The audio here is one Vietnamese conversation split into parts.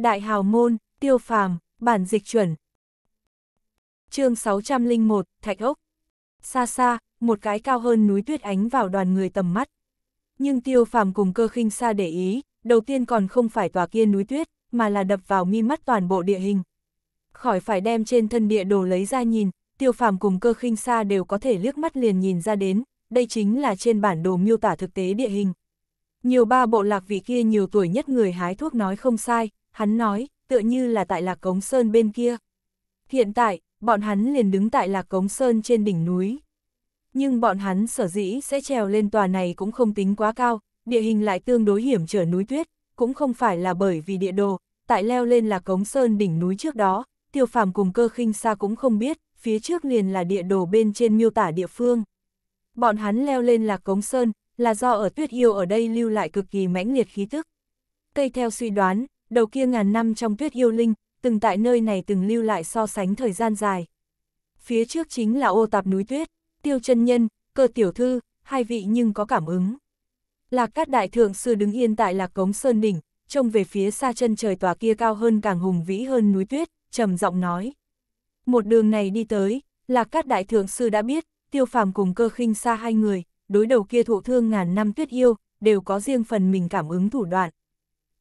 Đại hào môn, tiêu phàm, bản dịch chuẩn. chương 601, Thạch Ốc. Xa xa, một cái cao hơn núi tuyết ánh vào đoàn người tầm mắt. Nhưng tiêu phàm cùng cơ khinh xa để ý, đầu tiên còn không phải tòa kia núi tuyết, mà là đập vào mi mắt toàn bộ địa hình. Khỏi phải đem trên thân địa đồ lấy ra nhìn, tiêu phàm cùng cơ khinh xa đều có thể liếc mắt liền nhìn ra đến, đây chính là trên bản đồ miêu tả thực tế địa hình. Nhiều ba bộ lạc vị kia nhiều tuổi nhất người hái thuốc nói không sai, hắn nói, tựa như là tại Lạc Cống Sơn bên kia. Hiện tại, bọn hắn liền đứng tại Lạc Cống Sơn trên đỉnh núi. Nhưng bọn hắn sở dĩ sẽ trèo lên tòa này cũng không tính quá cao, địa hình lại tương đối hiểm trở núi tuyết, cũng không phải là bởi vì địa đồ, tại leo lên Lạc Cống Sơn đỉnh núi trước đó, tiêu phàm cùng cơ khinh xa cũng không biết, phía trước liền là địa đồ bên trên miêu tả địa phương. Bọn hắn leo lên Lạc Cống Sơn, là do ở tuyết yêu ở đây lưu lại cực kỳ mãnh liệt khí tức. Cây theo suy đoán, đầu kia ngàn năm trong tuyết yêu linh, từng tại nơi này từng lưu lại so sánh thời gian dài. Phía trước chính là ô tạp núi tuyết, tiêu chân nhân, cơ tiểu thư, hai vị nhưng có cảm ứng. Lạc cát đại thượng sư đứng yên tại lạc cống sơn đỉnh, trông về phía xa chân trời tòa kia cao hơn càng hùng vĩ hơn núi tuyết, trầm giọng nói. Một đường này đi tới, lạc cát đại thượng sư đã biết, tiêu phàm cùng cơ khinh xa hai người, đối đầu kia thụ thương ngàn năm tuyết yêu, đều có riêng phần mình cảm ứng thủ đoạn.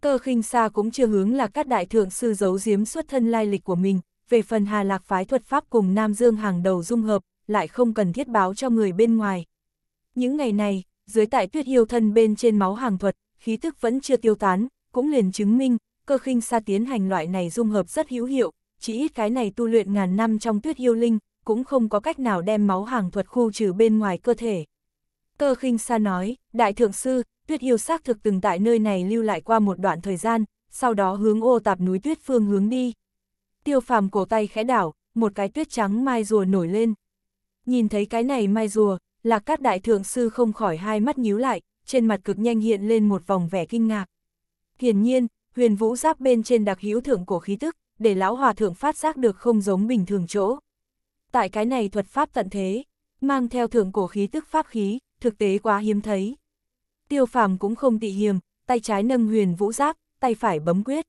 Cơ khinh xa cũng chưa hướng là các đại thượng sư giấu giếm xuất thân lai lịch của mình, về phần Hà Lạc phái thuật pháp cùng Nam Dương hàng đầu dung hợp, lại không cần thiết báo cho người bên ngoài. Những ngày này, dưới tại tuyết yêu thân bên trên máu hàng thuật, khí tức vẫn chưa tiêu tán, cũng liền chứng minh, cơ khinh xa tiến hành loại này dung hợp rất hữu hiệu, chỉ ít cái này tu luyện ngàn năm trong tuyết yêu linh, cũng không có cách nào đem máu hàng thuật khu trừ bên ngoài cơ thể. Cơ khinh xa nói, đại thượng sư, Tuyết Yêu xác thực từng tại nơi này lưu lại qua một đoạn thời gian, sau đó hướng ô tạp núi tuyết phương hướng đi. Tiêu phàm cổ tay khẽ đảo, một cái tuyết trắng mai rùa nổi lên. Nhìn thấy cái này mai rùa, là các đại thượng sư không khỏi hai mắt nhíu lại, trên mặt cực nhanh hiện lên một vòng vẻ kinh ngạc. Hiển nhiên, huyền vũ giáp bên trên đặc hữu thượng cổ khí tức, để lão hòa thượng phát giác được không giống bình thường chỗ. Tại cái này thuật pháp tận thế, mang theo thượng cổ khí tức pháp khí, thực tế quá hiếm thấy. Tiêu phàm cũng không tị hiềm, tay trái nâng huyền vũ giáp, tay phải bấm quyết.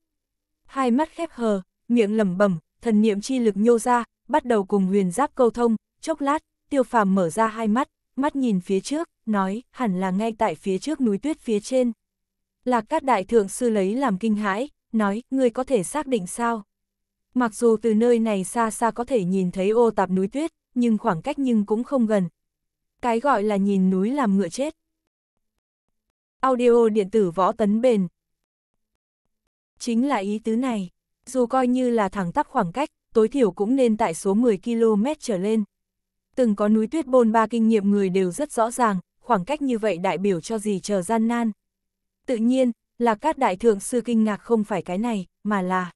Hai mắt khép hờ, miệng lẩm bẩm, thần niệm chi lực nhô ra, bắt đầu cùng huyền giáp câu thông, chốc lát, tiêu phàm mở ra hai mắt, mắt nhìn phía trước, nói, hẳn là ngay tại phía trước núi tuyết phía trên. Lạc các đại thượng sư lấy làm kinh hãi, nói, ngươi có thể xác định sao? Mặc dù từ nơi này xa xa có thể nhìn thấy ô tạp núi tuyết, nhưng khoảng cách nhưng cũng không gần. Cái gọi là nhìn núi làm ngựa chết, audio điện tử võ tấn bền. Chính là ý tứ này, dù coi như là thẳng tắp khoảng cách, tối thiểu cũng nên tại số 10 km trở lên. Từng có núi tuyết bôn ba kinh nghiệm người đều rất rõ ràng, khoảng cách như vậy đại biểu cho gì chờ gian nan. Tự nhiên, là các đại thượng sư kinh ngạc không phải cái này, mà là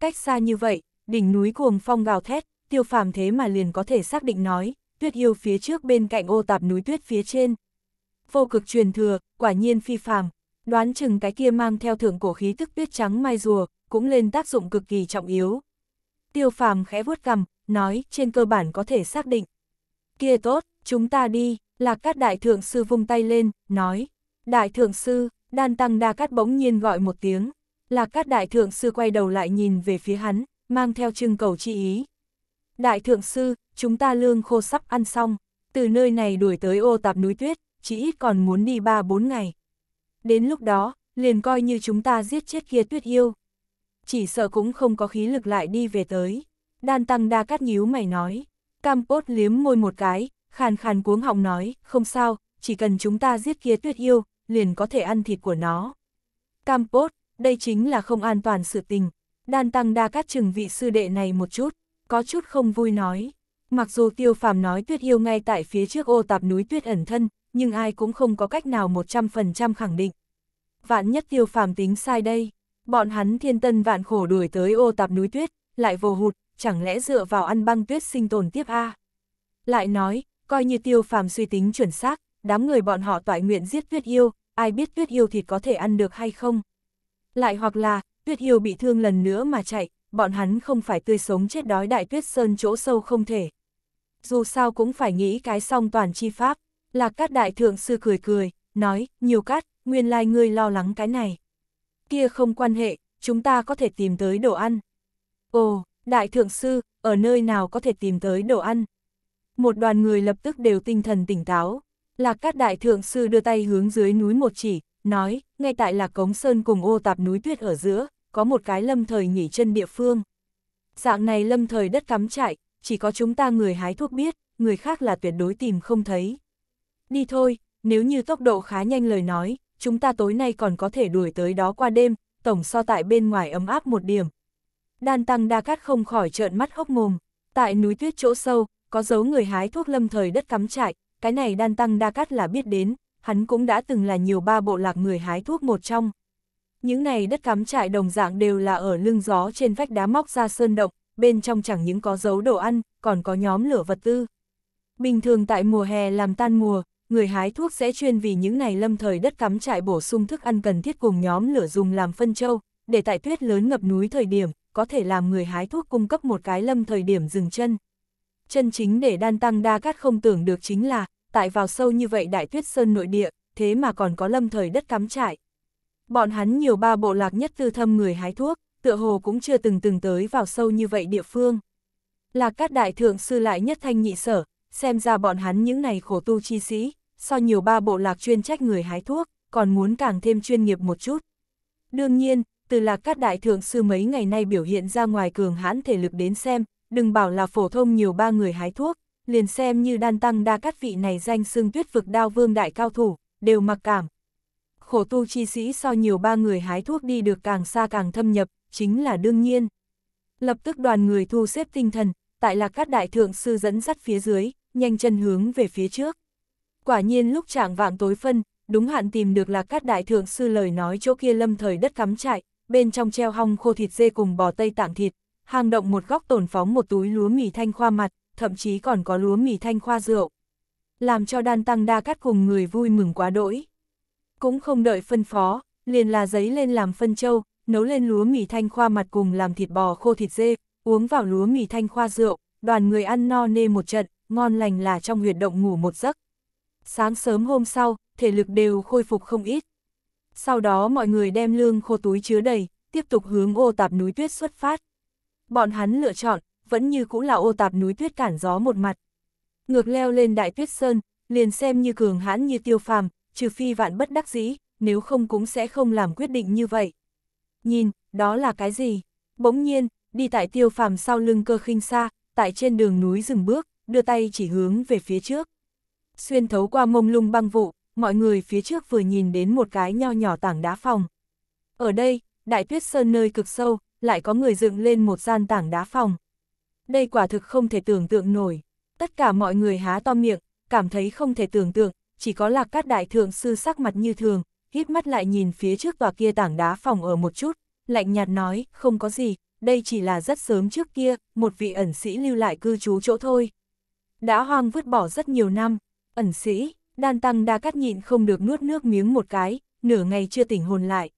cách xa như vậy, đỉnh núi cuồng phong gào thét, tiêu phàm thế mà liền có thể xác định nói, tuyết yêu phía trước bên cạnh ô tạp núi tuyết phía trên, vô cực truyền thừa, quả nhiên phi phàm, đoán chừng cái kia mang theo thượng cổ khí tức tuyết trắng mai rùa, cũng lên tác dụng cực kỳ trọng yếu. Tiêu phàm khẽ vuốt cằm, nói trên cơ bản có thể xác định. Kia tốt, chúng ta đi, là các đại thượng sư vung tay lên, nói. Đại thượng sư, đan tăng đa cát bỗng nhiên gọi một tiếng. là các đại thượng sư quay đầu lại nhìn về phía hắn, mang theo trưng cầu chi ý. Đại thượng sư, chúng ta lương khô sắp ăn xong, từ nơi này đuổi tới ô tạp núi tuyết, chỉ ít còn muốn đi ba bốn ngày. Đến lúc đó, liền coi như chúng ta giết chết kia tuyết yêu. Chỉ sợ cũng không có khí lực lại đi về tới. Đan tăng đa cắt nhíu mày nói. Campos liếm môi một cái, khàn khàn cuống họng nói, không sao, chỉ cần chúng ta giết kia tuyết yêu, liền có thể ăn thịt của nó. Campos, đây chính là không an toàn sự tình. Đan tăng đa cắt chừng vị sư đệ này một chút, có chút không vui nói. Mặc dù tiêu phàm nói tuyết yêu ngay tại phía trước ô tạp núi tuyết ẩn thân, nhưng ai cũng không có cách nào 100% khẳng định. Vạn nhất tiêu phàm tính sai đây, bọn hắn thiên tân vạn khổ đuổi tới ô tạp núi tuyết, lại vô hụt, chẳng lẽ dựa vào ăn băng tuyết sinh tồn tiếp a Lại nói, coi như tiêu phàm suy tính chuẩn xác, đám người bọn họ toại nguyện giết tuyết yêu, ai biết tuyết yêu thịt có thể ăn được hay không. Lại hoặc là, tuyết yêu bị thương lần nữa mà chạy, bọn hắn không phải tươi sống chết đói đại tuyết sơn chỗ sâu không thể. Dù sao cũng phải nghĩ cái song toàn chi pháp. Lạc Cát Đại Thượng Sư cười cười, nói, nhiều cát, nguyên lai ngươi lo lắng cái này. Kia không quan hệ, chúng ta có thể tìm tới đồ ăn. Ồ, Đại Thượng Sư, ở nơi nào có thể tìm tới đồ ăn? Một đoàn người lập tức đều tinh thần tỉnh táo. Lạc Cát Đại Thượng Sư đưa tay hướng dưới núi một chỉ, nói, ngay tại Lạc Cống Sơn cùng ô tạp núi tuyết ở giữa, có một cái lâm thời nghỉ chân địa phương. Dạng này lâm thời đất cắm trại, chỉ có chúng ta người hái thuốc biết, người khác là tuyệt đối tìm không thấy đi thôi, nếu như tốc độ khá nhanh lời nói, chúng ta tối nay còn có thể đuổi tới đó qua đêm, tổng so tại bên ngoài ấm áp một điểm. Đan tăng đa cát không khỏi trợn mắt hốc mồm, tại núi tuyết chỗ sâu, có dấu người hái thuốc lâm thời đất cắm trại, cái này đan tăng đa cát là biết đến, hắn cũng đã từng là nhiều ba bộ lạc người hái thuốc một trong. Những này đất cắm trại đồng dạng đều là ở lưng gió trên vách đá móc ra sơn động, bên trong chẳng những có dấu đồ ăn, còn có nhóm lửa vật tư. Bình thường tại mùa hè làm tan mùa, người hái thuốc sẽ chuyên vì những ngày lâm thời đất cắm trại bổ sung thức ăn cần thiết cùng nhóm lửa dùng làm phân châu, để tại tuyết lớn ngập núi thời điểm, có thể làm người hái thuốc cung cấp một cái lâm thời điểm dừng chân. Chân chính để đan tăng đa cát không tưởng được chính là, tại vào sâu như vậy đại tuyết sơn nội địa, thế mà còn có lâm thời đất cắm trại. Bọn hắn nhiều ba bộ lạc nhất tư thâm người hái thuốc, tựa hồ cũng chưa từng từng tới vào sâu như vậy địa phương. là các đại thượng sư lại nhất thanh nhị sở, xem ra bọn hắn những này khổ tu chi sĩ, sau nhiều ba bộ lạc chuyên trách người hái thuốc, còn muốn càng thêm chuyên nghiệp một chút. Đương nhiên, từ lạc các đại thượng sư mấy ngày nay biểu hiện ra ngoài cường hãn thể lực đến xem, đừng bảo là phổ thông nhiều ba người hái thuốc, liền xem như đan tăng đa cát vị này danh xưng tuyết vực đao vương đại cao thủ, đều mặc cảm. Khổ tu chi sĩ so nhiều ba người hái thuốc đi được càng xa càng thâm nhập, chính là đương nhiên. Lập tức đoàn người thu xếp tinh thần, tại lạc các đại thượng sư dẫn dắt phía dưới, nhanh chân hướng về phía trước. Quả nhiên lúc trạng vạng tối phân, đúng hạn tìm được là các đại thượng sư lời nói chỗ kia lâm thời đất cắm trại, bên trong treo hong khô thịt dê cùng bò tây tạng thịt, hang động một góc tổn phóng một túi lúa mì thanh khoa mặt, thậm chí còn có lúa mì thanh khoa rượu. Làm cho đan tăng đa cắt cùng người vui mừng quá đỗi. Cũng không đợi phân phó, liền là giấy lên làm phân châu, nấu lên lúa mì thanh khoa mặt cùng làm thịt bò khô thịt dê, uống vào lúa mì thanh khoa rượu, đoàn người ăn no nê một trận, ngon lành là trong huyệt động ngủ một giấc, sáng sớm hôm sau, thể lực đều khôi phục không ít. Sau đó mọi người đem lương khô túi chứa đầy, tiếp tục hướng ô tạp núi tuyết xuất phát. Bọn hắn lựa chọn, vẫn như cũ là ô tạp núi tuyết cản gió một mặt. Ngược leo lên đại tuyết sơn, liền xem như cường hãn như tiêu phàm, trừ phi vạn bất đắc dĩ, nếu không cũng sẽ không làm quyết định như vậy. Nhìn, đó là cái gì? Bỗng nhiên, đi tại tiêu phàm sau lưng cơ khinh xa, tại trên đường núi dừng bước, đưa tay chỉ hướng về phía trước xuyên thấu qua mông lung băng vụ, mọi người phía trước vừa nhìn đến một cái nho nhỏ tảng đá phòng. Ở đây, đại tuyết sơn nơi cực sâu, lại có người dựng lên một gian tảng đá phòng. Đây quả thực không thể tưởng tượng nổi, tất cả mọi người há to miệng, cảm thấy không thể tưởng tượng, chỉ có lạc các đại thượng sư sắc mặt như thường, hít mắt lại nhìn phía trước tòa kia tảng đá phòng ở một chút, lạnh nhạt nói, không có gì, đây chỉ là rất sớm trước kia, một vị ẩn sĩ lưu lại cư trú chỗ thôi. Đã hoang vứt bỏ rất nhiều năm, ẩn sĩ, đan tăng đa cắt nhịn không được nuốt nước miếng một cái, nửa ngày chưa tỉnh hồn lại.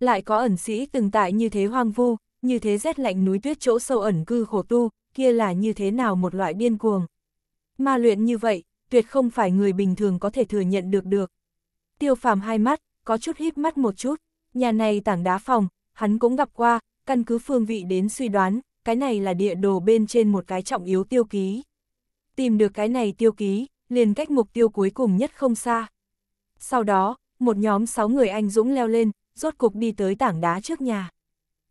Lại có ẩn sĩ từng tại như thế hoang vu, như thế rét lạnh núi tuyết chỗ sâu ẩn cư khổ tu, kia là như thế nào một loại điên cuồng. Ma luyện như vậy, tuyệt không phải người bình thường có thể thừa nhận được được. Tiêu phàm hai mắt, có chút híp mắt một chút, nhà này tảng đá phòng, hắn cũng gặp qua, căn cứ phương vị đến suy đoán, cái này là địa đồ bên trên một cái trọng yếu tiêu ký. Tìm được cái này tiêu ký, liền cách mục tiêu cuối cùng nhất không xa. Sau đó, một nhóm 6 người anh dũng leo lên, rốt cục đi tới tảng đá trước nhà.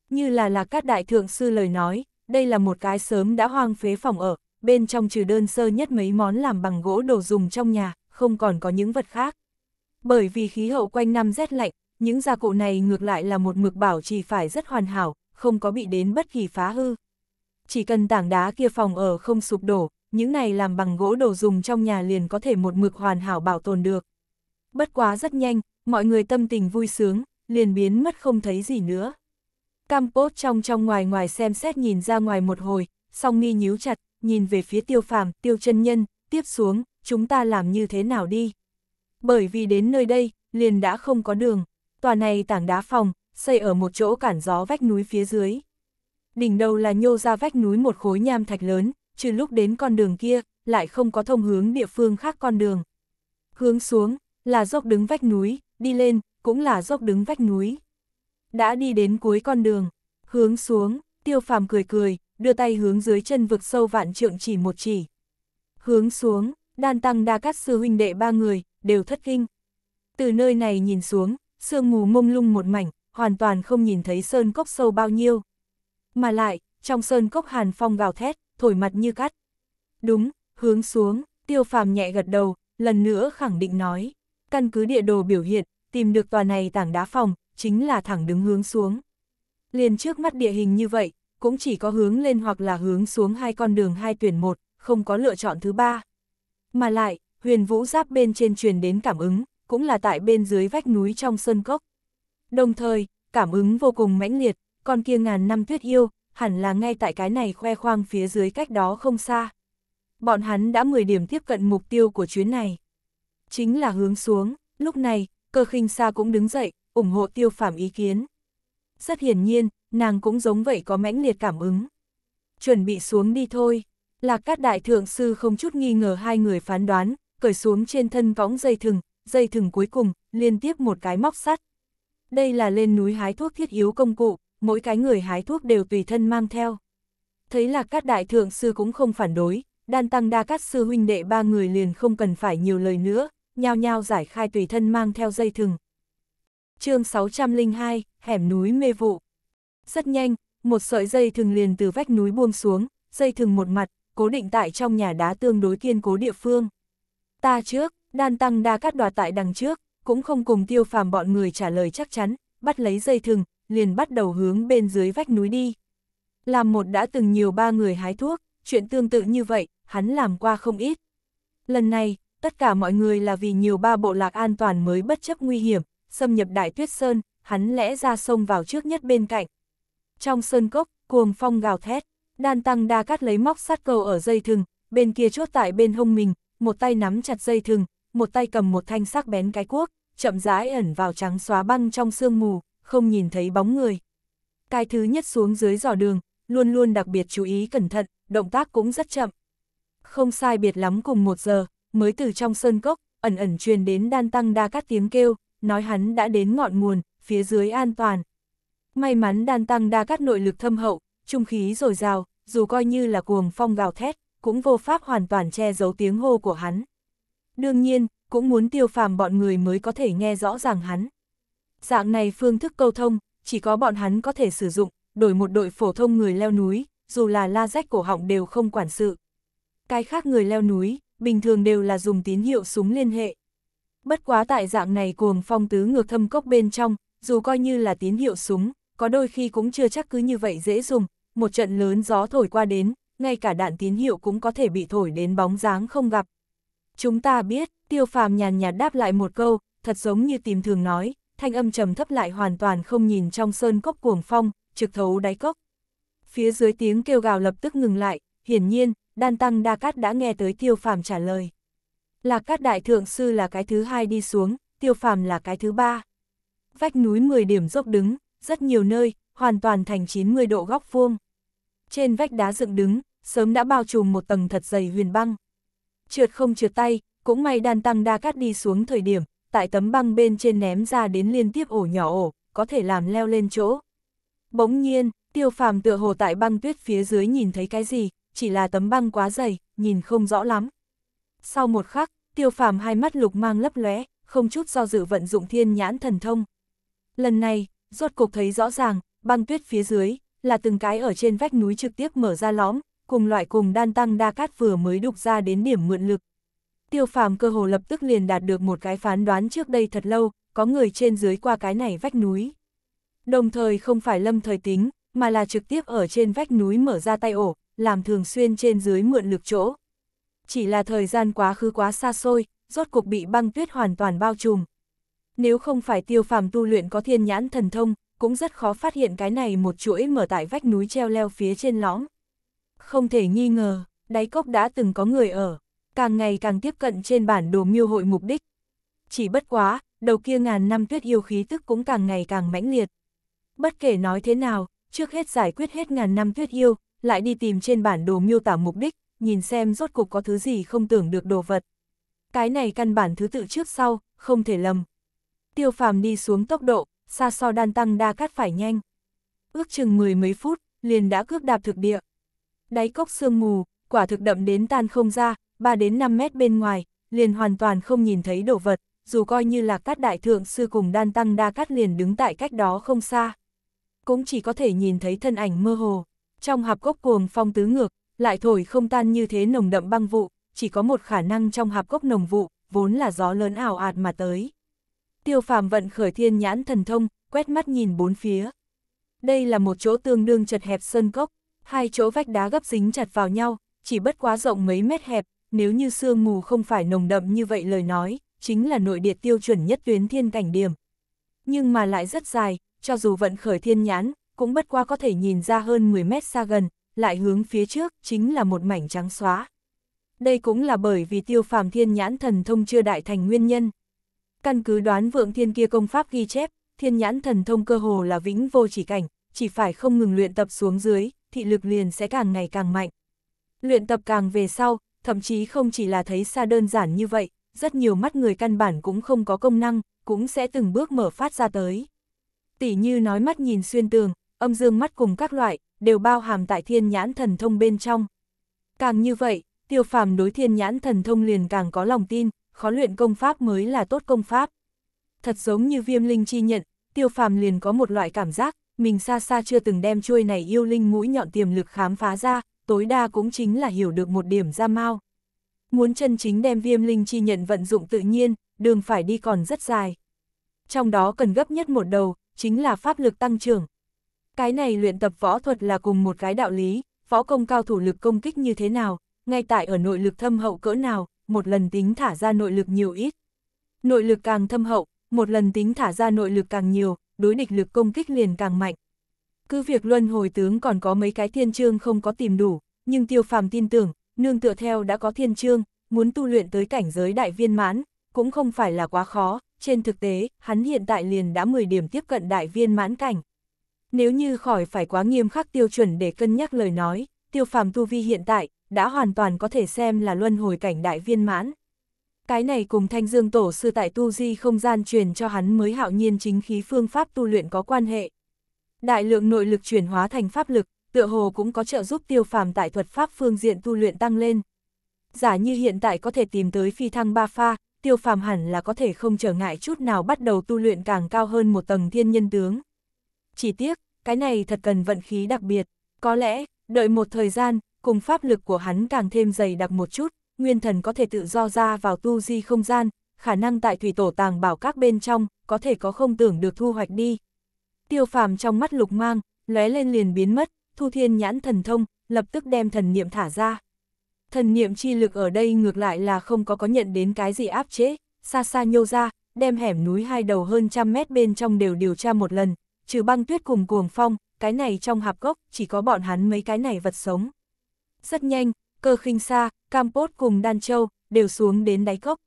Như là là các đại thượng sư lời nói, đây là một cái sớm đã hoang phế phòng ở, bên trong trừ đơn sơ nhất mấy món làm bằng gỗ đồ dùng trong nhà, không còn có những vật khác. Bởi vì khí hậu quanh năm rét lạnh, những gia cụ này ngược lại là một mực bảo trì phải rất hoàn hảo, không có bị đến bất kỳ phá hư. Chỉ cần tảng đá kia phòng ở không sụp đổ, những này làm bằng gỗ đồ dùng trong nhà liền có thể một mực hoàn hảo bảo tồn được. Bất quá rất nhanh, mọi người tâm tình vui sướng, liền biến mất không thấy gì nữa. Campos trong trong ngoài ngoài xem xét nhìn ra ngoài một hồi, song nghi nhíu chặt, nhìn về phía tiêu phàm, tiêu chân nhân, tiếp xuống, chúng ta làm như thế nào đi. Bởi vì đến nơi đây, liền đã không có đường, tòa này tảng đá phòng, xây ở một chỗ cản gió vách núi phía dưới. Đỉnh đầu là nhô ra vách núi một khối nham thạch lớn, trừ lúc đến con đường kia, lại không có thông hướng địa phương khác con đường. Hướng xuống, là dốc đứng vách núi, đi lên, cũng là dốc đứng vách núi. Đã đi đến cuối con đường, hướng xuống, tiêu phàm cười cười, đưa tay hướng dưới chân vực sâu vạn trượng chỉ một chỉ. Hướng xuống, đan tăng đa cát sư huynh đệ ba người, đều thất kinh. Từ nơi này nhìn xuống, sương mù mông lung một mảnh, hoàn toàn không nhìn thấy sơn cốc sâu bao nhiêu. Mà lại, trong sơn cốc hàn phong gào thét, thổi mặt như cắt. Đúng, hướng xuống, tiêu phàm nhẹ gật đầu, lần nữa khẳng định nói. Căn cứ địa đồ biểu hiện, tìm được tòa này tảng đá phòng, chính là thẳng đứng hướng xuống. Liền trước mắt địa hình như vậy, cũng chỉ có hướng lên hoặc là hướng xuống hai con đường hai tuyển một, không có lựa chọn thứ ba. Mà lại, huyền vũ giáp bên trên truyền đến cảm ứng, cũng là tại bên dưới vách núi trong sơn cốc. Đồng thời, cảm ứng vô cùng mãnh liệt, con kia ngàn năm tuyết yêu, hẳn là ngay tại cái này khoe khoang phía dưới cách đó không xa. Bọn hắn đã 10 điểm tiếp cận mục tiêu của chuyến này. Chính là hướng xuống, lúc này, cơ khinh xa cũng đứng dậy, ủng hộ tiêu phạm ý kiến. Rất hiển nhiên, nàng cũng giống vậy có mãnh liệt cảm ứng. Chuẩn bị xuống đi thôi, là các đại thượng sư không chút nghi ngờ hai người phán đoán, cởi xuống trên thân võng dây thừng, dây thừng cuối cùng, liên tiếp một cái móc sắt. Đây là lên núi hái thuốc thiết yếu công cụ mỗi cái người hái thuốc đều tùy thân mang theo. Thấy là các đại thượng sư cũng không phản đối, đan tăng đa các sư huynh đệ ba người liền không cần phải nhiều lời nữa, nhao nhao giải khai tùy thân mang theo dây thừng. chương 602, hẻm núi mê vụ. Rất nhanh, một sợi dây thừng liền từ vách núi buông xuống, dây thừng một mặt, cố định tại trong nhà đá tương đối kiên cố địa phương. Ta trước, đan tăng đa cắt đoạt tại đằng trước, cũng không cùng tiêu phàm bọn người trả lời chắc chắn, bắt lấy dây thừng, liền bắt đầu hướng bên dưới vách núi đi. Làm một đã từng nhiều ba người hái thuốc, chuyện tương tự như vậy, hắn làm qua không ít. Lần này, tất cả mọi người là vì nhiều ba bộ lạc an toàn mới bất chấp nguy hiểm, xâm nhập đại tuyết sơn, hắn lẽ ra sông vào trước nhất bên cạnh. Trong sơn cốc, cuồng phong gào thét, đan tăng đa cắt lấy móc sắt cầu ở dây thừng, bên kia chốt tại bên hông mình, một tay nắm chặt dây thừng, một tay cầm một thanh sắc bén cái cuốc, chậm rãi ẩn vào trắng xóa băng trong sương mù, không nhìn thấy bóng người. Cái thứ nhất xuống dưới giỏ đường, luôn luôn đặc biệt chú ý cẩn thận, động tác cũng rất chậm. Không sai biệt lắm cùng một giờ, mới từ trong sơn cốc, ẩn ẩn truyền đến đan tăng đa Cát tiếng kêu, nói hắn đã đến ngọn nguồn, phía dưới an toàn. May mắn đan tăng đa Cát nội lực thâm hậu, trung khí dồi dào, dù coi như là cuồng phong gào thét, cũng vô pháp hoàn toàn che giấu tiếng hô của hắn. Đương nhiên, cũng muốn tiêu phàm bọn người mới có thể nghe rõ ràng hắn. Dạng này phương thức câu thông, chỉ có bọn hắn có thể sử dụng, đổi một đội phổ thông người leo núi, dù là la rách cổ họng đều không quản sự. Cái khác người leo núi, bình thường đều là dùng tín hiệu súng liên hệ. Bất quá tại dạng này cuồng phong tứ ngược thâm cốc bên trong, dù coi như là tín hiệu súng, có đôi khi cũng chưa chắc cứ như vậy dễ dùng, một trận lớn gió thổi qua đến, ngay cả đạn tín hiệu cũng có thể bị thổi đến bóng dáng không gặp. Chúng ta biết, tiêu phàm nhàn nhạt đáp lại một câu, thật giống như tìm thường nói, thanh âm trầm thấp lại hoàn toàn không nhìn trong sơn cốc cuồng phong, trực thấu đáy cốc. Phía dưới tiếng kêu gào lập tức ngừng lại, hiển nhiên, đan tăng đa cát đã nghe tới tiêu phàm trả lời. Lạc cát đại thượng sư là cái thứ hai đi xuống, tiêu phàm là cái thứ ba. Vách núi 10 điểm dốc đứng, rất nhiều nơi, hoàn toàn thành 90 độ góc vuông. Trên vách đá dựng đứng, sớm đã bao trùm một tầng thật dày huyền băng. Trượt không trượt tay, cũng may đan tăng đa cát đi xuống thời điểm, tại tấm băng bên trên ném ra đến liên tiếp ổ nhỏ ổ, có thể làm leo lên chỗ. Bỗng nhiên, tiêu phàm tựa hồ tại băng tuyết phía dưới nhìn thấy cái gì, chỉ là tấm băng quá dày, nhìn không rõ lắm. Sau một khắc, tiêu phàm hai mắt lục mang lấp lóe, không chút do dự vận dụng thiên nhãn thần thông. Lần này, rốt cục thấy rõ ràng, băng tuyết phía dưới, là từng cái ở trên vách núi trực tiếp mở ra lõm, cùng loại cùng đan tăng đa cát vừa mới đục ra đến điểm mượn lực, tiêu phàm cơ hồ lập tức liền đạt được một cái phán đoán trước đây thật lâu, có người trên dưới qua cái này vách núi. Đồng thời không phải lâm thời tính, mà là trực tiếp ở trên vách núi mở ra tay ổ, làm thường xuyên trên dưới mượn lực chỗ. Chỉ là thời gian quá khứ quá xa xôi, rốt cuộc bị băng tuyết hoàn toàn bao trùm. Nếu không phải tiêu phàm tu luyện có thiên nhãn thần thông, cũng rất khó phát hiện cái này một chuỗi mở tại vách núi treo leo phía trên lõm. Không thể nghi ngờ, đáy cốc đã từng có người ở càng ngày càng tiếp cận trên bản đồ miêu hội mục đích. Chỉ bất quá, đầu kia ngàn năm tuyết yêu khí tức cũng càng ngày càng mãnh liệt. Bất kể nói thế nào, trước hết giải quyết hết ngàn năm tuyết yêu, lại đi tìm trên bản đồ miêu tả mục đích, nhìn xem rốt cục có thứ gì không tưởng được đồ vật. Cái này căn bản thứ tự trước sau, không thể lầm. Tiêu phàm đi xuống tốc độ, xa so đan tăng đa cắt phải nhanh. Ước chừng mười mấy phút, liền đã cướp đạp thực địa. Đáy cốc sương mù, quả thực đậm đến tan không ra, 3 đến 5 mét bên ngoài, liền hoàn toàn không nhìn thấy đồ vật, dù coi như là các đại thượng sư cùng đan tăng đa cát liền đứng tại cách đó không xa. Cũng chỉ có thể nhìn thấy thân ảnh mơ hồ, trong hạp gốc cuồng phong tứ ngược, lại thổi không tan như thế nồng đậm băng vụ, chỉ có một khả năng trong hạp gốc nồng vụ, vốn là gió lớn ảo ạt mà tới. Tiêu phàm vận khởi thiên nhãn thần thông, quét mắt nhìn bốn phía. Đây là một chỗ tương đương chật hẹp sơn cốc, hai chỗ vách đá gấp dính chặt vào nhau, chỉ bất quá rộng mấy mét hẹp, nếu như sương mù không phải nồng đậm như vậy lời nói, chính là nội địa tiêu chuẩn nhất tuyến thiên cảnh điểm. Nhưng mà lại rất dài, cho dù vận khởi thiên nhãn, cũng bất qua có thể nhìn ra hơn 10 mét xa gần, lại hướng phía trước chính là một mảnh trắng xóa. Đây cũng là bởi vì tiêu phàm thiên nhãn thần thông chưa đại thành nguyên nhân. Căn cứ đoán vượng thiên kia công pháp ghi chép, thiên nhãn thần thông cơ hồ là vĩnh vô chỉ cảnh, chỉ phải không ngừng luyện tập xuống dưới, thị lực liền sẽ càng ngày càng mạnh. Luyện tập càng về sau, thậm chí không chỉ là thấy xa đơn giản như vậy, rất nhiều mắt người căn bản cũng không có công năng, cũng sẽ từng bước mở phát ra tới. Tỷ như nói mắt nhìn xuyên tường, âm dương mắt cùng các loại, đều bao hàm tại thiên nhãn thần thông bên trong. Càng như vậy, tiêu phàm đối thiên nhãn thần thông liền càng có lòng tin, khó luyện công pháp mới là tốt công pháp. Thật giống như viêm linh chi nhận, tiêu phàm liền có một loại cảm giác, mình xa xa chưa từng đem chuôi này yêu linh mũi nhọn tiềm lực khám phá ra, tối đa cũng chính là hiểu được một điểm ra mau. Muốn chân chính đem viêm linh chi nhận vận dụng tự nhiên, đường phải đi còn rất dài. Trong đó cần gấp nhất một đầu, chính là pháp lực tăng trưởng. Cái này luyện tập võ thuật là cùng một cái đạo lý, võ công cao thủ lực công kích như thế nào, ngay tại ở nội lực thâm hậu cỡ nào, một lần tính thả ra nội lực nhiều ít. Nội lực càng thâm hậu, một lần tính thả ra nội lực càng nhiều, đối địch lực công kích liền càng mạnh. Cứ việc luân hồi tướng còn có mấy cái thiên chương không có tìm đủ, nhưng tiêu phàm tin tưởng, nương tựa theo đã có thiên chương, muốn tu luyện tới cảnh giới đại viên mãn, cũng không phải là quá khó, trên thực tế, hắn hiện tại liền đã 10 điểm tiếp cận đại viên mãn cảnh. Nếu như khỏi phải quá nghiêm khắc tiêu chuẩn để cân nhắc lời nói, tiêu phàm tu vi hiện tại, đã hoàn toàn có thể xem là luân hồi cảnh đại viên mãn. Cái này cùng thanh dương tổ sư tại tu di không gian truyền cho hắn mới hạo nhiên chính khí phương pháp tu luyện có quan hệ. Đại lượng nội lực chuyển hóa thành pháp lực, tựa hồ cũng có trợ giúp tiêu phàm tại thuật pháp phương diện tu luyện tăng lên. Giả như hiện tại có thể tìm tới phi thăng ba pha, tiêu phàm hẳn là có thể không trở ngại chút nào bắt đầu tu luyện càng cao hơn một tầng thiên nhân tướng. Chỉ tiếc, cái này thật cần vận khí đặc biệt, có lẽ, đợi một thời gian, cùng pháp lực của hắn càng thêm dày đặc một chút, nguyên thần có thể tự do ra vào tu di không gian, khả năng tại thủy tổ tàng bảo các bên trong, có thể có không tưởng được thu hoạch đi. Tiêu phàm trong mắt lục mang, lóe lên liền biến mất, thu thiên nhãn thần thông, lập tức đem thần niệm thả ra. Thần niệm chi lực ở đây ngược lại là không có có nhận đến cái gì áp chế, xa xa nhô ra, đem hẻm núi hai đầu hơn trăm mét bên trong đều điều tra một lần, trừ băng tuyết cùng cuồng phong, cái này trong hạp gốc chỉ có bọn hắn mấy cái này vật sống. Rất nhanh, cơ khinh xa, Campos cùng Đan Châu đều xuống đến đáy cốc.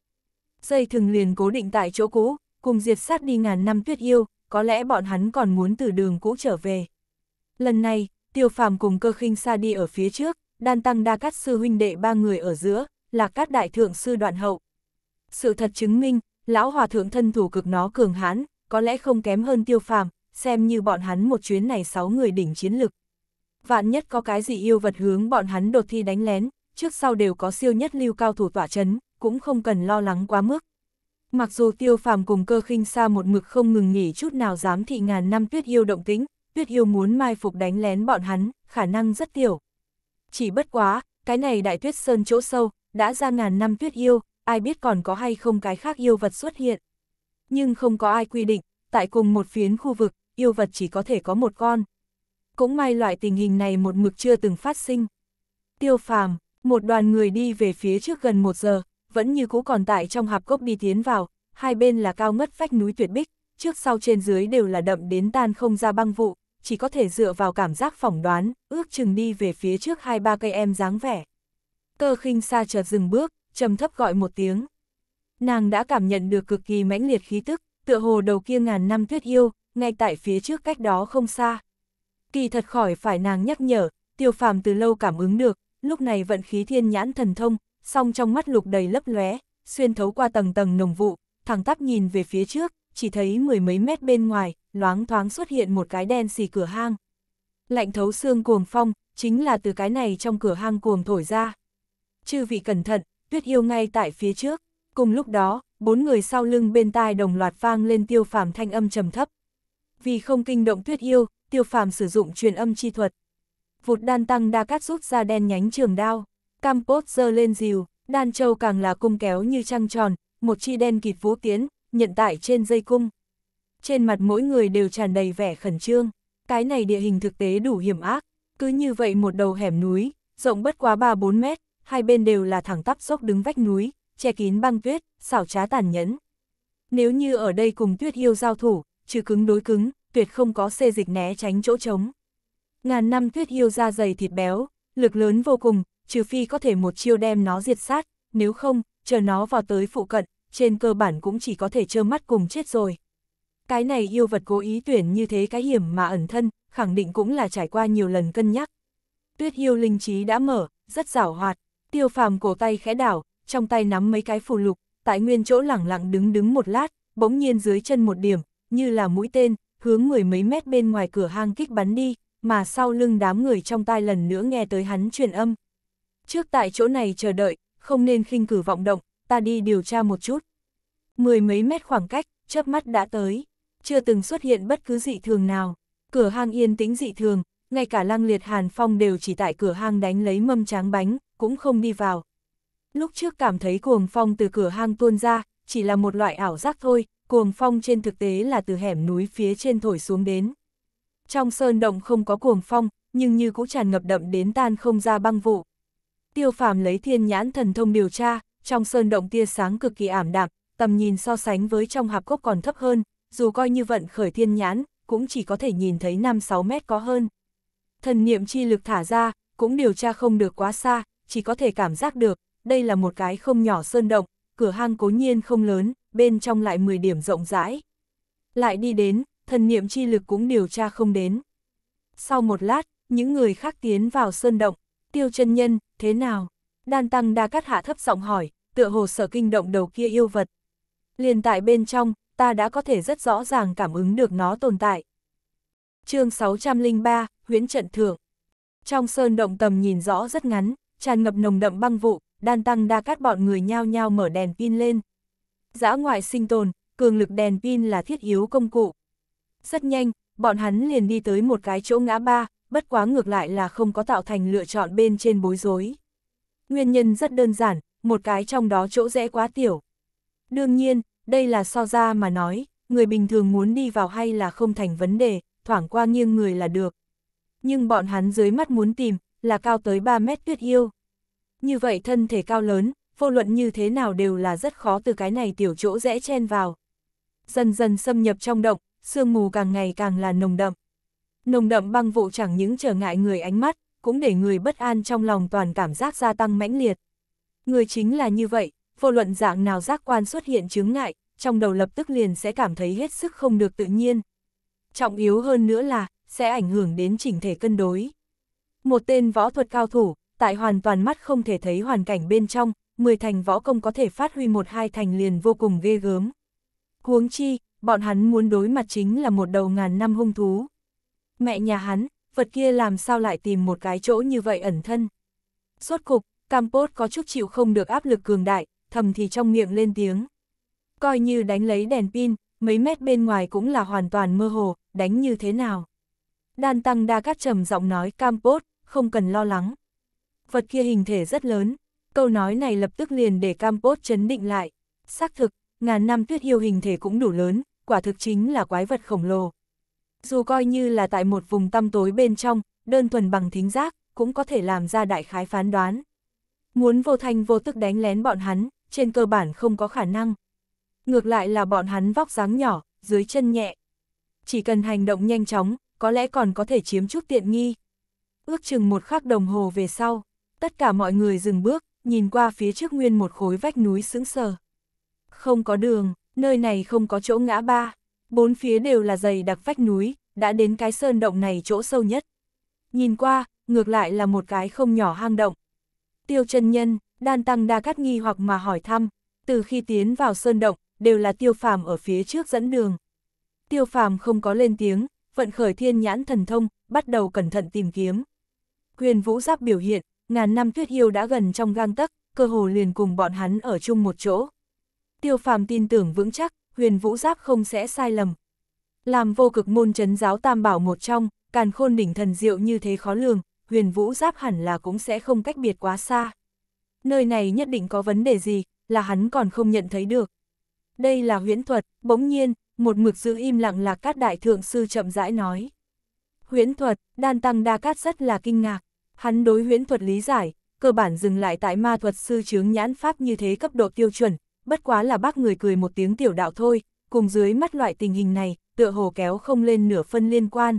Dây thường liền cố định tại chỗ cũ, cùng diệt sát đi ngàn năm tuyết yêu, có lẽ bọn hắn còn muốn từ đường cũ trở về. Lần này, tiêu phàm cùng cơ khinh xa đi ở phía trước, đan tăng đa cát sư huynh đệ ba người ở giữa, là các đại thượng sư đoạn hậu. Sự thật chứng minh, lão hòa thượng thân thủ cực nó cường hãn, có lẽ không kém hơn tiêu phàm, xem như bọn hắn một chuyến này sáu người đỉnh chiến lực. Vạn nhất có cái gì yêu vật hướng bọn hắn đột thi đánh lén, trước sau đều có siêu nhất lưu cao thủ tỏa chấn, cũng không cần lo lắng quá mức. Mặc dù tiêu phàm cùng cơ khinh xa một mực không ngừng nghỉ chút nào dám thị ngàn năm tuyết yêu động tĩnh tuyết yêu muốn mai phục đánh lén bọn hắn, khả năng rất tiểu. Chỉ bất quá, cái này đại tuyết sơn chỗ sâu, đã ra ngàn năm tuyết yêu, ai biết còn có hay không cái khác yêu vật xuất hiện. Nhưng không có ai quy định, tại cùng một phiến khu vực, yêu vật chỉ có thể có một con. Cũng may loại tình hình này một mực chưa từng phát sinh. Tiêu phàm, một đoàn người đi về phía trước gần một giờ, vẫn như cũ còn tại trong hạp cốc đi tiến vào, hai bên là cao ngất vách núi tuyệt bích, trước sau trên dưới đều là đậm đến tan không ra băng vụ, chỉ có thể dựa vào cảm giác phỏng đoán, ước chừng đi về phía trước hai ba cây em dáng vẻ. Cơ khinh xa chợt dừng bước, trầm thấp gọi một tiếng. Nàng đã cảm nhận được cực kỳ mãnh liệt khí tức, tựa hồ đầu kia ngàn năm tuyết yêu, ngay tại phía trước cách đó không xa. Kỳ thật khỏi phải nàng nhắc nhở, tiêu phàm từ lâu cảm ứng được, lúc này vận khí thiên nhãn thần thông, song trong mắt lục đầy lấp lóe, xuyên thấu qua tầng tầng nồng vụ, thẳng tắp nhìn về phía trước, chỉ thấy mười mấy mét bên ngoài, loáng thoáng xuất hiện một cái đen xì cửa hang. Lạnh thấu xương cuồng phong, chính là từ cái này trong cửa hang cuồng thổi ra. Chư vị cẩn thận, tuyết yêu ngay tại phía trước. Cùng lúc đó, bốn người sau lưng bên tai đồng loạt vang lên tiêu phàm thanh âm trầm thấp. Vì không kinh động tuyết yêu, tiêu phàm sử dụng truyền âm chi thuật. Vụt đan tăng đa cát rút ra đen nhánh trường đao. Campos dơ lên dìu, đan châu càng là cung kéo như trăng tròn, một chi đen kịt vú tiến, nhận tại trên dây cung. Trên mặt mỗi người đều tràn đầy vẻ khẩn trương, cái này địa hình thực tế đủ hiểm ác, cứ như vậy một đầu hẻm núi, rộng bất quá 3-4 mét, hai bên đều là thẳng tắp dốc đứng vách núi, che kín băng tuyết, xảo trá tàn nhẫn. Nếu như ở đây cùng tuyết yêu giao thủ, trừ cứng đối cứng, tuyệt không có xê dịch né tránh chỗ trống. Ngàn năm tuyết yêu da dày thịt béo, lực lớn vô cùng, trừ phi có thể một chiêu đem nó diệt sát, nếu không, chờ nó vào tới phụ cận, trên cơ bản cũng chỉ có thể trơ mắt cùng chết rồi. Cái này yêu vật cố ý tuyển như thế cái hiểm mà ẩn thân, khẳng định cũng là trải qua nhiều lần cân nhắc. Tuyết yêu linh trí đã mở, rất rảo hoạt, tiêu phàm cổ tay khẽ đảo, trong tay nắm mấy cái phù lục, tại nguyên chỗ lẳng lặng đứng đứng một lát, bỗng nhiên dưới chân một điểm, như là mũi tên, hướng người mấy mét bên ngoài cửa hang kích bắn đi, mà sau lưng đám người trong tai lần nữa nghe tới hắn truyền âm, Trước tại chỗ này chờ đợi, không nên khinh cử vọng động, ta đi điều tra một chút. Mười mấy mét khoảng cách, chớp mắt đã tới. Chưa từng xuất hiện bất cứ dị thường nào. Cửa hang yên tĩnh dị thường, ngay cả lăng liệt hàn phong đều chỉ tại cửa hang đánh lấy mâm tráng bánh, cũng không đi vào. Lúc trước cảm thấy cuồng phong từ cửa hang tuôn ra, chỉ là một loại ảo giác thôi, cuồng phong trên thực tế là từ hẻm núi phía trên thổi xuống đến. Trong sơn động không có cuồng phong, nhưng như cũ tràn ngập đậm đến tan không ra băng vụ tiêu phàm lấy thiên nhãn thần thông điều tra, trong sơn động tia sáng cực kỳ ảm đạm, tầm nhìn so sánh với trong hạp cốc còn thấp hơn, dù coi như vận khởi thiên nhãn, cũng chỉ có thể nhìn thấy 5-6 mét có hơn. Thần niệm chi lực thả ra, cũng điều tra không được quá xa, chỉ có thể cảm giác được, đây là một cái không nhỏ sơn động, cửa hang cố nhiên không lớn, bên trong lại 10 điểm rộng rãi. Lại đi đến, thần niệm chi lực cũng điều tra không đến. Sau một lát, những người khác tiến vào sơn động, tiêu chân nhân, thế nào? Đan tăng đa cắt hạ thấp giọng hỏi, tựa hồ sở kinh động đầu kia yêu vật. Liền tại bên trong, ta đã có thể rất rõ ràng cảm ứng được nó tồn tại. chương 603, huyễn trận thượng. Trong sơn động tầm nhìn rõ rất ngắn, tràn ngập nồng đậm băng vụ, đan tăng đa cắt bọn người nhao nhao mở đèn pin lên. Giã ngoại sinh tồn, cường lực đèn pin là thiết yếu công cụ. Rất nhanh, bọn hắn liền đi tới một cái chỗ ngã ba, bất quá ngược lại là không có tạo thành lựa chọn bên trên bối rối. Nguyên nhân rất đơn giản, một cái trong đó chỗ rẽ quá tiểu. Đương nhiên, đây là so ra mà nói, người bình thường muốn đi vào hay là không thành vấn đề, thoảng qua nghiêng người là được. Nhưng bọn hắn dưới mắt muốn tìm, là cao tới 3 mét tuyết yêu. Như vậy thân thể cao lớn, vô luận như thế nào đều là rất khó từ cái này tiểu chỗ rẽ chen vào. Dần dần xâm nhập trong động, sương mù càng ngày càng là nồng đậm nồng đậm băng vụ chẳng những trở ngại người ánh mắt, cũng để người bất an trong lòng toàn cảm giác gia tăng mãnh liệt. Người chính là như vậy, vô luận dạng nào giác quan xuất hiện chứng ngại, trong đầu lập tức liền sẽ cảm thấy hết sức không được tự nhiên. Trọng yếu hơn nữa là, sẽ ảnh hưởng đến chỉnh thể cân đối. Một tên võ thuật cao thủ, tại hoàn toàn mắt không thể thấy hoàn cảnh bên trong, 10 thành võ công có thể phát huy một hai thành liền vô cùng ghê gớm. Huống chi, bọn hắn muốn đối mặt chính là một đầu ngàn năm hung thú mẹ nhà hắn, vật kia làm sao lại tìm một cái chỗ như vậy ẩn thân. Suốt cục, Campos có chút chịu không được áp lực cường đại, thầm thì trong miệng lên tiếng. Coi như đánh lấy đèn pin, mấy mét bên ngoài cũng là hoàn toàn mơ hồ, đánh như thế nào. Đan tăng đa cát trầm giọng nói Campos, không cần lo lắng. Vật kia hình thể rất lớn, câu nói này lập tức liền để Campos chấn định lại. Xác thực, ngàn năm tuyết yêu hình thể cũng đủ lớn, quả thực chính là quái vật khổng lồ dù coi như là tại một vùng tăm tối bên trong, đơn thuần bằng thính giác, cũng có thể làm ra đại khái phán đoán. Muốn vô thanh vô tức đánh lén bọn hắn, trên cơ bản không có khả năng. Ngược lại là bọn hắn vóc dáng nhỏ, dưới chân nhẹ. Chỉ cần hành động nhanh chóng, có lẽ còn có thể chiếm chút tiện nghi. Ước chừng một khắc đồng hồ về sau, tất cả mọi người dừng bước, nhìn qua phía trước nguyên một khối vách núi sững sờ. Không có đường, nơi này không có chỗ ngã ba. Bốn phía đều là dày đặc vách núi, đã đến cái sơn động này chỗ sâu nhất. Nhìn qua, ngược lại là một cái không nhỏ hang động. Tiêu chân nhân, đan tăng đa cắt nghi hoặc mà hỏi thăm, từ khi tiến vào sơn động, đều là tiêu phàm ở phía trước dẫn đường. Tiêu phàm không có lên tiếng, vận khởi thiên nhãn thần thông, bắt đầu cẩn thận tìm kiếm. quyền vũ giáp biểu hiện, ngàn năm tuyết hiêu đã gần trong gang tấc, cơ hồ liền cùng bọn hắn ở chung một chỗ. Tiêu phàm tin tưởng vững chắc, huyền vũ giáp không sẽ sai lầm. Làm vô cực môn chấn giáo tam bảo một trong, càn khôn đỉnh thần diệu như thế khó lường, huyền vũ giáp hẳn là cũng sẽ không cách biệt quá xa. Nơi này nhất định có vấn đề gì, là hắn còn không nhận thấy được. Đây là huyễn thuật, bỗng nhiên, một mực giữ im lặng là các đại thượng sư chậm rãi nói. Huyễn thuật, đan tăng đa cát rất là kinh ngạc, hắn đối huyễn thuật lý giải, cơ bản dừng lại tại ma thuật sư chướng nhãn pháp như thế cấp độ tiêu chuẩn, bất quá là bác người cười một tiếng tiểu đạo thôi, cùng dưới mắt loại tình hình này, tựa hồ kéo không lên nửa phân liên quan.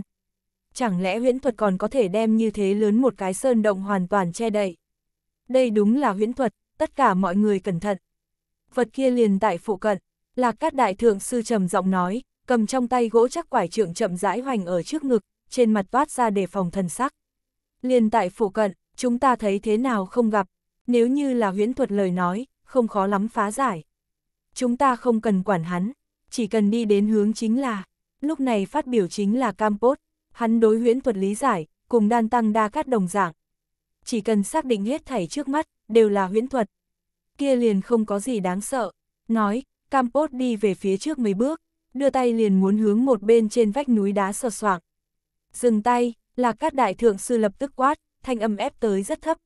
Chẳng lẽ huyễn thuật còn có thể đem như thế lớn một cái sơn động hoàn toàn che đậy? Đây đúng là huyễn thuật, tất cả mọi người cẩn thận. Vật kia liền tại phụ cận, là các đại thượng sư trầm giọng nói, cầm trong tay gỗ chắc quải trượng chậm rãi hoành ở trước ngực, trên mặt toát ra đề phòng thần sắc. Liền tại phụ cận, chúng ta thấy thế nào không gặp, nếu như là huyễn thuật lời nói, không khó lắm phá giải. Chúng ta không cần quản hắn, chỉ cần đi đến hướng chính là, lúc này phát biểu chính là Campos, hắn đối huyễn thuật lý giải, cùng đan tăng đa cát đồng dạng. Chỉ cần xác định hết thảy trước mắt, đều là huyễn thuật. Kia liền không có gì đáng sợ, nói, Campos đi về phía trước mấy bước, đưa tay liền muốn hướng một bên trên vách núi đá sờ soạng. Dừng tay, là các đại thượng sư lập tức quát, thanh âm ép tới rất thấp.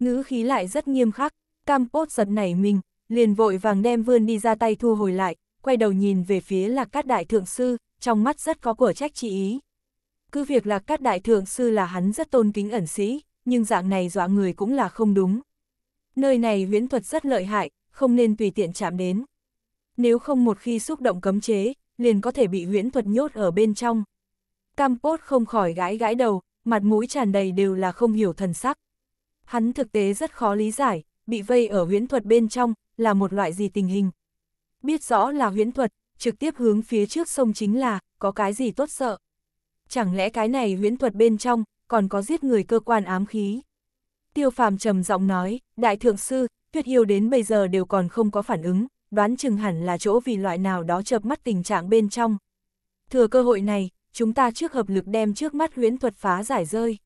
Ngữ khí lại rất nghiêm khắc, Campos giật nảy mình, liền vội vàng đem vươn đi ra tay thu hồi lại, quay đầu nhìn về phía lạc cát đại thượng sư, trong mắt rất có của trách chỉ ý. Cứ việc lạc cát đại thượng sư là hắn rất tôn kính ẩn sĩ, nhưng dạng này dọa người cũng là không đúng. Nơi này huyễn thuật rất lợi hại, không nên tùy tiện chạm đến. Nếu không một khi xúc động cấm chế, liền có thể bị huyễn thuật nhốt ở bên trong. Campos không khỏi gãi gãi đầu, mặt mũi tràn đầy đều là không hiểu thần sắc. Hắn thực tế rất khó lý giải, bị vây ở huyễn thuật bên trong, là một loại gì tình hình. Biết rõ là huyễn thuật, trực tiếp hướng phía trước sông chính là, có cái gì tốt sợ. Chẳng lẽ cái này huyễn thuật bên trong, còn có giết người cơ quan ám khí. Tiêu phàm trầm giọng nói, đại thượng sư, tuyệt yêu đến bây giờ đều còn không có phản ứng, đoán chừng hẳn là chỗ vì loại nào đó chợp mắt tình trạng bên trong. Thừa cơ hội này, chúng ta trước hợp lực đem trước mắt huyễn thuật phá giải rơi.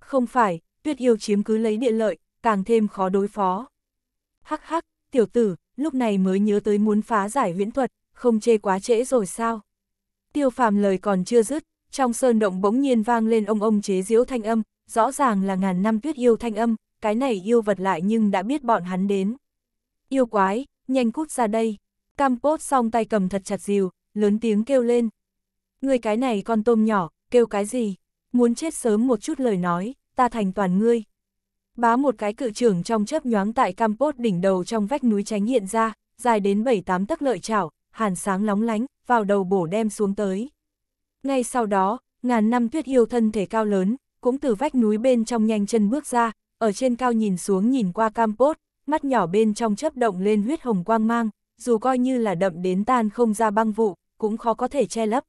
Không phải, tuyệt yêu chiếm cứ lấy địa lợi, càng thêm khó đối phó. Hắc hắc, tiểu tử, lúc này mới nhớ tới muốn phá giải huyễn thuật, không chê quá trễ rồi sao? Tiêu phàm lời còn chưa dứt, trong sơn động bỗng nhiên vang lên ông ông chế diễu thanh âm, rõ ràng là ngàn năm tuyết yêu thanh âm, cái này yêu vật lại nhưng đã biết bọn hắn đến. Yêu quái, nhanh cút ra đây, cam Campos song tay cầm thật chặt dìu, lớn tiếng kêu lên. Người cái này con tôm nhỏ, kêu cái gì? Muốn chết sớm một chút lời nói, ta thành toàn ngươi. Bá một cái cự trưởng trong chớp nhoáng tại campốt đỉnh đầu trong vách núi tránh hiện ra, dài đến 7-8 tấc lợi chảo, hàn sáng lóng lánh, vào đầu bổ đem xuống tới. Ngay sau đó, ngàn năm tuyết yêu thân thể cao lớn, cũng từ vách núi bên trong nhanh chân bước ra, ở trên cao nhìn xuống nhìn qua campốt, mắt nhỏ bên trong chớp động lên huyết hồng quang mang, dù coi như là đậm đến tan không ra băng vụ, cũng khó có thể che lấp.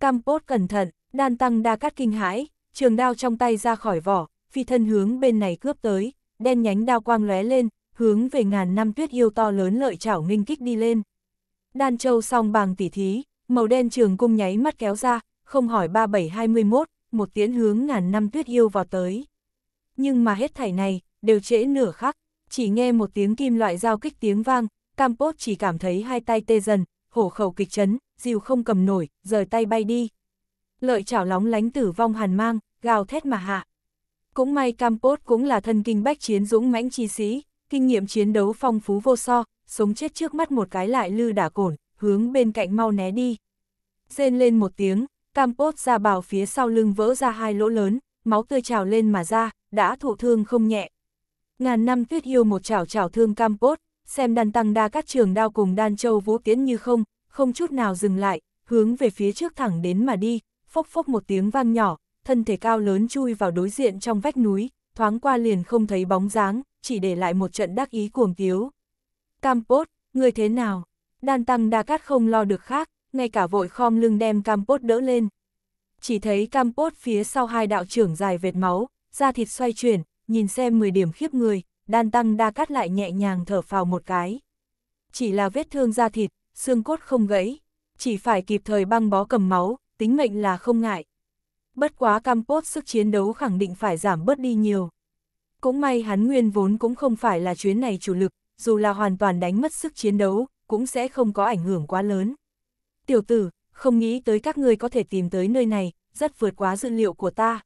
Campốt cẩn thận, đan tăng đa cắt kinh hãi, trường đao trong tay ra khỏi vỏ, phi thân hướng bên này cướp tới, đen nhánh đao quang lóe lên, hướng về ngàn năm tuyết yêu to lớn lợi chảo nghênh kích đi lên. Đan châu song bàng tỉ thí, màu đen trường cung nháy mắt kéo ra, không hỏi 3721, một tiến hướng ngàn năm tuyết yêu vào tới. Nhưng mà hết thảy này, đều trễ nửa khắc, chỉ nghe một tiếng kim loại giao kích tiếng vang, Campos chỉ cảm thấy hai tay tê dần, hổ khẩu kịch chấn, dìu không cầm nổi, rời tay bay đi. Lợi chảo lóng lánh tử vong hàn mang, gào thét mà hạ. Cũng may Campos cũng là thân kinh bách chiến dũng mãnh chi sĩ, kinh nghiệm chiến đấu phong phú vô so, sống chết trước mắt một cái lại lư đả cổn, hướng bên cạnh mau né đi. Rên lên một tiếng, Campos ra bào phía sau lưng vỡ ra hai lỗ lớn, máu tươi trào lên mà ra, đã thụ thương không nhẹ. Ngàn năm tuyết yêu một chảo chảo thương Campos, xem đàn tăng đa các trường đao cùng đan châu vũ tiến như không, không chút nào dừng lại, hướng về phía trước thẳng đến mà đi, phốc phốc một tiếng vang nhỏ, thân thể cao lớn chui vào đối diện trong vách núi, thoáng qua liền không thấy bóng dáng, chỉ để lại một trận đắc ý cuồng tiếu. Campos, người thế nào? Đan tăng đa cát không lo được khác, ngay cả vội khom lưng đem Campos đỡ lên. Chỉ thấy Campos phía sau hai đạo trưởng dài vệt máu, da thịt xoay chuyển, nhìn xem 10 điểm khiếp người, đan tăng đa cát lại nhẹ nhàng thở phào một cái. Chỉ là vết thương da thịt, xương cốt không gãy, chỉ phải kịp thời băng bó cầm máu, tính mệnh là không ngại bất quá Campos sức chiến đấu khẳng định phải giảm bớt đi nhiều. Cũng may hắn nguyên vốn cũng không phải là chuyến này chủ lực, dù là hoàn toàn đánh mất sức chiến đấu, cũng sẽ không có ảnh hưởng quá lớn. Tiểu tử, không nghĩ tới các ngươi có thể tìm tới nơi này, rất vượt quá dự liệu của ta.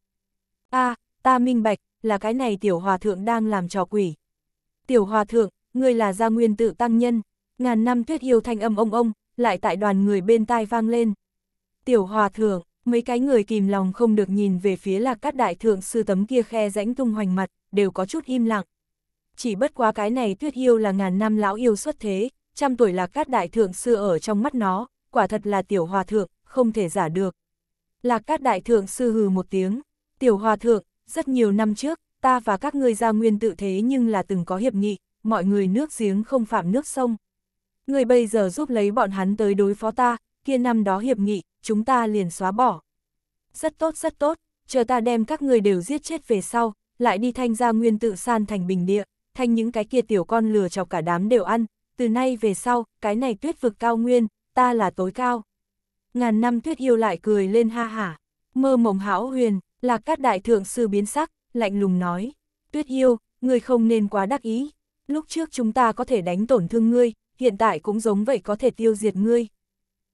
a ta minh bạch, là cái này tiểu hòa thượng đang làm trò quỷ. Tiểu hòa thượng, ngươi là gia nguyên tự tăng nhân, ngàn năm tuyết yêu thanh âm ông ông, lại tại đoàn người bên tai vang lên. Tiểu hòa thượng, mấy cái người kìm lòng không được nhìn về phía lạc cát đại thượng sư tấm kia khe rãnh tung hoành mặt, đều có chút im lặng. Chỉ bất quá cái này tuyết yêu là ngàn năm lão yêu xuất thế, trăm tuổi lạc cát đại thượng sư ở trong mắt nó, quả thật là tiểu hòa thượng, không thể giả được. Lạc cát đại thượng sư hừ một tiếng, tiểu hòa thượng, rất nhiều năm trước, ta và các ngươi gia nguyên tự thế nhưng là từng có hiệp nghị, mọi người nước giếng không phạm nước sông. Người bây giờ giúp lấy bọn hắn tới đối phó ta, kia năm đó hiệp nghị, chúng ta liền xóa bỏ. Rất tốt rất tốt, chờ ta đem các người đều giết chết về sau, lại đi thanh ra nguyên tự san thành bình địa, thanh những cái kia tiểu con lừa chọc cả đám đều ăn, từ nay về sau, cái này tuyết vực cao nguyên, ta là tối cao. Ngàn năm tuyết yêu lại cười lên ha hả, mơ mộng hão huyền, là các đại thượng sư biến sắc, lạnh lùng nói, tuyết yêu, ngươi không nên quá đắc ý, lúc trước chúng ta có thể đánh tổn thương ngươi, hiện tại cũng giống vậy có thể tiêu diệt ngươi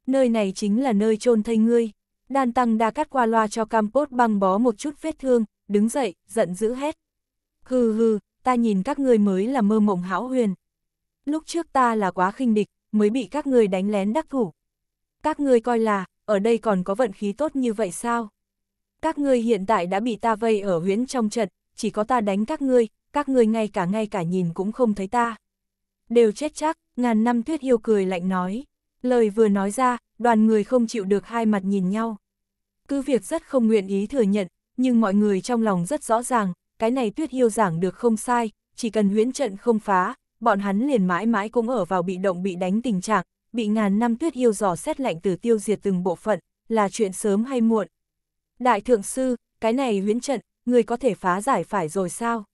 nơi này chính là nơi chôn thây ngươi. Đan tăng đa cắt qua loa cho Campos băng bó một chút vết thương, đứng dậy, giận dữ hét. Hừ hừ, ta nhìn các ngươi mới là mơ mộng hão huyền. Lúc trước ta là quá khinh địch, mới bị các ngươi đánh lén đắc thủ. Các ngươi coi là, ở đây còn có vận khí tốt như vậy sao? Các ngươi hiện tại đã bị ta vây ở huyễn trong trận, chỉ có ta đánh các ngươi, các ngươi ngay cả ngay cả nhìn cũng không thấy ta. Đều chết chắc, ngàn năm tuyết yêu cười lạnh nói. Lời vừa nói ra, đoàn người không chịu được hai mặt nhìn nhau. Cứ việc rất không nguyện ý thừa nhận, nhưng mọi người trong lòng rất rõ ràng, cái này tuyết hiêu giảng được không sai, chỉ cần huyễn trận không phá, bọn hắn liền mãi mãi cũng ở vào bị động bị đánh tình trạng, bị ngàn năm tuyết hiêu dò xét lạnh từ tiêu diệt từng bộ phận, là chuyện sớm hay muộn. Đại thượng sư, cái này huyễn trận, người có thể phá giải phải rồi sao?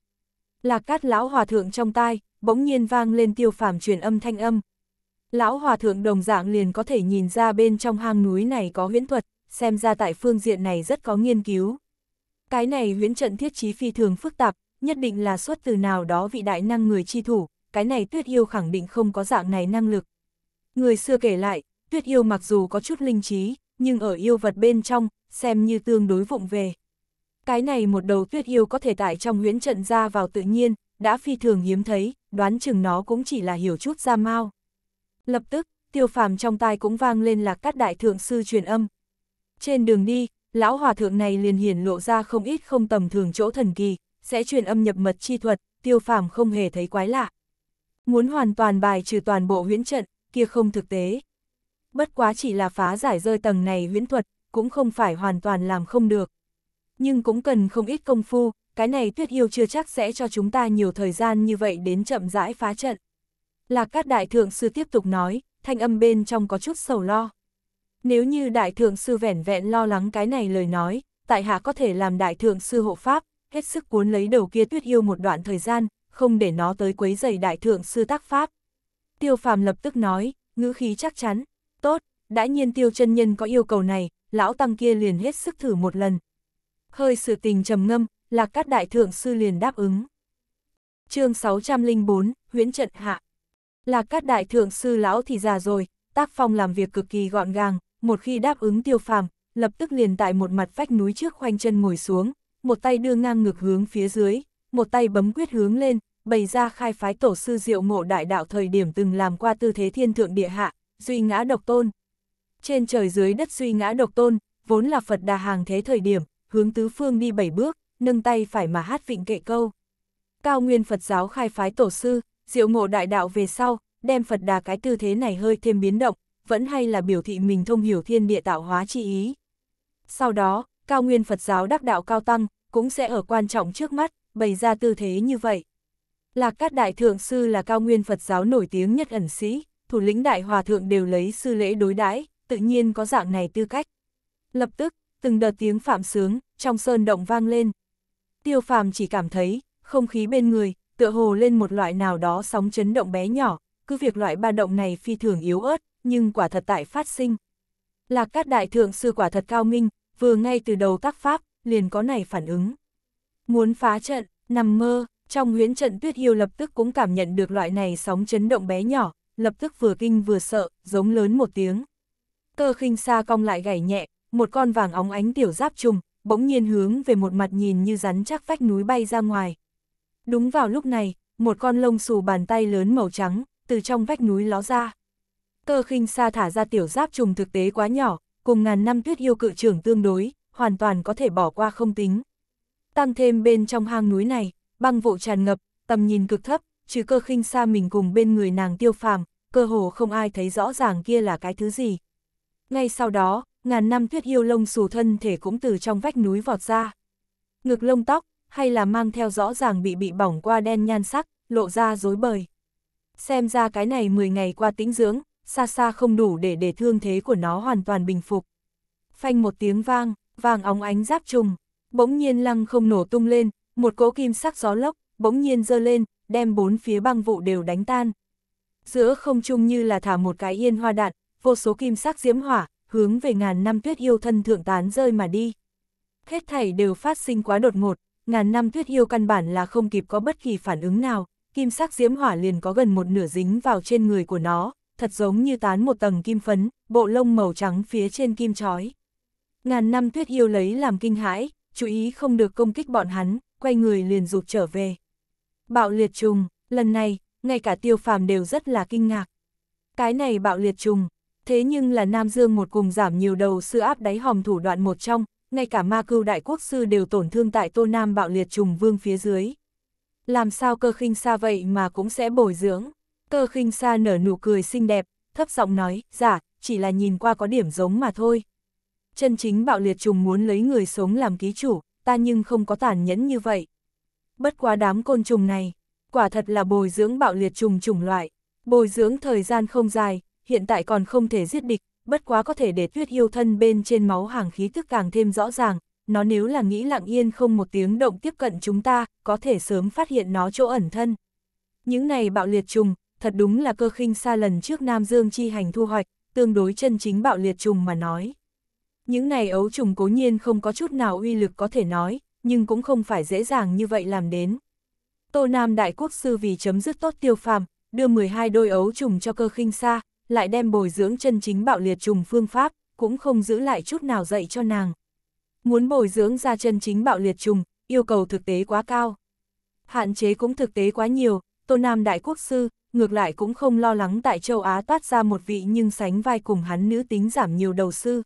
Lạc cát lão hòa thượng trong tai, bỗng nhiên vang lên tiêu phàm truyền âm thanh âm, Lão Hòa Thượng đồng dạng liền có thể nhìn ra bên trong hang núi này có huyễn thuật, xem ra tại phương diện này rất có nghiên cứu. Cái này huyễn trận thiết trí phi thường phức tạp, nhất định là xuất từ nào đó vị đại năng người chi thủ, cái này tuyết yêu khẳng định không có dạng này năng lực. Người xưa kể lại, tuyết yêu mặc dù có chút linh trí, nhưng ở yêu vật bên trong, xem như tương đối vụng về. Cái này một đầu tuyết yêu có thể tại trong huyễn trận ra vào tự nhiên, đã phi thường hiếm thấy, đoán chừng nó cũng chỉ là hiểu chút ra mau. Lập tức, tiêu phàm trong tai cũng vang lên lạc cát đại thượng sư truyền âm. Trên đường đi, lão hòa thượng này liền hiển lộ ra không ít không tầm thường chỗ thần kỳ, sẽ truyền âm nhập mật chi thuật, tiêu phàm không hề thấy quái lạ. Muốn hoàn toàn bài trừ toàn bộ huyễn trận, kia không thực tế. Bất quá chỉ là phá giải rơi tầng này huyễn thuật, cũng không phải hoàn toàn làm không được. Nhưng cũng cần không ít công phu, cái này tuyết yêu chưa chắc sẽ cho chúng ta nhiều thời gian như vậy đến chậm rãi phá trận. Là các đại thượng sư tiếp tục nói, thanh âm bên trong có chút sầu lo. Nếu như đại thượng sư vẻn vẹn lo lắng cái này lời nói, tại hạ có thể làm đại thượng sư hộ pháp, hết sức cuốn lấy đầu kia tuyết yêu một đoạn thời gian, không để nó tới quấy giày đại thượng sư tác pháp. Tiêu phàm lập tức nói, ngữ khí chắc chắn, tốt, đã nhiên tiêu chân nhân có yêu cầu này, lão tăng kia liền hết sức thử một lần. Hơi sự tình trầm ngâm, là các đại thượng sư liền đáp ứng. chương 604, huyễn trận hạ. Lạc các đại thượng sư lão thì già rồi, tác phong làm việc cực kỳ gọn gàng, một khi đáp ứng tiêu phàm, lập tức liền tại một mặt vách núi trước khoanh chân ngồi xuống, một tay đưa ngang ngược hướng phía dưới, một tay bấm quyết hướng lên, bày ra khai phái tổ sư diệu ngộ đại đạo thời điểm từng làm qua tư thế thiên thượng địa hạ, duy ngã độc tôn. Trên trời dưới đất suy ngã độc tôn, vốn là Phật đà hàng thế thời điểm, hướng tứ phương đi bảy bước, nâng tay phải mà hát vịnh kệ câu. Cao nguyên Phật giáo khai phái tổ sư, diệu ngộ đại đạo về sau, đem Phật đà cái tư thế này hơi thêm biến động, vẫn hay là biểu thị mình thông hiểu thiên địa tạo hóa chi ý. Sau đó, cao nguyên Phật giáo đắc đạo cao tăng, cũng sẽ ở quan trọng trước mắt, bày ra tư thế như vậy. Lạc các đại thượng sư là cao nguyên Phật giáo nổi tiếng nhất ẩn sĩ, thủ lĩnh đại hòa thượng đều lấy sư lễ đối đãi, tự nhiên có dạng này tư cách. Lập tức, từng đợt tiếng phạm sướng, trong sơn động vang lên. Tiêu phàm chỉ cảm thấy, không khí bên người, tựa hồ lên một loại nào đó sóng chấn động bé nhỏ, cứ việc loại ba động này phi thường yếu ớt, nhưng quả thật tại phát sinh. Lạc các đại thượng sư quả thật cao minh, vừa ngay từ đầu tác pháp, liền có này phản ứng. Muốn phá trận, nằm mơ, trong huyễn trận tuyết yêu lập tức cũng cảm nhận được loại này sóng chấn động bé nhỏ, lập tức vừa kinh vừa sợ, giống lớn một tiếng. Cơ khinh xa cong lại gảy nhẹ, một con vàng óng ánh tiểu giáp trùng, bỗng nhiên hướng về một mặt nhìn như rắn chắc vách núi bay ra ngoài, Đúng vào lúc này, một con lông xù bàn tay lớn màu trắng, từ trong vách núi ló ra. Cơ khinh xa thả ra tiểu giáp trùng thực tế quá nhỏ, cùng ngàn năm tuyết yêu cự trưởng tương đối, hoàn toàn có thể bỏ qua không tính. Tăng thêm bên trong hang núi này, băng vụ tràn ngập, tầm nhìn cực thấp, trừ cơ khinh xa mình cùng bên người nàng tiêu phàm, cơ hồ không ai thấy rõ ràng kia là cái thứ gì. Ngay sau đó, ngàn năm tuyết yêu lông xù thân thể cũng từ trong vách núi vọt ra. Ngực lông tóc, hay là mang theo rõ ràng bị bị bỏng qua đen nhan sắc, lộ ra dối bời. Xem ra cái này 10 ngày qua tĩnh dưỡng, xa xa không đủ để để thương thế của nó hoàn toàn bình phục. Phanh một tiếng vang, vàng óng ánh giáp trùng, bỗng nhiên lăng không nổ tung lên, một cỗ kim sắc gió lốc, bỗng nhiên dơ lên, đem bốn phía băng vụ đều đánh tan. Giữa không trung như là thả một cái yên hoa đạn, vô số kim sắc diễm hỏa, hướng về ngàn năm tuyết yêu thân thượng tán rơi mà đi. Hết thảy đều phát sinh quá đột ngột, ngàn năm tuyết yêu căn bản là không kịp có bất kỳ phản ứng nào, kim sắc diễm hỏa liền có gần một nửa dính vào trên người của nó, thật giống như tán một tầng kim phấn, bộ lông màu trắng phía trên kim chói. Ngàn năm tuyết yêu lấy làm kinh hãi, chú ý không được công kích bọn hắn, quay người liền rụt trở về. Bạo liệt trùng, lần này, ngay cả tiêu phàm đều rất là kinh ngạc. Cái này bạo liệt trùng, thế nhưng là Nam Dương một cùng giảm nhiều đầu sư áp đáy hòm thủ đoạn một trong, ngay cả ma cưu đại quốc sư đều tổn thương tại Tô Nam bạo liệt trùng vương phía dưới. Làm sao cơ khinh xa vậy mà cũng sẽ bồi dưỡng? Cơ khinh xa nở nụ cười xinh đẹp, thấp giọng nói, giả, dạ, chỉ là nhìn qua có điểm giống mà thôi. Chân chính bạo liệt trùng muốn lấy người sống làm ký chủ, ta nhưng không có tàn nhẫn như vậy. Bất quá đám côn trùng này, quả thật là bồi dưỡng bạo liệt trùng chủng loại, bồi dưỡng thời gian không dài, hiện tại còn không thể giết địch, bất quá có thể để tuyết yêu thân bên trên máu hàng khí tức càng thêm rõ ràng, nó nếu là nghĩ lặng yên không một tiếng động tiếp cận chúng ta, có thể sớm phát hiện nó chỗ ẩn thân. Những này bạo liệt trùng, thật đúng là cơ khinh xa lần trước Nam Dương chi hành thu hoạch, tương đối chân chính bạo liệt trùng mà nói. Những này ấu trùng cố nhiên không có chút nào uy lực có thể nói, nhưng cũng không phải dễ dàng như vậy làm đến. Tô Nam Đại Quốc Sư vì chấm dứt tốt tiêu phàm, đưa 12 đôi ấu trùng cho cơ khinh xa, lại đem bồi dưỡng chân chính bạo liệt trùng phương pháp, cũng không giữ lại chút nào dạy cho nàng. Muốn bồi dưỡng ra chân chính bạo liệt trùng, yêu cầu thực tế quá cao. Hạn chế cũng thực tế quá nhiều, Tô Nam Đại Quốc Sư, ngược lại cũng không lo lắng tại châu Á toát ra một vị nhưng sánh vai cùng hắn nữ tính giảm nhiều đầu sư.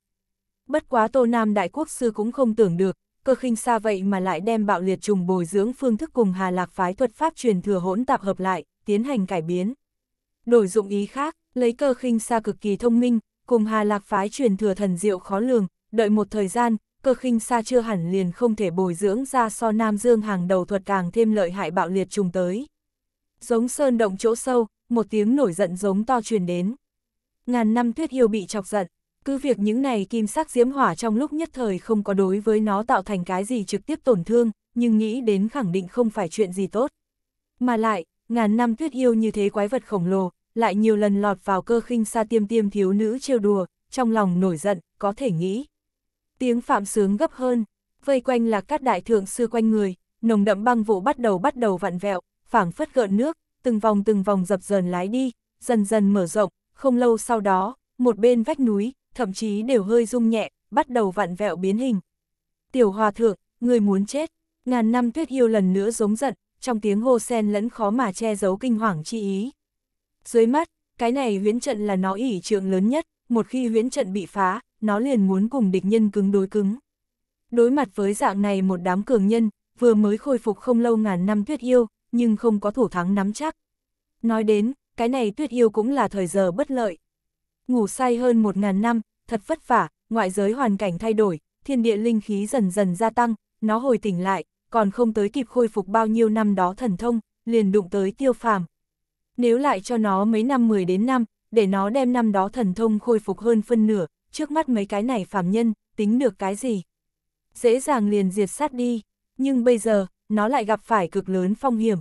Bất quá Tô Nam Đại Quốc Sư cũng không tưởng được, cơ khinh xa vậy mà lại đem bạo liệt trùng bồi dưỡng phương thức cùng Hà Lạc phái thuật pháp truyền thừa hỗn tạp hợp lại, tiến hành cải biến. Đổi dụng ý khác, lấy cơ khinh xa cực kỳ thông minh, cùng Hà Lạc phái truyền thừa thần diệu khó lường, đợi một thời gian, cơ khinh xa chưa hẳn liền không thể bồi dưỡng ra so Nam Dương hàng đầu thuật càng thêm lợi hại bạo liệt trùng tới. Giống sơn động chỗ sâu, một tiếng nổi giận giống to truyền đến. Ngàn năm tuyết yêu bị chọc giận, cứ việc những này kim sắc diễm hỏa trong lúc nhất thời không có đối với nó tạo thành cái gì trực tiếp tổn thương, nhưng nghĩ đến khẳng định không phải chuyện gì tốt. Mà lại, ngàn năm tuyết yêu như thế quái vật khổng lồ, lại nhiều lần lọt vào cơ khinh xa tiêm tiêm thiếu nữ trêu đùa, trong lòng nổi giận, có thể nghĩ. Tiếng phạm sướng gấp hơn, vây quanh là các đại thượng sư quanh người, nồng đậm băng vụ bắt đầu bắt đầu vặn vẹo, phảng phất gợn nước, từng vòng từng vòng dập dờn lái đi, dần dần mở rộng, không lâu sau đó, một bên vách núi, thậm chí đều hơi rung nhẹ, bắt đầu vặn vẹo biến hình. Tiểu hòa thượng, người muốn chết, ngàn năm tuyết yêu lần nữa giống giận, trong tiếng hô sen lẫn khó mà che giấu kinh hoàng chi ý. Dưới mắt, cái này huyễn trận là nó ỷ trượng lớn nhất, một khi huyễn trận bị phá, nó liền muốn cùng địch nhân cứng đối cứng. Đối mặt với dạng này một đám cường nhân, vừa mới khôi phục không lâu ngàn năm tuyết yêu, nhưng không có thủ thắng nắm chắc. Nói đến, cái này tuyết yêu cũng là thời giờ bất lợi. Ngủ say hơn một ngàn năm, thật vất vả, ngoại giới hoàn cảnh thay đổi, thiên địa linh khí dần dần gia tăng, nó hồi tỉnh lại, còn không tới kịp khôi phục bao nhiêu năm đó thần thông, liền đụng tới tiêu phàm, nếu lại cho nó mấy năm 10 đến năm, để nó đem năm đó thần thông khôi phục hơn phân nửa, trước mắt mấy cái này phàm nhân, tính được cái gì? Dễ dàng liền diệt sát đi, nhưng bây giờ, nó lại gặp phải cực lớn phong hiểm.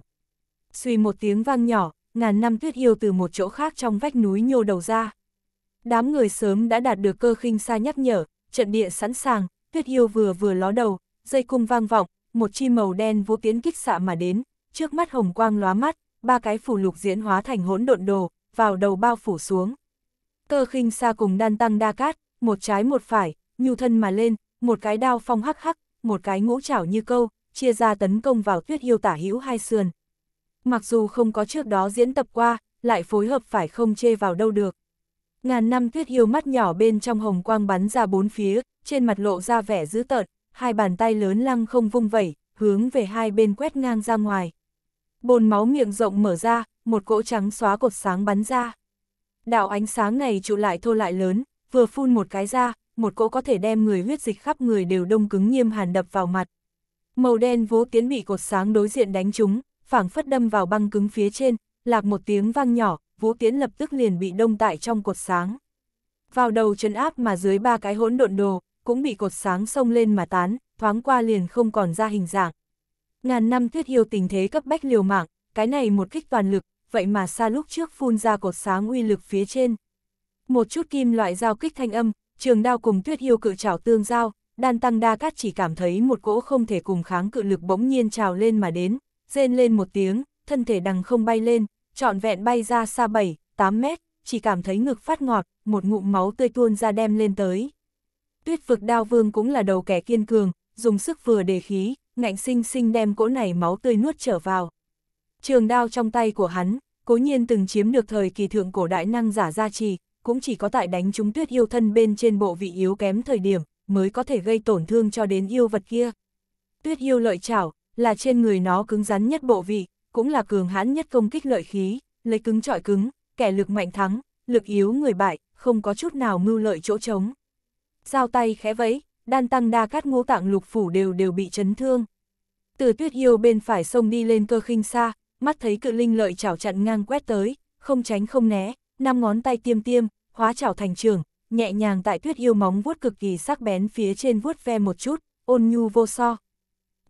Xùy một tiếng vang nhỏ, ngàn năm tuyết yêu từ một chỗ khác trong vách núi nhô đầu ra. Đám người sớm đã đạt được cơ khinh xa nhắc nhở, trận địa sẵn sàng, tuyết yêu vừa vừa ló đầu, dây cung vang vọng, một chi màu đen vô tiến kích xạ mà đến, trước mắt hồng quang lóa mắt, ba cái phủ lục diễn hóa thành hỗn độn đồ, vào đầu bao phủ xuống. Cơ khinh xa cùng đan tăng đa cát, một trái một phải, nhu thân mà lên, một cái đao phong hắc hắc, một cái ngũ chảo như câu, chia ra tấn công vào tuyết yêu tả hữu hai sườn. Mặc dù không có trước đó diễn tập qua, lại phối hợp phải không chê vào đâu được. Ngàn năm tuyết yêu mắt nhỏ bên trong hồng quang bắn ra bốn phía, trên mặt lộ ra vẻ dữ tợn, hai bàn tay lớn lăng không vung vẩy, hướng về hai bên quét ngang ra ngoài bồn máu miệng rộng mở ra, một cỗ trắng xóa cột sáng bắn ra. Đạo ánh sáng này trụ lại thô lại lớn, vừa phun một cái ra, một cỗ có thể đem người huyết dịch khắp người đều đông cứng nghiêm hàn đập vào mặt. Màu đen vố tiến bị cột sáng đối diện đánh trúng, phảng phất đâm vào băng cứng phía trên, lạc một tiếng vang nhỏ, Vũ Tiến lập tức liền bị đông tại trong cột sáng. Vào đầu chân áp mà dưới ba cái hỗn độn đồ, cũng bị cột sáng xông lên mà tán, thoáng qua liền không còn ra hình dạng. Ngàn năm thuyết yêu tình thế cấp bách liều mạng, cái này một kích toàn lực, vậy mà xa lúc trước phun ra cột sáng uy lực phía trên. Một chút kim loại dao kích thanh âm, trường đao cùng tuyết yêu cự trảo tương giao, đan tăng đa cát chỉ cảm thấy một cỗ không thể cùng kháng cự lực bỗng nhiên trào lên mà đến, rên lên một tiếng, thân thể đằng không bay lên, trọn vẹn bay ra xa 7, 8 mét, chỉ cảm thấy ngực phát ngọt, một ngụm máu tươi tuôn ra đem lên tới. Tuyết vực đao vương cũng là đầu kẻ kiên cường, dùng sức vừa đề khí, ngạnh sinh sinh đem cỗ này máu tươi nuốt trở vào. Trường đao trong tay của hắn, cố nhiên từng chiếm được thời kỳ thượng cổ đại năng giả gia trì, cũng chỉ có tại đánh chúng tuyết yêu thân bên trên bộ vị yếu kém thời điểm, mới có thể gây tổn thương cho đến yêu vật kia. Tuyết yêu lợi chảo, là trên người nó cứng rắn nhất bộ vị, cũng là cường hãn nhất công kích lợi khí, lấy cứng trọi cứng, kẻ lực mạnh thắng, lực yếu người bại, không có chút nào mưu lợi chỗ trống. Giao tay khẽ vẫy, đan tăng đa cát ngũ tạng lục phủ đều đều bị chấn thương. Từ tuyết yêu bên phải sông đi lên cơ khinh xa, mắt thấy cự linh lợi chảo chặn ngang quét tới, không tránh không né, năm ngón tay tiêm tiêm, hóa chảo thành trường, nhẹ nhàng tại tuyết yêu móng vuốt cực kỳ sắc bén phía trên vuốt ve một chút, ôn nhu vô so.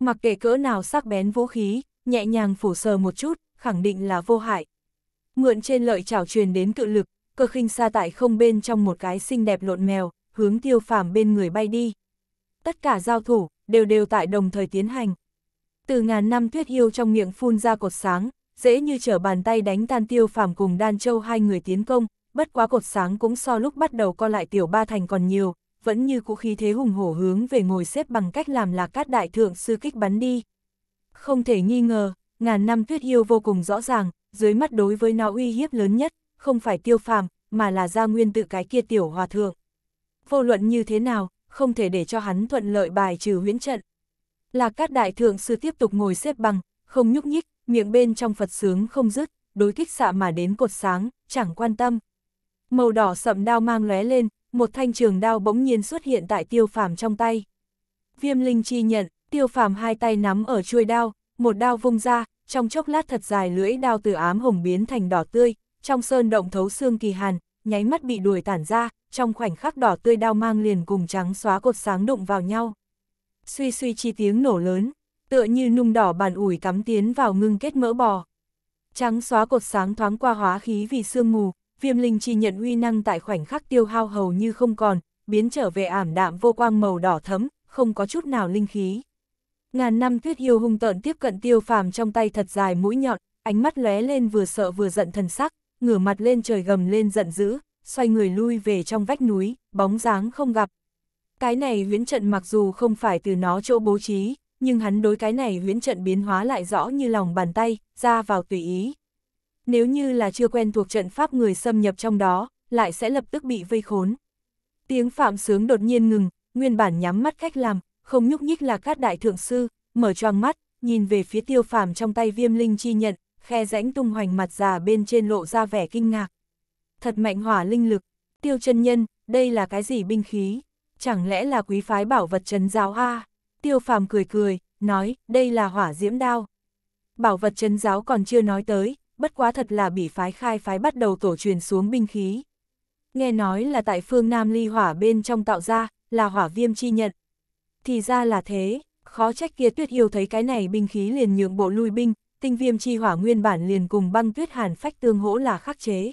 Mặc kệ cỡ nào sắc bén vũ khí, nhẹ nhàng phủ sờ một chút, khẳng định là vô hại. Mượn trên lợi chảo truyền đến cự lực, cơ khinh xa tại không bên trong một cái xinh đẹp lộn mèo, hướng tiêu phàm bên người bay đi tất cả giao thủ, đều đều tại đồng thời tiến hành. Từ ngàn năm tuyết yêu trong miệng phun ra cột sáng, dễ như trở bàn tay đánh tan tiêu phàm cùng đan châu hai người tiến công, bất quá cột sáng cũng so lúc bắt đầu co lại tiểu ba thành còn nhiều, vẫn như cũ khí thế hùng hổ hướng về ngồi xếp bằng cách làm là cát đại thượng sư kích bắn đi. Không thể nghi ngờ, ngàn năm tuyết yêu vô cùng rõ ràng, dưới mắt đối với nó uy hiếp lớn nhất, không phải tiêu phàm, mà là gia nguyên tự cái kia tiểu hòa thượng. Vô luận như thế nào, không thể để cho hắn thuận lợi bài trừ huyễn trận. Lạc Cát Đại Thượng Sư tiếp tục ngồi xếp bằng, không nhúc nhích, miệng bên trong Phật sướng không dứt, đối kích xạ mà đến cột sáng, chẳng quan tâm. Màu đỏ sậm đao mang lóe lên, một thanh trường đao bỗng nhiên xuất hiện tại tiêu phàm trong tay. Viêm Linh chi nhận, tiêu phàm hai tay nắm ở chuôi đao, một đao vung ra, trong chốc lát thật dài lưỡi đao từ ám hồng biến thành đỏ tươi, trong sơn động thấu xương kỳ hàn, nháy mắt bị đuổi tản ra, trong khoảnh khắc đỏ tươi đao mang liền cùng trắng xóa cột sáng đụng vào nhau. Suy suy chi tiếng nổ lớn, tựa như nung đỏ bàn ủi cắm tiến vào ngưng kết mỡ bò. Trắng xóa cột sáng thoáng qua hóa khí vì sương mù, viêm linh chi nhận uy năng tại khoảnh khắc tiêu hao hầu như không còn, biến trở về ảm đạm vô quang màu đỏ thấm, không có chút nào linh khí. Ngàn năm tuyết yêu hung tợn tiếp cận tiêu phàm trong tay thật dài mũi nhọn, ánh mắt lóe lên vừa sợ vừa giận thần sắc, ngửa mặt lên trời gầm lên giận dữ, xoay người lui về trong vách núi, bóng dáng không gặp. Cái này huyễn trận mặc dù không phải từ nó chỗ bố trí, nhưng hắn đối cái này huyễn trận biến hóa lại rõ như lòng bàn tay, ra vào tùy ý. Nếu như là chưa quen thuộc trận pháp người xâm nhập trong đó, lại sẽ lập tức bị vây khốn. Tiếng phạm sướng đột nhiên ngừng, nguyên bản nhắm mắt cách làm, không nhúc nhích là các đại thượng sư, mở choang mắt, nhìn về phía tiêu phàm trong tay viêm linh chi nhận, khe rãnh tung hoành mặt già bên trên lộ ra vẻ kinh ngạc. Thật mạnh hỏa linh lực, tiêu chân nhân, đây là cái gì binh khí? Chẳng lẽ là quý phái bảo vật trấn giáo a? Tiêu phàm cười cười, nói, đây là hỏa diễm đao. Bảo vật trấn giáo còn chưa nói tới, bất quá thật là bị phái khai phái bắt đầu tổ truyền xuống binh khí. Nghe nói là tại phương Nam ly hỏa bên trong tạo ra, là hỏa viêm chi nhận. Thì ra là thế, khó trách kia tuyết yêu thấy cái này binh khí liền nhượng bộ lui binh, tinh viêm chi hỏa nguyên bản liền cùng băng tuyết hàn phách tương hỗ là khắc chế.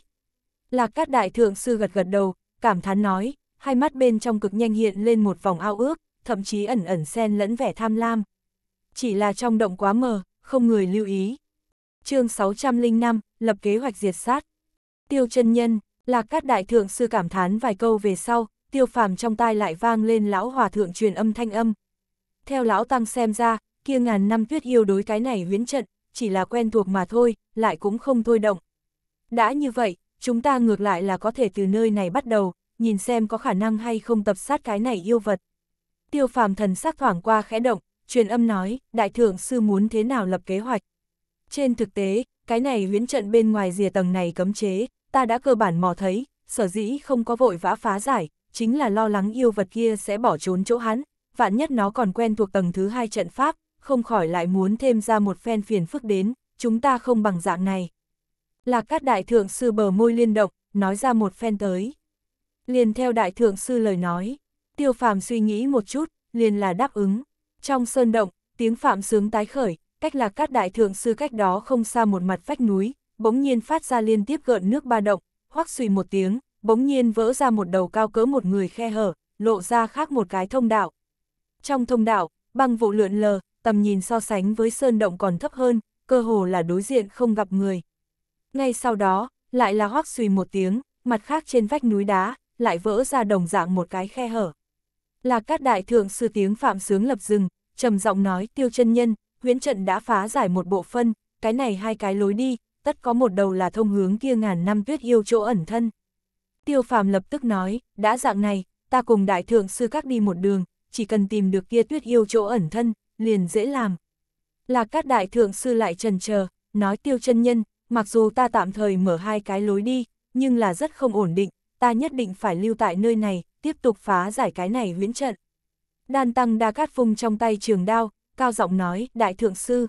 Lạc cát đại thượng sư gật gật đầu, cảm thán nói, hai mắt bên trong cực nhanh hiện lên một vòng ao ước, thậm chí ẩn ẩn xen lẫn vẻ tham lam. Chỉ là trong động quá mờ, không người lưu ý. chương 605, lập kế hoạch diệt sát. Tiêu chân nhân, lạc cát đại thượng sư cảm thán vài câu về sau, tiêu phàm trong tai lại vang lên lão hòa thượng truyền âm thanh âm. Theo lão tăng xem ra, kia ngàn năm tuyết yêu đối cái này huyễn trận, chỉ là quen thuộc mà thôi, lại cũng không thôi động. Đã như vậy, chúng ta ngược lại là có thể từ nơi này bắt đầu, nhìn xem có khả năng hay không tập sát cái này yêu vật. Tiêu phàm thần sắc thoảng qua khẽ động, truyền âm nói, đại thượng sư muốn thế nào lập kế hoạch. Trên thực tế, cái này huyến trận bên ngoài rìa tầng này cấm chế, ta đã cơ bản mò thấy, sở dĩ không có vội vã phá giải, chính là lo lắng yêu vật kia sẽ bỏ trốn chỗ hắn, vạn nhất nó còn quen thuộc tầng thứ hai trận pháp, không khỏi lại muốn thêm ra một phen phiền phức đến, chúng ta không bằng dạng này. là các Đại Thượng Sư bờ môi liên động, nói ra một phen tới. Liền theo Đại Thượng Sư lời nói, tiêu phàm suy nghĩ một chút, liền là đáp ứng. Trong sơn động, tiếng phạm sướng tái khởi, cách là các Đại Thượng Sư cách đó không xa một mặt vách núi, bỗng nhiên phát ra liên tiếp gợn nước ba động, hoắc xùy một tiếng, bỗng nhiên vỡ ra một đầu cao cỡ một người khe hở, lộ ra khác một cái thông đạo. Trong thông đạo, băng vụ lượn lờ, tầm nhìn so sánh với sơn động còn thấp hơn, cơ hồ là đối diện không gặp người. Ngay sau đó, lại là hoác suy một tiếng, mặt khác trên vách núi đá, lại vỡ ra đồng dạng một cái khe hở. Là các đại thượng sư tiếng phạm sướng lập rừng, trầm giọng nói tiêu chân nhân, huyễn trận đã phá giải một bộ phân, cái này hai cái lối đi, tất có một đầu là thông hướng kia ngàn năm tuyết yêu chỗ ẩn thân. Tiêu phàm lập tức nói, đã dạng này, ta cùng đại thượng sư các đi một đường, chỉ cần tìm được kia tuyết yêu chỗ ẩn thân, liền dễ làm. Là các đại thượng sư lại trần chờ nói tiêu chân nhân, mặc dù ta tạm thời mở hai cái lối đi, nhưng là rất không ổn định, ta nhất định phải lưu tại nơi này, tiếp tục phá giải cái này huyễn trận. Đan tăng đa cát phung trong tay trường đao, cao giọng nói, đại thượng sư.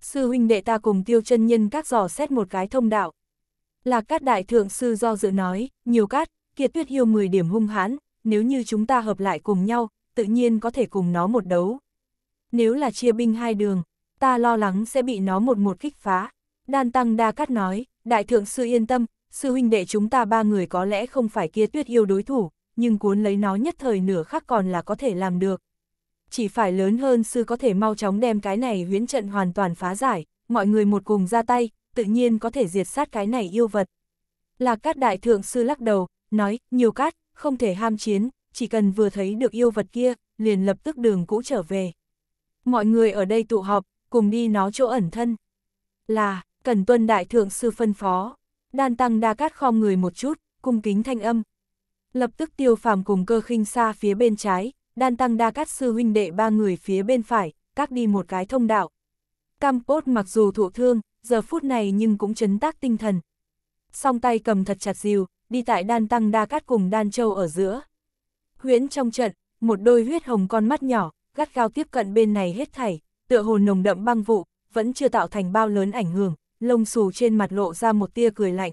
Sư huynh đệ ta cùng tiêu chân nhân các giò xét một cái thông đạo. Là các đại thượng sư do dự nói, nhiều cát, kiệt tuyết yêu 10 điểm hung hãn, nếu như chúng ta hợp lại cùng nhau, tự nhiên có thể cùng nó một đấu, nếu là chia binh hai đường, ta lo lắng sẽ bị nó một một kích phá. Đan Tăng Đa Cát nói, Đại Thượng Sư yên tâm, sư huynh đệ chúng ta ba người có lẽ không phải kia tuyết yêu đối thủ, nhưng cuốn lấy nó nhất thời nửa khắc còn là có thể làm được. Chỉ phải lớn hơn sư có thể mau chóng đem cái này huyễn trận hoàn toàn phá giải, mọi người một cùng ra tay, tự nhiên có thể diệt sát cái này yêu vật. Là Cát Đại Thượng Sư lắc đầu, nói, nhiều cát, không thể ham chiến, chỉ cần vừa thấy được yêu vật kia, liền lập tức đường cũ trở về mọi người ở đây tụ họp, cùng đi nó chỗ ẩn thân. Là, cần tuân đại thượng sư phân phó, đan tăng đa cát khom người một chút, cung kính thanh âm. Lập tức tiêu phàm cùng cơ khinh xa phía bên trái, đan tăng đa cát sư huynh đệ ba người phía bên phải, các đi một cái thông đạo. cam cốt mặc dù thụ thương, giờ phút này nhưng cũng chấn tác tinh thần. Song tay cầm thật chặt dìu, đi tại đan tăng đa cát cùng đan châu ở giữa. Huyễn trong trận, một đôi huyết hồng con mắt nhỏ, gắt gao tiếp cận bên này hết thảy, tựa hồ nồng đậm băng vụ, vẫn chưa tạo thành bao lớn ảnh hưởng, lông xù trên mặt lộ ra một tia cười lạnh.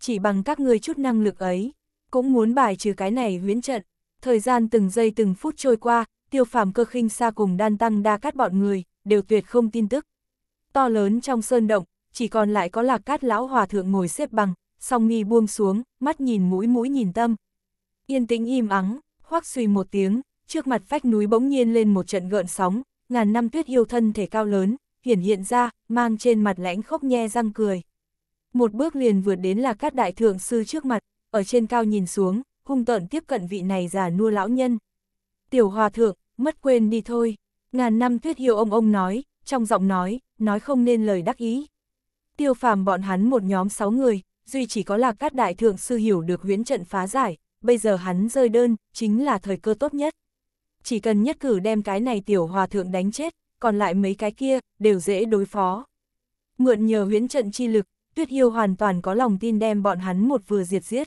Chỉ bằng các ngươi chút năng lực ấy, cũng muốn bài trừ cái này huyến trận. Thời gian từng giây từng phút trôi qua, tiêu phàm cơ khinh xa cùng đan tăng đa cát bọn người, đều tuyệt không tin tức. To lớn trong sơn động, chỉ còn lại có lạc cát lão hòa thượng ngồi xếp bằng, song nghi buông xuống, mắt nhìn mũi mũi nhìn tâm. Yên tĩnh im ắng, hoắc suy một tiếng, trước mặt vách núi bỗng nhiên lên một trận gợn sóng, ngàn năm tuyết yêu thân thể cao lớn, hiển hiện ra, mang trên mặt lãnh khốc nhe răng cười. Một bước liền vượt đến là các đại thượng sư trước mặt, ở trên cao nhìn xuống, hung tợn tiếp cận vị này già nua lão nhân. Tiểu hòa thượng, mất quên đi thôi, ngàn năm tuyết yêu ông ông nói, trong giọng nói, nói không nên lời đắc ý. Tiêu phàm bọn hắn một nhóm sáu người, duy chỉ có là các đại thượng sư hiểu được huyễn trận phá giải, bây giờ hắn rơi đơn, chính là thời cơ tốt nhất chỉ cần nhất cử đem cái này tiểu hòa thượng đánh chết, còn lại mấy cái kia, đều dễ đối phó. Mượn nhờ huyễn trận chi lực, Tuyết yêu hoàn toàn có lòng tin đem bọn hắn một vừa diệt giết.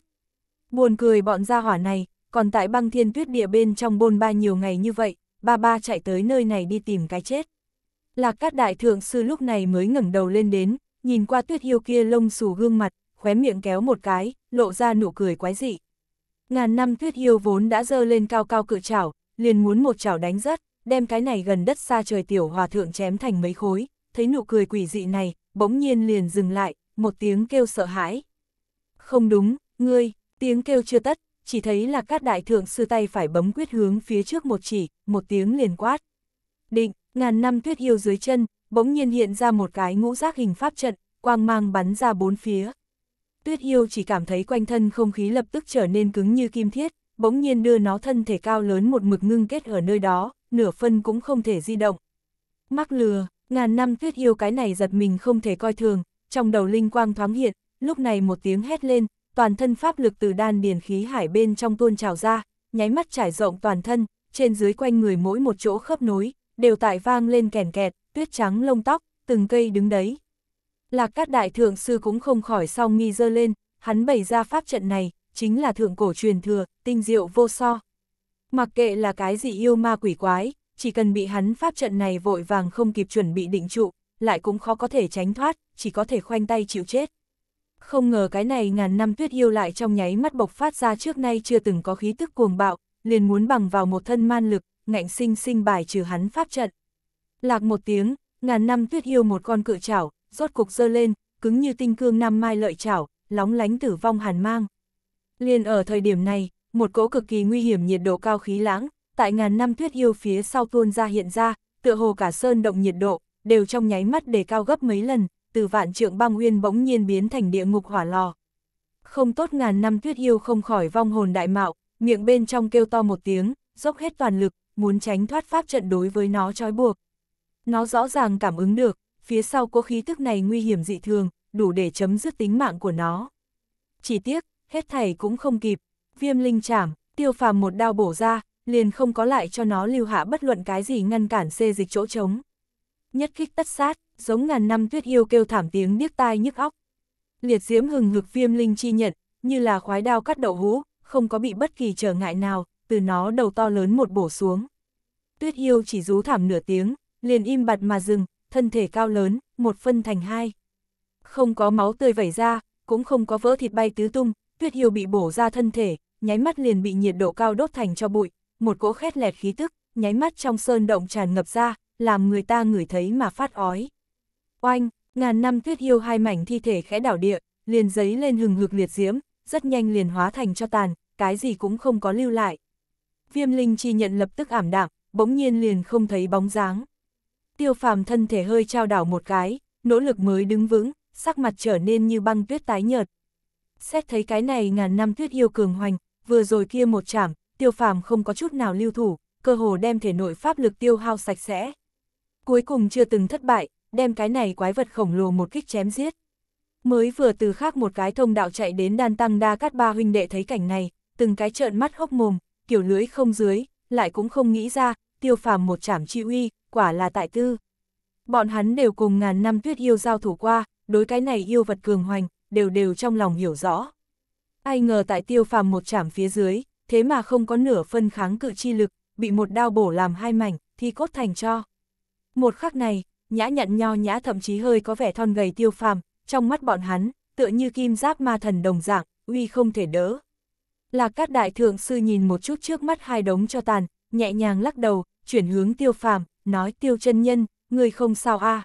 Buồn cười bọn gia hỏa này, còn tại băng thiên tuyết địa bên trong bôn ba nhiều ngày như vậy, ba ba chạy tới nơi này đi tìm cái chết. Lạc các đại thượng sư lúc này mới ngẩng đầu lên đến, nhìn qua Tuyết yêu kia lông xù gương mặt, khóe miệng kéo một cái, lộ ra nụ cười quái dị. Ngàn năm Tuyết yêu vốn đã dơ lên cao cao cự trảo, liền muốn một chảo đánh rớt, đem cái này gần đất xa trời tiểu hòa thượng chém thành mấy khối, thấy nụ cười quỷ dị này, bỗng nhiên liền dừng lại, một tiếng kêu sợ hãi. Không đúng, ngươi, tiếng kêu chưa tất, chỉ thấy là các đại thượng sư tay phải bấm quyết hướng phía trước một chỉ, một tiếng liền quát. Định, ngàn năm tuyết yêu dưới chân, bỗng nhiên hiện ra một cái ngũ giác hình pháp trận, quang mang bắn ra bốn phía. Tuyết yêu chỉ cảm thấy quanh thân không khí lập tức trở nên cứng như kim thiết, bỗng nhiên đưa nó thân thể cao lớn một mực ngưng kết ở nơi đó, nửa phân cũng không thể di động. Mắc lừa, ngàn năm tuyết yêu cái này giật mình không thể coi thường, trong đầu linh quang thoáng hiện, lúc này một tiếng hét lên, toàn thân pháp lực từ đan điền khí hải bên trong tuôn trào ra, nháy mắt trải rộng toàn thân, trên dưới quanh người mỗi một chỗ khớp nối, đều tại vang lên kèn kẹt, tuyết trắng lông tóc, từng cây đứng đấy. Lạc các đại thượng sư cũng không khỏi song nghi dơ lên, hắn bày ra pháp trận này, chính là thượng cổ truyền thừa, tinh diệu vô so. Mặc kệ là cái gì yêu ma quỷ quái, chỉ cần bị hắn pháp trận này vội vàng không kịp chuẩn bị định trụ, lại cũng khó có thể tránh thoát, chỉ có thể khoanh tay chịu chết. Không ngờ cái này ngàn năm tuyết yêu lại trong nháy mắt bộc phát ra trước nay chưa từng có khí tức cuồng bạo, liền muốn bằng vào một thân man lực, ngạnh sinh sinh bài trừ hắn pháp trận. Lạc một tiếng, ngàn năm tuyết yêu một con cự chảo, rốt cục dơ lên, cứng như tinh cương năm mai lợi chảo, lóng lánh tử vong hàn mang. Liền ở thời điểm này, một cỗ cực kỳ nguy hiểm nhiệt độ cao khí lãng, tại ngàn năm tuyết yêu phía sau tuôn ra hiện ra, tựa hồ cả sơn động nhiệt độ, đều trong nháy mắt đề cao gấp mấy lần, từ vạn trượng băng nguyên bỗng nhiên biến thành địa ngục hỏa lò. Không tốt ngàn năm tuyết yêu không khỏi vong hồn đại mạo, miệng bên trong kêu to một tiếng, dốc hết toàn lực, muốn tránh thoát pháp trận đối với nó trói buộc. Nó rõ ràng cảm ứng được, phía sau có khí tức này nguy hiểm dị thường, đủ để chấm dứt tính mạng của nó. Chỉ tiếc, hết thảy cũng không kịp, viêm linh chảm, tiêu phàm một đao bổ ra, liền không có lại cho nó lưu hạ bất luận cái gì ngăn cản xê dịch chỗ trống. Nhất kích tất sát, giống ngàn năm tuyết yêu kêu thảm tiếng điếc tai nhức óc. Liệt diễm hừng hực viêm linh chi nhận, như là khoái đao cắt đậu hũ, không có bị bất kỳ trở ngại nào, từ nó đầu to lớn một bổ xuống. Tuyết yêu chỉ rú thảm nửa tiếng, liền im bặt mà dừng, thân thể cao lớn, một phân thành hai. Không có máu tươi vẩy ra, cũng không có vỡ thịt bay tứ tung, Tuyết Hiêu bị bổ ra thân thể, nháy mắt liền bị nhiệt độ cao đốt thành cho bụi, một cỗ khét lẹt khí tức, nháy mắt trong sơn động tràn ngập ra, làm người ta ngửi thấy mà phát ói. Oanh, ngàn năm Tuyết Hiêu hai mảnh thi thể khẽ đảo địa, liền giấy lên hừng hực liệt diễm, rất nhanh liền hóa thành cho tàn, cái gì cũng không có lưu lại. Viêm Linh chi nhận lập tức ảm đạm, bỗng nhiên liền không thấy bóng dáng. Tiêu phàm thân thể hơi trao đảo một cái, nỗ lực mới đứng vững, sắc mặt trở nên như băng tuyết tái nhợt xét thấy cái này ngàn năm tuyết yêu cường hoành, vừa rồi kia một chảm, tiêu phàm không có chút nào lưu thủ, cơ hồ đem thể nội pháp lực tiêu hao sạch sẽ. Cuối cùng chưa từng thất bại, đem cái này quái vật khổng lồ một kích chém giết. Mới vừa từ khác một cái thông đạo chạy đến đan tăng đa cát ba huynh đệ thấy cảnh này, từng cái trợn mắt hốc mồm, kiểu lưới không dưới, lại cũng không nghĩ ra, tiêu phàm một chảm chi uy, quả là tại tư. Bọn hắn đều cùng ngàn năm tuyết yêu giao thủ qua, đối cái này yêu vật cường hoành, đều đều trong lòng hiểu rõ. Ai ngờ tại tiêu phàm một chảm phía dưới, thế mà không có nửa phân kháng cự chi lực, bị một đao bổ làm hai mảnh, thì cốt thành cho. Một khắc này, nhã nhận nho nhã thậm chí hơi có vẻ thon gầy tiêu phàm, trong mắt bọn hắn, tựa như kim giáp ma thần đồng dạng, uy không thể đỡ. Là các đại thượng sư nhìn một chút trước mắt hai đống cho tàn, nhẹ nhàng lắc đầu, chuyển hướng tiêu phàm, nói tiêu chân nhân, người không sao a à?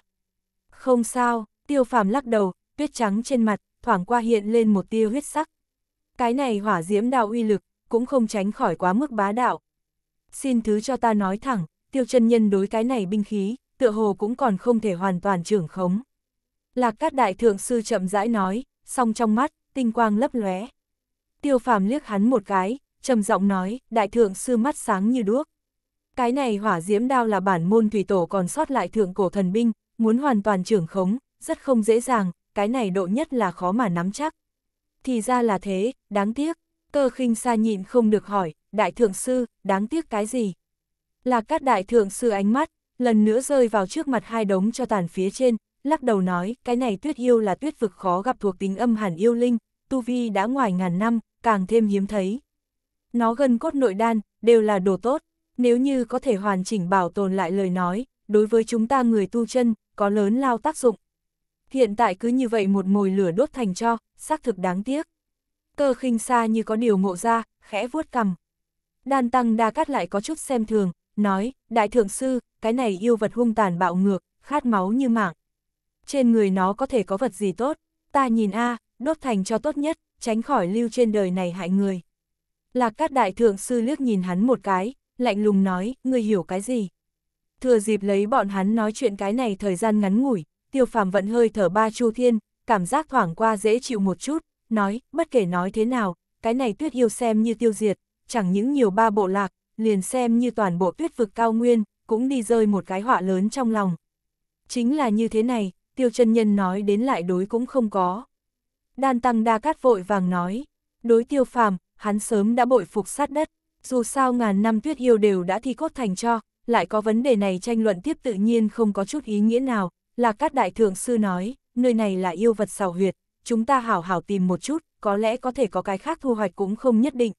Không sao, tiêu phàm lắc đầu, tuyết trắng trên mặt, thoảng qua hiện lên một tia huyết sắc. Cái này hỏa diễm đạo uy lực, cũng không tránh khỏi quá mức bá đạo. Xin thứ cho ta nói thẳng, tiêu chân nhân đối cái này binh khí, tựa hồ cũng còn không thể hoàn toàn trưởng khống. Lạc các đại thượng sư chậm rãi nói, song trong mắt, tinh quang lấp lóe. Tiêu phàm liếc hắn một cái, trầm giọng nói, đại thượng sư mắt sáng như đuốc. Cái này hỏa diễm đao là bản môn thủy tổ còn sót lại thượng cổ thần binh, muốn hoàn toàn trưởng khống, rất không dễ dàng, cái này độ nhất là khó mà nắm chắc. Thì ra là thế, đáng tiếc, cơ khinh xa nhịn không được hỏi, đại thượng sư, đáng tiếc cái gì? Là các đại thượng sư ánh mắt, lần nữa rơi vào trước mặt hai đống cho tàn phía trên, lắc đầu nói, cái này tuyết yêu là tuyết vực khó gặp thuộc tính âm hẳn yêu linh, tu vi đã ngoài ngàn năm, càng thêm hiếm thấy. Nó gần cốt nội đan, đều là đồ tốt, nếu như có thể hoàn chỉnh bảo tồn lại lời nói, đối với chúng ta người tu chân, có lớn lao tác dụng. Hiện tại cứ như vậy một mồi lửa đốt thành cho, xác thực đáng tiếc. Cơ khinh xa như có điều ngộ ra, khẽ vuốt cầm. Đan tăng đa cát lại có chút xem thường, nói, đại thượng sư, cái này yêu vật hung tàn bạo ngược, khát máu như mạng. Trên người nó có thể có vật gì tốt, ta nhìn a đốt thành cho tốt nhất, tránh khỏi lưu trên đời này hại người. Lạc cát đại thượng sư liếc nhìn hắn một cái, lạnh lùng nói, ngươi hiểu cái gì. Thừa dịp lấy bọn hắn nói chuyện cái này thời gian ngắn ngủi, tiêu phàm vận hơi thở ba chu thiên, cảm giác thoảng qua dễ chịu một chút, nói, bất kể nói thế nào, cái này tuyết yêu xem như tiêu diệt, chẳng những nhiều ba bộ lạc, liền xem như toàn bộ tuyết vực cao nguyên, cũng đi rơi một cái họa lớn trong lòng. Chính là như thế này, tiêu chân nhân nói đến lại đối cũng không có. Đan tăng đa cát vội vàng nói, đối tiêu phàm, hắn sớm đã bội phục sát đất, dù sao ngàn năm tuyết yêu đều đã thi cốt thành cho, lại có vấn đề này tranh luận tiếp tự nhiên không có chút ý nghĩa nào, là các đại thượng sư nói, nơi này là yêu vật xào huyệt, chúng ta hảo hảo tìm một chút, có lẽ có thể có cái khác thu hoạch cũng không nhất định.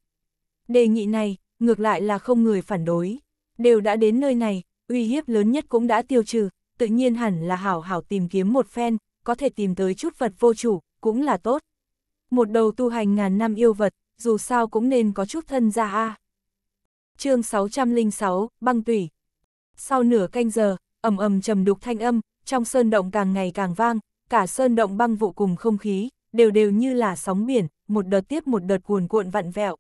Đề nghị này, ngược lại là không người phản đối. Đều đã đến nơi này, uy hiếp lớn nhất cũng đã tiêu trừ, tự nhiên hẳn là hảo hảo tìm kiếm một phen, có thể tìm tới chút vật vô chủ, cũng là tốt. Một đầu tu hành ngàn năm yêu vật, dù sao cũng nên có chút thân ra a. Chương 606, băng tủy. Sau nửa canh giờ, ầm ầm trầm đục thanh âm, trong sơn động càng ngày càng vang, cả sơn động băng vụ cùng không khí, đều đều như là sóng biển, một đợt tiếp một đợt cuồn cuộn vặn vẹo.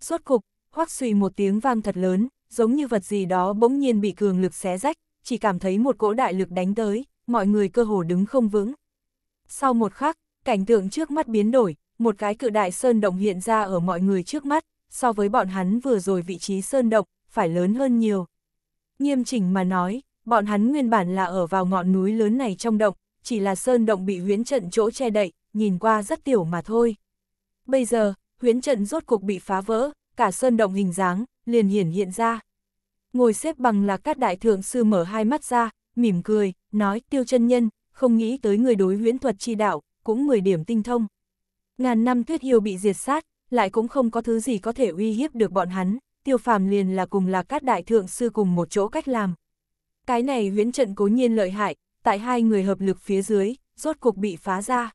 Suốt cục, hoắc suy một tiếng vang thật lớn, giống như vật gì đó bỗng nhiên bị cường lực xé rách, chỉ cảm thấy một cỗ đại lực đánh tới, mọi người cơ hồ đứng không vững. Sau một khắc, cảnh tượng trước mắt biến đổi, một cái cự đại sơn động hiện ra ở mọi người trước mắt, so với bọn hắn vừa rồi vị trí sơn động, phải lớn hơn nhiều. Nghiêm chỉnh mà nói, bọn hắn nguyên bản là ở vào ngọn núi lớn này trong động, chỉ là sơn động bị huyến trận chỗ che đậy, nhìn qua rất tiểu mà thôi. Bây giờ, huyến trận rốt cuộc bị phá vỡ, cả sơn động hình dáng, liền hiển hiện ra. Ngồi xếp bằng là các đại thượng sư mở hai mắt ra, mỉm cười, nói tiêu chân nhân, không nghĩ tới người đối huyễn thuật chi đạo, cũng 10 điểm tinh thông. Ngàn năm tuyết hiêu bị diệt sát, lại cũng không có thứ gì có thể uy hiếp được bọn hắn, tiêu phàm liền là cùng là các đại thượng sư cùng một chỗ cách làm. Cái này huyễn trận cố nhiên lợi hại, tại hai người hợp lực phía dưới, rốt cuộc bị phá ra.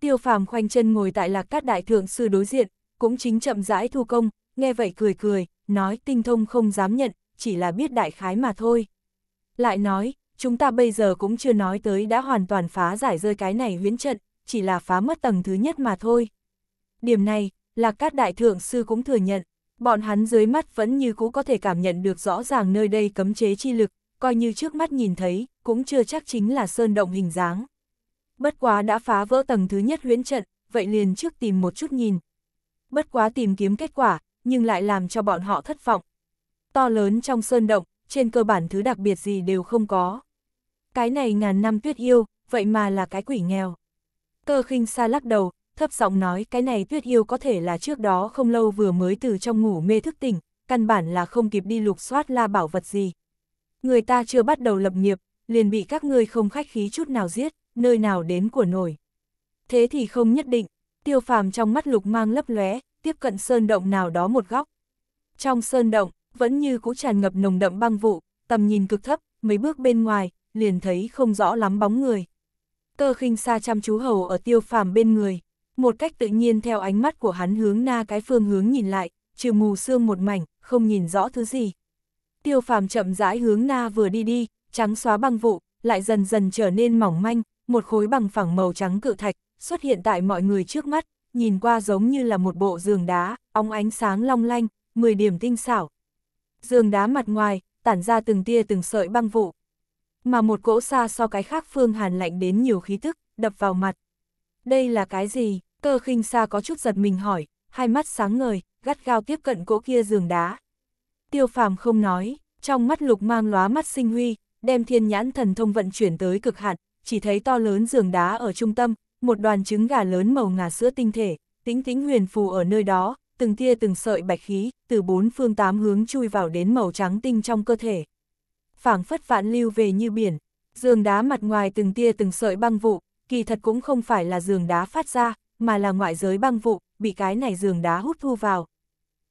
Tiêu phàm khoanh chân ngồi tại lạc cát đại thượng sư đối diện, cũng chính chậm rãi thu công, nghe vậy cười cười, nói tinh thông không dám nhận, chỉ là biết đại khái mà thôi. Lại nói, chúng ta bây giờ cũng chưa nói tới đã hoàn toàn phá giải rơi cái này huyễn trận, chỉ là phá mất tầng thứ nhất mà thôi. Điểm này, lạc cát đại thượng sư cũng thừa nhận, bọn hắn dưới mắt vẫn như cũ có thể cảm nhận được rõ ràng nơi đây cấm chế chi lực, coi như trước mắt nhìn thấy, cũng chưa chắc chính là sơn động hình dáng. Bất quá đã phá vỡ tầng thứ nhất huyễn trận, vậy liền trước tìm một chút nhìn. Bất quá tìm kiếm kết quả, nhưng lại làm cho bọn họ thất vọng. To lớn trong sơn động, trên cơ bản thứ đặc biệt gì đều không có. Cái này ngàn năm tuyết yêu, vậy mà là cái quỷ nghèo. Cơ khinh xa lắc đầu, thấp giọng nói cái này tuyết yêu có thể là trước đó không lâu vừa mới từ trong ngủ mê thức tỉnh, căn bản là không kịp đi lục soát la bảo vật gì người ta chưa bắt đầu lập nghiệp, liền bị các ngươi không khách khí chút nào giết, nơi nào đến của nổi. Thế thì không nhất định, tiêu phàm trong mắt lục mang lấp lóe, tiếp cận sơn động nào đó một góc. Trong sơn động, vẫn như cũ tràn ngập nồng đậm băng vụ, tầm nhìn cực thấp, mấy bước bên ngoài, liền thấy không rõ lắm bóng người. Cơ khinh xa chăm chú hầu ở tiêu phàm bên người, một cách tự nhiên theo ánh mắt của hắn hướng na cái phương hướng nhìn lại, trừ mù sương một mảnh, không nhìn rõ thứ gì tiêu phàm chậm rãi hướng na vừa đi đi, trắng xóa băng vụ, lại dần dần trở nên mỏng manh, một khối bằng phẳng màu trắng cự thạch xuất hiện tại mọi người trước mắt, nhìn qua giống như là một bộ giường đá, óng ánh sáng long lanh, 10 điểm tinh xảo. Giường đá mặt ngoài, tản ra từng tia từng sợi băng vụ. Mà một cỗ xa so cái khác phương hàn lạnh đến nhiều khí tức, đập vào mặt. Đây là cái gì? Cơ khinh xa có chút giật mình hỏi, hai mắt sáng ngời, gắt gao tiếp cận cỗ kia giường đá. Tiêu phàm không nói, trong mắt lục mang lóa mắt sinh huy, đem thiên nhãn thần thông vận chuyển tới cực hạn, chỉ thấy to lớn giường đá ở trung tâm, một đoàn trứng gà lớn màu ngà sữa tinh thể, tính tính huyền phù ở nơi đó, từng tia từng sợi bạch khí, từ bốn phương tám hướng chui vào đến màu trắng tinh trong cơ thể. phảng phất vạn lưu về như biển, giường đá mặt ngoài từng tia từng sợi băng vụ, kỳ thật cũng không phải là giường đá phát ra, mà là ngoại giới băng vụ, bị cái này giường đá hút thu vào.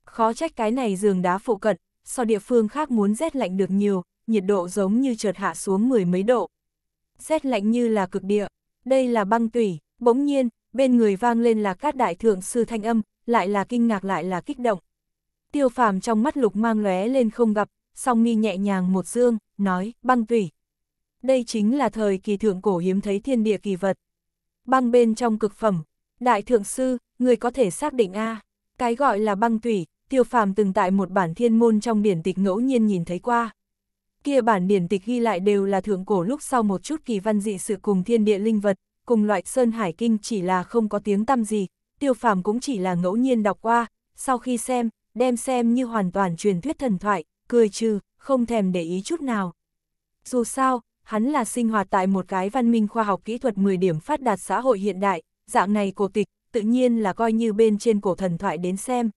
Khó trách cái này giường đá phụ cận, so địa phương khác muốn rét lạnh được nhiều, nhiệt độ giống như chợt hạ xuống mười mấy độ. Rét lạnh như là cực địa, đây là băng tủy, bỗng nhiên, bên người vang lên là các đại thượng sư thanh âm, lại là kinh ngạc lại là kích động. Tiêu phàm trong mắt lục mang lóe lên không gặp, song mi nhẹ nhàng một dương, nói, băng tủy. Đây chính là thời kỳ thượng cổ hiếm thấy thiên địa kỳ vật. Băng bên trong cực phẩm, đại thượng sư, người có thể xác định A, cái gọi là băng tủy, Tiêu Phàm từng tại một bản thiên môn trong điển tịch ngẫu nhiên nhìn thấy qua. Kia bản điển tịch ghi lại đều là thượng cổ lúc sau một chút kỳ văn dị sự cùng thiên địa linh vật, cùng loại Sơn Hải Kinh chỉ là không có tiếng tăm gì, Tiêu Phàm cũng chỉ là ngẫu nhiên đọc qua, sau khi xem, đem xem như hoàn toàn truyền thuyết thần thoại, cười trừ, không thèm để ý chút nào. Dù sao, hắn là sinh hoạt tại một cái văn minh khoa học kỹ thuật 10 điểm phát đạt xã hội hiện đại, dạng này cổ tịch, tự nhiên là coi như bên trên cổ thần thoại đến xem.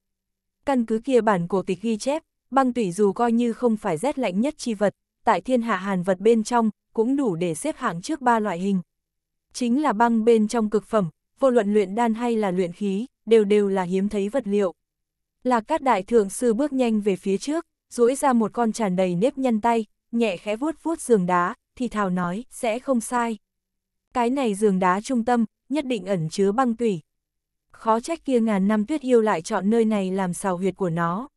Căn cứ kia bản cổ tịch ghi chép, băng tủy dù coi như không phải rét lạnh nhất chi vật, tại thiên hạ hàn vật bên trong, cũng đủ để xếp hạng trước ba loại hình. Chính là băng bên trong cực phẩm, vô luận luyện đan hay là luyện khí, đều đều là hiếm thấy vật liệu. Là các đại thượng sư bước nhanh về phía trước, duỗi ra một con tràn đầy nếp nhân tay, nhẹ khẽ vuốt vuốt giường đá, thì thào nói, sẽ không sai. Cái này giường đá trung tâm, nhất định ẩn chứa băng tủy, khó trách kia ngàn năm tuyết yêu lại chọn nơi này làm xào huyệt của nó.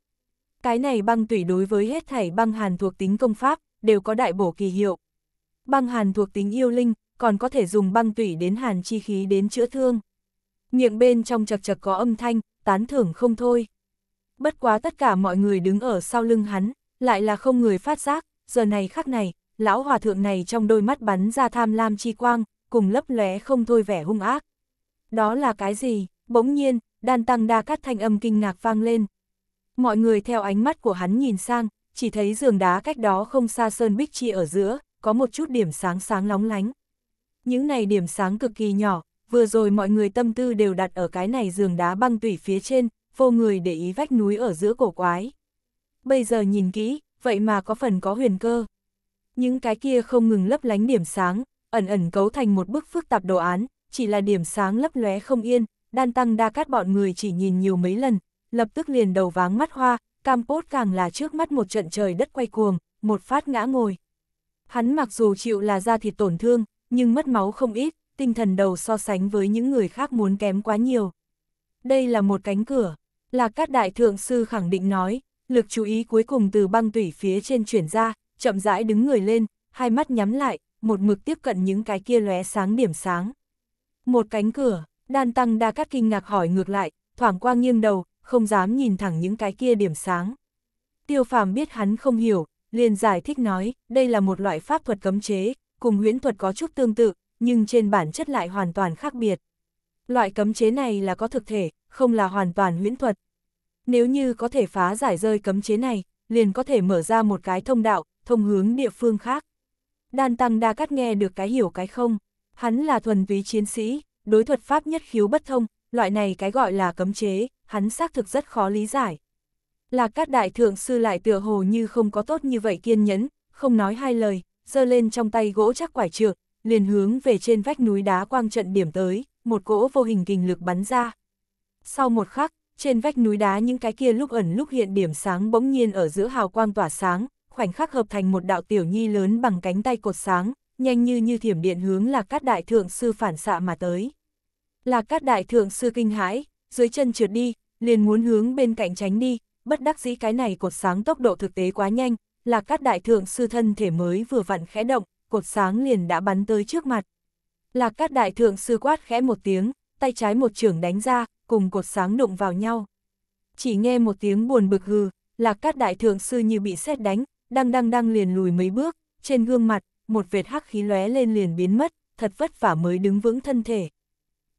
Cái này băng tủy đối với hết thảy băng hàn thuộc tính công pháp, đều có đại bổ kỳ hiệu. Băng hàn thuộc tính yêu linh, còn có thể dùng băng tủy đến hàn chi khí đến chữa thương. Miệng bên trong chật chật có âm thanh, tán thưởng không thôi. Bất quá tất cả mọi người đứng ở sau lưng hắn, lại là không người phát giác, giờ này khắc này, lão hòa thượng này trong đôi mắt bắn ra tham lam chi quang, cùng lấp lóe không thôi vẻ hung ác. Đó là cái gì? Bỗng nhiên, đan tăng đa cắt thanh âm kinh ngạc vang lên. Mọi người theo ánh mắt của hắn nhìn sang, chỉ thấy giường đá cách đó không xa sơn bích chi ở giữa, có một chút điểm sáng sáng lóng lánh. Những này điểm sáng cực kỳ nhỏ, vừa rồi mọi người tâm tư đều đặt ở cái này giường đá băng tủy phía trên, vô người để ý vách núi ở giữa cổ quái. Bây giờ nhìn kỹ, vậy mà có phần có huyền cơ. Những cái kia không ngừng lấp lánh điểm sáng, ẩn ẩn cấu thành một bức phức tạp đồ án, chỉ là điểm sáng lấp lóe không yên, đan tăng đa cát bọn người chỉ nhìn nhiều mấy lần, lập tức liền đầu váng mắt hoa, Cam pốt càng là trước mắt một trận trời đất quay cuồng, một phát ngã ngồi. Hắn mặc dù chịu là da thịt tổn thương, nhưng mất máu không ít, tinh thần đầu so sánh với những người khác muốn kém quá nhiều. Đây là một cánh cửa, là các đại thượng sư khẳng định nói, lực chú ý cuối cùng từ băng tủy phía trên chuyển ra, chậm rãi đứng người lên, hai mắt nhắm lại, một mực tiếp cận những cái kia lóe sáng điểm sáng. Một cánh cửa, Đan Tăng Đa Cát kinh ngạc hỏi ngược lại, thoảng qua nghiêng đầu, không dám nhìn thẳng những cái kia điểm sáng. Tiêu phàm biết hắn không hiểu, liền giải thích nói, đây là một loại pháp thuật cấm chế, cùng huyễn thuật có chút tương tự, nhưng trên bản chất lại hoàn toàn khác biệt. Loại cấm chế này là có thực thể, không là hoàn toàn huyễn thuật. Nếu như có thể phá giải rơi cấm chế này, liền có thể mở ra một cái thông đạo, thông hướng địa phương khác. Đan Tăng Đa Cát nghe được cái hiểu cái không, hắn là thuần túy chiến sĩ, đối thuật pháp nhất khiếu bất thông, loại này cái gọi là cấm chế, hắn xác thực rất khó lý giải. là các đại thượng sư lại tựa hồ như không có tốt như vậy kiên nhẫn, không nói hai lời, giơ lên trong tay gỗ chắc quải trượng, liền hướng về trên vách núi đá quang trận điểm tới, một cỗ vô hình kình lực bắn ra. Sau một khắc, trên vách núi đá những cái kia lúc ẩn lúc hiện điểm sáng bỗng nhiên ở giữa hào quang tỏa sáng, khoảnh khắc hợp thành một đạo tiểu nhi lớn bằng cánh tay cột sáng, nhanh như như thiểm điện hướng là các đại thượng sư phản xạ mà tới. Là các đại thượng sư kinh hãi, dưới chân trượt đi, liền muốn hướng bên cạnh tránh đi, bất đắc dĩ cái này cột sáng tốc độ thực tế quá nhanh, là các đại thượng sư thân thể mới vừa vặn khẽ động, cột sáng liền đã bắn tới trước mặt. Là các đại thượng sư quát khẽ một tiếng, tay trái một trưởng đánh ra, cùng cột sáng đụng vào nhau. Chỉ nghe một tiếng buồn bực hừ, là các đại thượng sư như bị sét đánh, đang đang đang liền lùi mấy bước, trên gương mặt một vệt hắc khí lóe lên liền biến mất, thật vất vả mới đứng vững thân thể.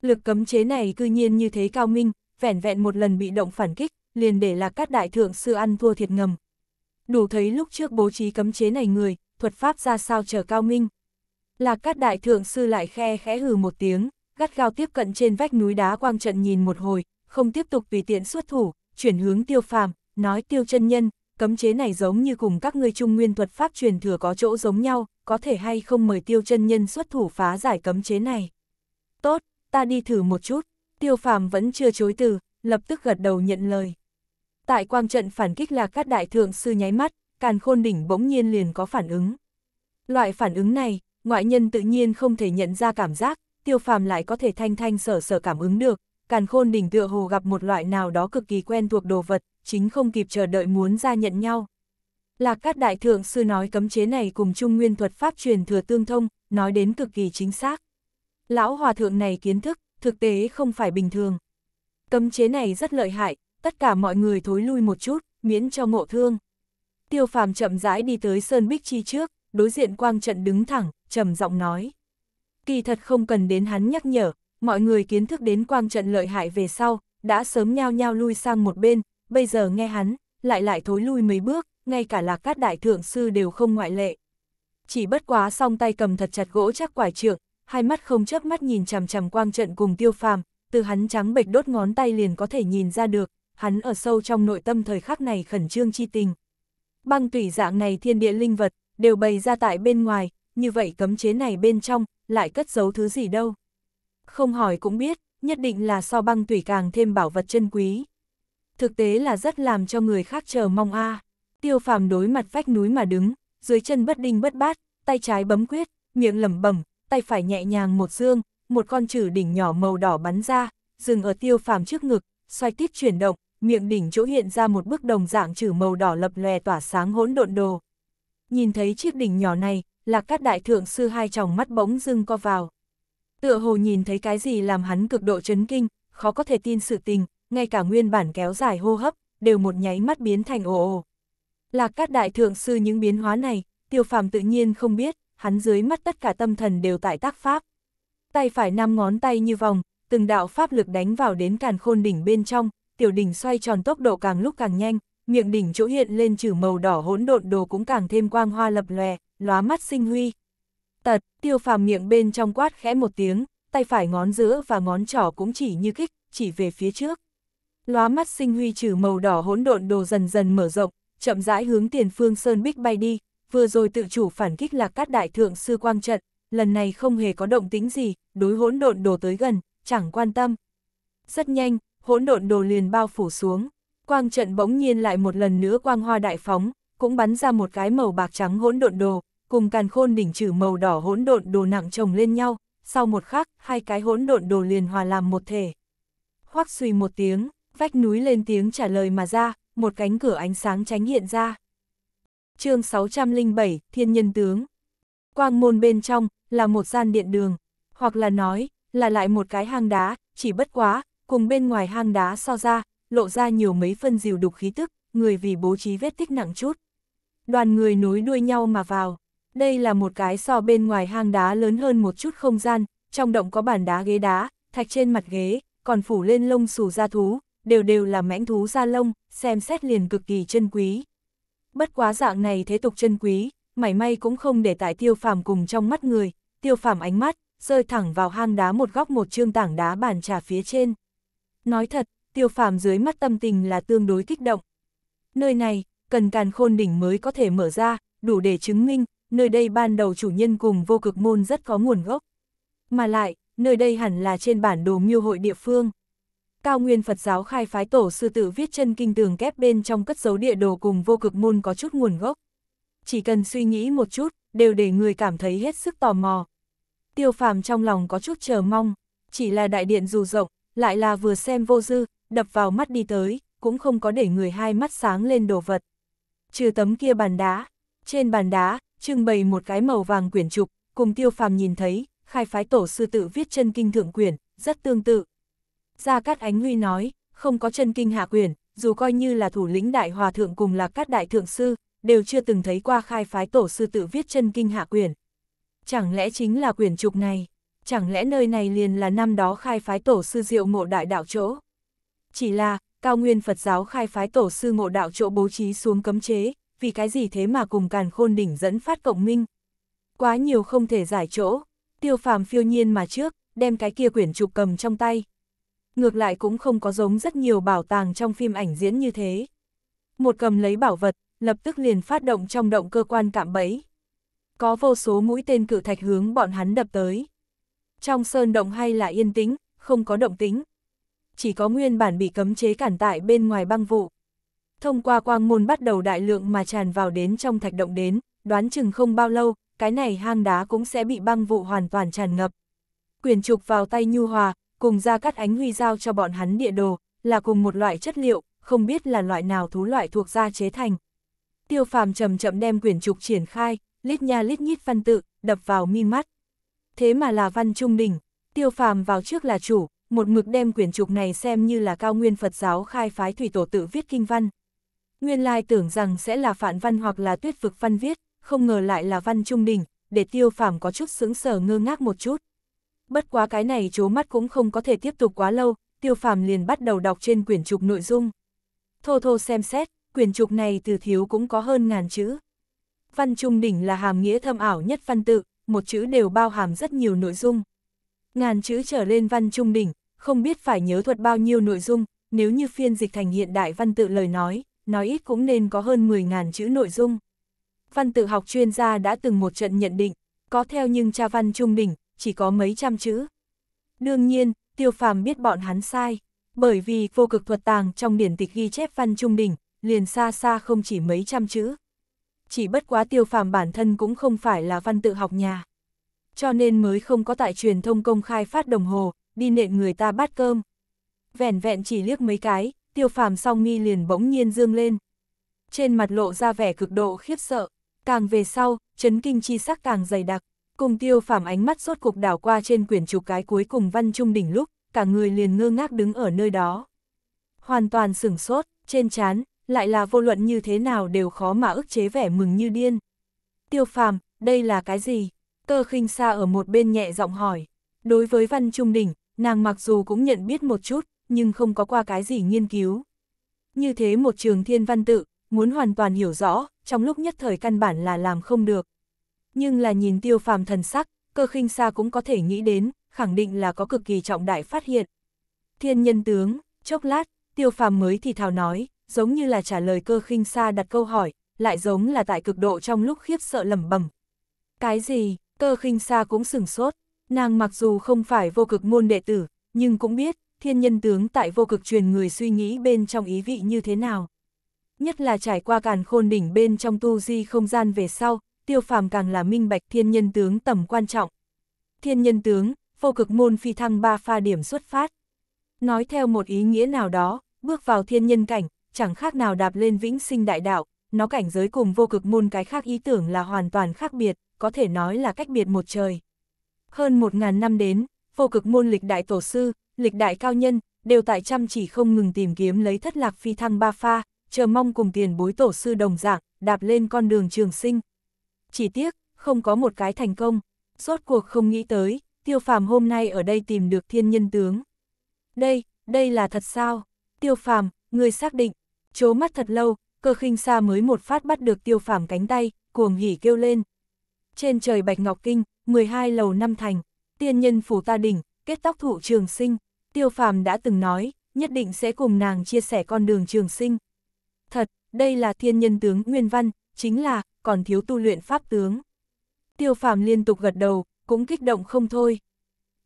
Lực cấm chế này cư nhiên như thế cao minh, vẻn vẹn một lần bị động phản kích, liền để là các đại thượng sư ăn thua thiệt ngầm. Đủ thấy lúc trước bố trí cấm chế này người, thuật pháp ra sao chờ cao minh. Là các đại thượng sư lại khe khẽ hừ một tiếng, gắt gao tiếp cận trên vách núi đá quang trận nhìn một hồi, không tiếp tục vì tiện xuất thủ, chuyển hướng tiêu phàm, nói tiêu chân nhân, cấm chế này giống như cùng các ngươi trung nguyên thuật pháp truyền thừa có chỗ giống nhau, có thể hay không mời tiêu chân nhân xuất thủ phá giải cấm chế này. Tốt, ta đi thử một chút, tiêu phàm vẫn chưa chối từ, lập tức gật đầu nhận lời. Tại quang trận phản kích là các đại thượng sư nháy mắt, càn khôn đỉnh bỗng nhiên liền có phản ứng. Loại phản ứng này, ngoại nhân tự nhiên không thể nhận ra cảm giác, tiêu phàm lại có thể thanh thanh sở sở cảm ứng được, càn khôn đỉnh tựa hồ gặp một loại nào đó cực kỳ quen thuộc đồ vật, chính không kịp chờ đợi muốn ra nhận nhau. Là các đại thượng sư nói cấm chế này cùng Trung Nguyên thuật pháp truyền thừa tương thông, nói đến cực kỳ chính xác. Lão hòa thượng này kiến thức, thực tế không phải bình thường. Cấm chế này rất lợi hại, tất cả mọi người thối lui một chút, miễn cho ngộ thương. Tiêu phàm chậm rãi đi tới Sơn Bích Chi trước, đối diện quang trận đứng thẳng, trầm giọng nói. Kỳ thật không cần đến hắn nhắc nhở, mọi người kiến thức đến quang trận lợi hại về sau, đã sớm nhao nhao lui sang một bên, bây giờ nghe hắn, lại lại thối lui mấy bước, ngay cả lạc cát đại thượng sư đều không ngoại lệ. Chỉ bất quá song tay cầm thật chặt gỗ chắc quải trượng, hai mắt không chớp mắt nhìn chằm chằm quang trận cùng tiêu phàm, từ hắn trắng bệch đốt ngón tay liền có thể nhìn ra được, hắn ở sâu trong nội tâm thời khắc này khẩn trương chi tình. Băng tủy dạng này thiên địa linh vật, đều bày ra tại bên ngoài, như vậy cấm chế này bên trong, lại cất giấu thứ gì đâu. Không hỏi cũng biết, nhất định là so băng tủy càng thêm bảo vật chân quý. Thực tế là rất làm cho người khác chờ mong a. À tiêu phàm đối mặt vách núi mà đứng, dưới chân bất đinh bất bát, tay trái bấm quyết, miệng lẩm bẩm, tay phải nhẹ nhàng một dương, một con trừ đỉnh nhỏ màu đỏ bắn ra, dừng ở tiêu phàm trước ngực, xoay tít chuyển động, miệng đỉnh chỗ hiện ra một bức đồng dạng trừ màu đỏ lập lòe tỏa sáng hỗn độn đồ. Nhìn thấy chiếc đỉnh nhỏ này, là các đại thượng sư hai tròng mắt bỗng dưng co vào. Tựa hồ nhìn thấy cái gì làm hắn cực độ chấn kinh, khó có thể tin sự tình, ngay cả nguyên bản kéo dài hô hấp, đều một nháy mắt biến thành ồ ồ. Lạc các đại thượng sư những biến hóa này, tiêu phàm tự nhiên không biết, hắn dưới mắt tất cả tâm thần đều tại tác pháp. Tay phải năm ngón tay như vòng, từng đạo pháp lực đánh vào đến càn khôn đỉnh bên trong, tiểu đỉnh xoay tròn tốc độ càng lúc càng nhanh, miệng đỉnh chỗ hiện lên chữ màu đỏ hỗn độn đồ cũng càng thêm quang hoa lập lòe, lóa mắt sinh huy. Tật, tiêu phàm miệng bên trong quát khẽ một tiếng, tay phải ngón giữa và ngón trỏ cũng chỉ như kích, chỉ về phía trước. Lóa mắt sinh huy trừ màu đỏ hỗn độn đồ dần dần mở rộng, chậm rãi hướng tiền phương Sơn Bích bay đi, vừa rồi tự chủ phản kích là cát đại thượng sư quang trận, lần này không hề có động tính gì, đối hỗn độn đồ tới gần, chẳng quan tâm. Rất nhanh, hỗn độn đồ liền bao phủ xuống, quang trận bỗng nhiên lại một lần nữa quang hoa đại phóng, cũng bắn ra một cái màu bạc trắng hỗn độn đồ, cùng càn khôn đỉnh trừ màu đỏ hỗn độn đồ nặng chồng lên nhau, sau một khắc, hai cái hỗn độn đồ liền hòa làm một thể. Hoắc suy một tiếng, vách núi lên tiếng trả lời mà ra, một cánh cửa ánh sáng tránh hiện ra. chương 607, Thiên Nhân Tướng Quang môn bên trong, là một gian điện đường, hoặc là nói, là lại một cái hang đá, chỉ bất quá, cùng bên ngoài hang đá so ra, lộ ra nhiều mấy phân dìu đục khí tức, người vì bố trí vết tích nặng chút. Đoàn người nối đuôi nhau mà vào, đây là một cái so bên ngoài hang đá lớn hơn một chút không gian, trong động có bàn đá ghế đá, thạch trên mặt ghế, còn phủ lên lông xù ra thú, đều đều là mãnh thú da lông, xem xét liền cực kỳ chân quý. Bất quá dạng này thế tục chân quý, mảy may cũng không để tại tiêu phàm cùng trong mắt người, tiêu phàm ánh mắt, rơi thẳng vào hang đá một góc một trương tảng đá bàn trà phía trên. Nói thật, tiêu phàm dưới mắt tâm tình là tương đối kích động. Nơi này, cần càn khôn đỉnh mới có thể mở ra, đủ để chứng minh, nơi đây ban đầu chủ nhân cùng vô cực môn rất có nguồn gốc. Mà lại, nơi đây hẳn là trên bản đồ miêu hội địa phương cao nguyên Phật giáo khai phái tổ sư tử viết chân kinh tường kép bên trong cất dấu địa đồ cùng vô cực môn có chút nguồn gốc. Chỉ cần suy nghĩ một chút, đều để người cảm thấy hết sức tò mò. Tiêu phàm trong lòng có chút chờ mong, chỉ là đại điện dù rộng, lại là vừa xem vô dư, đập vào mắt đi tới, cũng không có để người hai mắt sáng lên đồ vật. Trừ tấm kia bàn đá, trên bàn đá, trưng bày một cái màu vàng quyển trục, cùng tiêu phàm nhìn thấy, khai phái tổ sư tự viết chân kinh thượng quyển, rất tương tự. Gia Cát Ánh huy nói, không có chân kinh hạ quyển, dù coi như là thủ lĩnh đại hòa thượng cùng là các đại thượng sư, đều chưa từng thấy qua khai phái tổ sư tự viết chân kinh hạ quyển. Chẳng lẽ chính là quyển trục này? Chẳng lẽ nơi này liền là năm đó khai phái tổ sư diệu ngộ đại đạo chỗ? Chỉ là, cao nguyên Phật giáo khai phái tổ sư ngộ đạo chỗ bố trí xuống cấm chế, vì cái gì thế mà cùng càn khôn đỉnh dẫn phát cộng minh? Quá nhiều không thể giải chỗ, tiêu phàm phiêu nhiên mà trước, đem cái kia quyển trục cầm trong tay, ngược lại cũng không có giống rất nhiều bảo tàng trong phim ảnh diễn như thế. Một cầm lấy bảo vật, lập tức liền phát động trong động cơ quan cạm bẫy. Có vô số mũi tên cự thạch hướng bọn hắn đập tới. Trong sơn động hay là yên tĩnh, không có động tính. Chỉ có nguyên bản bị cấm chế cản tại bên ngoài băng vụ. Thông qua quang môn bắt đầu đại lượng mà tràn vào đến trong thạch động đến, đoán chừng không bao lâu, cái này hang đá cũng sẽ bị băng vụ hoàn toàn tràn ngập. Quyền trục vào tay Nhu Hòa, cùng ra cắt ánh huy giao cho bọn hắn địa đồ, là cùng một loại chất liệu, không biết là loại nào thú loại thuộc ra chế thành. Tiêu phàm chậm chậm đem quyển trục triển khai, lít nha lít nhít văn tự, đập vào mi mắt. Thế mà là văn trung đỉnh, tiêu phàm vào trước là chủ, một mực đem quyển trục này xem như là cao nguyên Phật giáo khai phái thủy tổ tự viết kinh văn. Nguyên lai tưởng rằng sẽ là phản văn hoặc là tuyết vực văn viết, không ngờ lại là văn trung đỉnh, để tiêu phàm có chút sững sờ ngơ ngác một chút bất quá cái này chố mắt cũng không có thể tiếp tục quá lâu, tiêu phàm liền bắt đầu đọc trên quyển trục nội dung. Thô thô xem xét, quyển trục này từ thiếu cũng có hơn ngàn chữ. Văn trung đỉnh là hàm nghĩa thâm ảo nhất văn tự, một chữ đều bao hàm rất nhiều nội dung. Ngàn chữ trở lên văn trung đỉnh, không biết phải nhớ thuật bao nhiêu nội dung, nếu như phiên dịch thành hiện đại văn tự lời nói, nói ít cũng nên có hơn 10 ngàn chữ nội dung. Văn tự học chuyên gia đã từng một trận nhận định, có theo nhưng tra văn trung đỉnh, chỉ có mấy trăm chữ. Đương nhiên, tiêu phàm biết bọn hắn sai, bởi vì vô cực thuật tàng trong điển tịch ghi chép văn trung đỉnh, liền xa xa không chỉ mấy trăm chữ. Chỉ bất quá tiêu phàm bản thân cũng không phải là văn tự học nhà. Cho nên mới không có tại truyền thông công khai phát đồng hồ, đi nện người ta bát cơm. vẹn vẹn chỉ liếc mấy cái, tiêu phàm song mi liền bỗng nhiên dương lên. Trên mặt lộ ra vẻ cực độ khiếp sợ, càng về sau, chấn kinh chi sắc càng dày đặc. Cùng tiêu phàm ánh mắt sốt cục đảo qua trên quyển trục cái cuối cùng văn trung đỉnh lúc, cả người liền ngơ ngác đứng ở nơi đó. Hoàn toàn sửng sốt, trên chán, lại là vô luận như thế nào đều khó mà ức chế vẻ mừng như điên. Tiêu phàm, đây là cái gì? Cơ khinh xa ở một bên nhẹ giọng hỏi. Đối với văn trung đỉnh, nàng mặc dù cũng nhận biết một chút, nhưng không có qua cái gì nghiên cứu. Như thế một trường thiên văn tự, muốn hoàn toàn hiểu rõ, trong lúc nhất thời căn bản là làm không được nhưng là nhìn tiêu phàm thần sắc, cơ khinh xa cũng có thể nghĩ đến, khẳng định là có cực kỳ trọng đại phát hiện. Thiên nhân tướng, chốc lát, tiêu phàm mới thì thào nói, giống như là trả lời cơ khinh xa đặt câu hỏi, lại giống là tại cực độ trong lúc khiếp sợ lầm bẩm Cái gì, cơ khinh xa cũng sừng sốt, nàng mặc dù không phải vô cực môn đệ tử, nhưng cũng biết, thiên nhân tướng tại vô cực truyền người suy nghĩ bên trong ý vị như thế nào. Nhất là trải qua càn khôn đỉnh bên trong tu di không gian về sau, tiêu phàm càng là minh bạch thiên nhân tướng tầm quan trọng. Thiên nhân tướng, vô cực môn phi thăng ba pha điểm xuất phát. Nói theo một ý nghĩa nào đó, bước vào thiên nhân cảnh, chẳng khác nào đạp lên vĩnh sinh đại đạo, nó cảnh giới cùng vô cực môn cái khác ý tưởng là hoàn toàn khác biệt, có thể nói là cách biệt một trời. Hơn một ngàn năm đến, vô cực môn lịch đại tổ sư, lịch đại cao nhân, đều tại chăm chỉ không ngừng tìm kiếm lấy thất lạc phi thăng ba pha, chờ mong cùng tiền bối tổ sư đồng dạng, đạp lên con đường trường sinh, chỉ tiếc, không có một cái thành công, rốt cuộc không nghĩ tới, tiêu phàm hôm nay ở đây tìm được thiên nhân tướng. Đây, đây là thật sao? Tiêu phàm, người xác định, chố mắt thật lâu, cơ khinh xa mới một phát bắt được tiêu phàm cánh tay, cuồng hỉ kêu lên. Trên trời Bạch Ngọc Kinh, 12 lầu năm thành, tiên nhân phủ ta đỉnh, kết tóc thụ trường sinh, tiêu phàm đã từng nói, nhất định sẽ cùng nàng chia sẻ con đường trường sinh. Thật, đây là thiên nhân tướng Nguyên Văn, chính là, còn thiếu tu luyện pháp tướng. Tiêu phàm liên tục gật đầu, cũng kích động không thôi.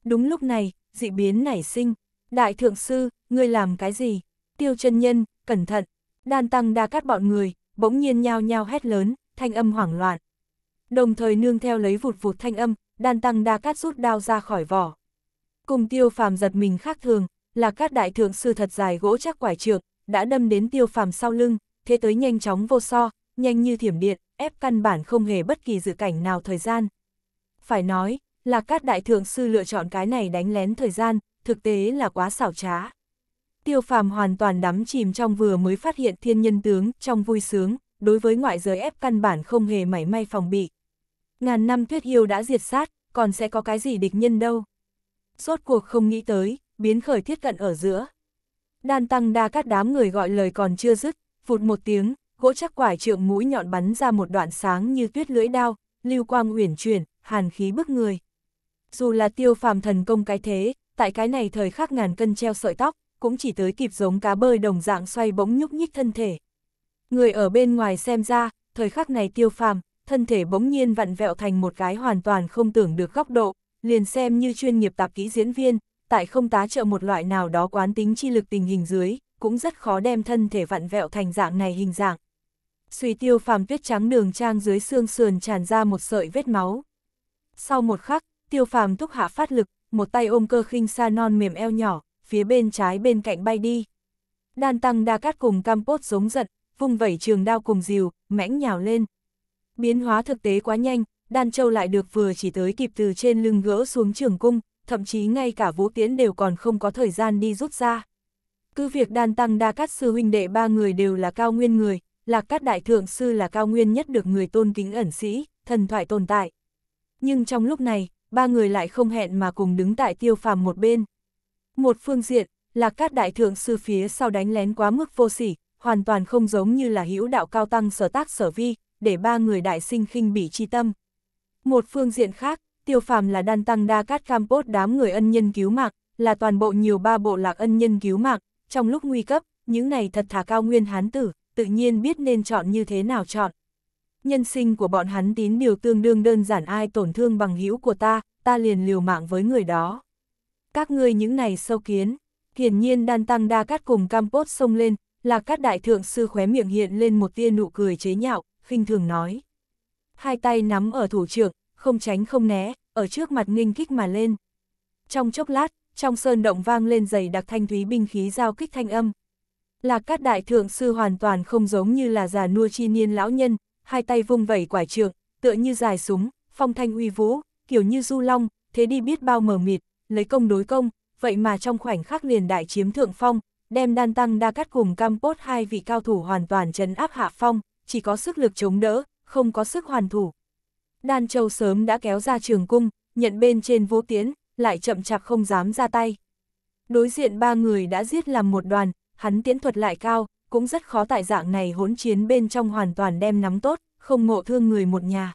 Đúng lúc này, dị biến nảy sinh. Đại thượng sư, ngươi làm cái gì? Tiêu chân nhân, cẩn thận. Đan tăng đa cắt bọn người, bỗng nhiên nhao nhao hét lớn, thanh âm hoảng loạn. Đồng thời nương theo lấy vụt vụt thanh âm, đan tăng đa cắt rút đao ra khỏi vỏ. Cùng tiêu phàm giật mình khác thường, là các đại thượng sư thật dài gỗ chắc quải trượng, đã đâm đến tiêu phàm sau lưng, thế tới nhanh chóng vô so, nhanh như thiểm điện, ép căn bản không hề bất kỳ dự cảnh nào thời gian. Phải nói, là các đại thượng sư lựa chọn cái này đánh lén thời gian, thực tế là quá xảo trá. Tiêu phàm hoàn toàn đắm chìm trong vừa mới phát hiện thiên nhân tướng, trong vui sướng, đối với ngoại giới ép căn bản không hề mảy may phòng bị. Ngàn năm tuyết yêu đã diệt sát, còn sẽ có cái gì địch nhân đâu. Rốt cuộc không nghĩ tới, biến khởi thiết cận ở giữa. Đan tăng đa các đám người gọi lời còn chưa dứt, phụt một tiếng, gỗ chắc quải trượng mũi nhọn bắn ra một đoạn sáng như tuyết lưỡi đao, lưu quang uyển chuyển, hàn khí bức người. Dù là tiêu phàm thần công cái thế, tại cái này thời khắc ngàn cân treo sợi tóc, cũng chỉ tới kịp giống cá bơi đồng dạng xoay bỗng nhúc nhích thân thể. Người ở bên ngoài xem ra, thời khắc này tiêu phàm, thân thể bỗng nhiên vặn vẹo thành một cái hoàn toàn không tưởng được góc độ, liền xem như chuyên nghiệp tạp kỹ diễn viên, tại không tá trợ một loại nào đó quán tính chi lực tình hình dưới, cũng rất khó đem thân thể vặn vẹo thành dạng này hình dạng suy tiêu phàm tuyết trắng đường trang dưới xương sườn tràn ra một sợi vết máu. Sau một khắc, tiêu phàm thúc hạ phát lực, một tay ôm cơ khinh sa non mềm eo nhỏ, phía bên trái bên cạnh bay đi. Đan tăng đa cát cùng cam campốt giống giận, vung vẩy trường đao cùng dìu, mãnh nhào lên. Biến hóa thực tế quá nhanh, đan châu lại được vừa chỉ tới kịp từ trên lưng gỡ xuống trường cung, thậm chí ngay cả vũ tiến đều còn không có thời gian đi rút ra. Cứ việc đan tăng đa cát sư huynh đệ ba người đều là cao nguyên người, Lạc Cát Đại Thượng Sư là cao nguyên nhất được người tôn kính ẩn sĩ, thần thoại tồn tại. Nhưng trong lúc này, ba người lại không hẹn mà cùng đứng tại tiêu phàm một bên. Một phương diện, Lạc Cát Đại Thượng Sư phía sau đánh lén quá mức vô sỉ, hoàn toàn không giống như là hữu đạo cao tăng sở tác sở vi, để ba người đại sinh khinh bỉ chi tâm. Một phương diện khác, tiêu phàm là đan tăng đa cát cam bốt đám người ân nhân cứu mạng, là toàn bộ nhiều ba bộ lạc ân nhân cứu mạng, trong lúc nguy cấp, những này thật thà cao nguyên hán tử, tự nhiên biết nên chọn như thế nào chọn. Nhân sinh của bọn hắn tín điều tương đương đơn giản ai tổn thương bằng hữu của ta, ta liền liều mạng với người đó. Các ngươi những này sâu kiến, hiển nhiên đan tăng đa cát cùng Campos sông lên, là các đại thượng sư khóe miệng hiện lên một tia nụ cười chế nhạo, khinh thường nói. Hai tay nắm ở thủ trưởng, không tránh không né, ở trước mặt ninh kích mà lên. Trong chốc lát, trong sơn động vang lên dày đặc thanh thúy binh khí giao kích thanh âm, Lạc Cát Đại Thượng Sư hoàn toàn không giống như là già nua chi niên lão nhân, hai tay vung vẩy quải trượng, tựa như dài súng, phong thanh uy vũ, kiểu như du long, thế đi biết bao mờ mịt, lấy công đối công, vậy mà trong khoảnh khắc liền đại chiếm thượng phong, đem đan tăng đa cắt cùng cam Campos hai vị cao thủ hoàn toàn chấn áp hạ phong, chỉ có sức lực chống đỡ, không có sức hoàn thủ. Đan Châu sớm đã kéo ra trường cung, nhận bên trên vô tiến, lại chậm chạp không dám ra tay. Đối diện ba người đã giết làm một đoàn, hắn tiễn thuật lại cao, cũng rất khó tại dạng này hỗn chiến bên trong hoàn toàn đem nắm tốt, không ngộ thương người một nhà.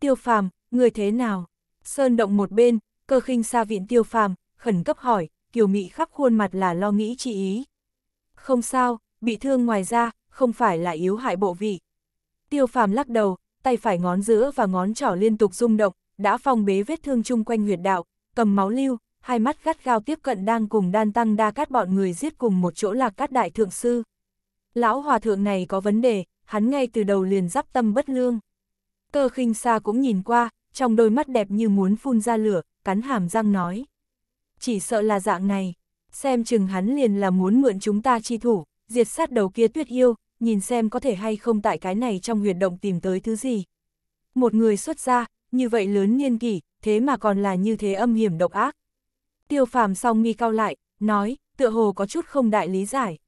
Tiêu phàm, người thế nào? Sơn động một bên, cơ khinh xa viện tiêu phàm, khẩn cấp hỏi, kiều mị khắp khuôn mặt là lo nghĩ chị ý. Không sao, bị thương ngoài ra, không phải là yếu hại bộ vị. Tiêu phàm lắc đầu, tay phải ngón giữa và ngón trỏ liên tục rung động, đã phong bế vết thương chung quanh huyệt đạo, cầm máu lưu, hai mắt gắt gao tiếp cận đang cùng đan tăng đa cát bọn người giết cùng một chỗ là cát đại thượng sư. Lão hòa thượng này có vấn đề, hắn ngay từ đầu liền giáp tâm bất lương. Cơ khinh xa cũng nhìn qua, trong đôi mắt đẹp như muốn phun ra lửa, cắn hàm răng nói. Chỉ sợ là dạng này, xem chừng hắn liền là muốn mượn chúng ta chi thủ, diệt sát đầu kia tuyết yêu, nhìn xem có thể hay không tại cái này trong huyệt động tìm tới thứ gì. Một người xuất ra như vậy lớn niên kỷ, thế mà còn là như thế âm hiểm độc ác, Tiêu phàm song mi cao lại, nói, tựa hồ có chút không đại lý giải.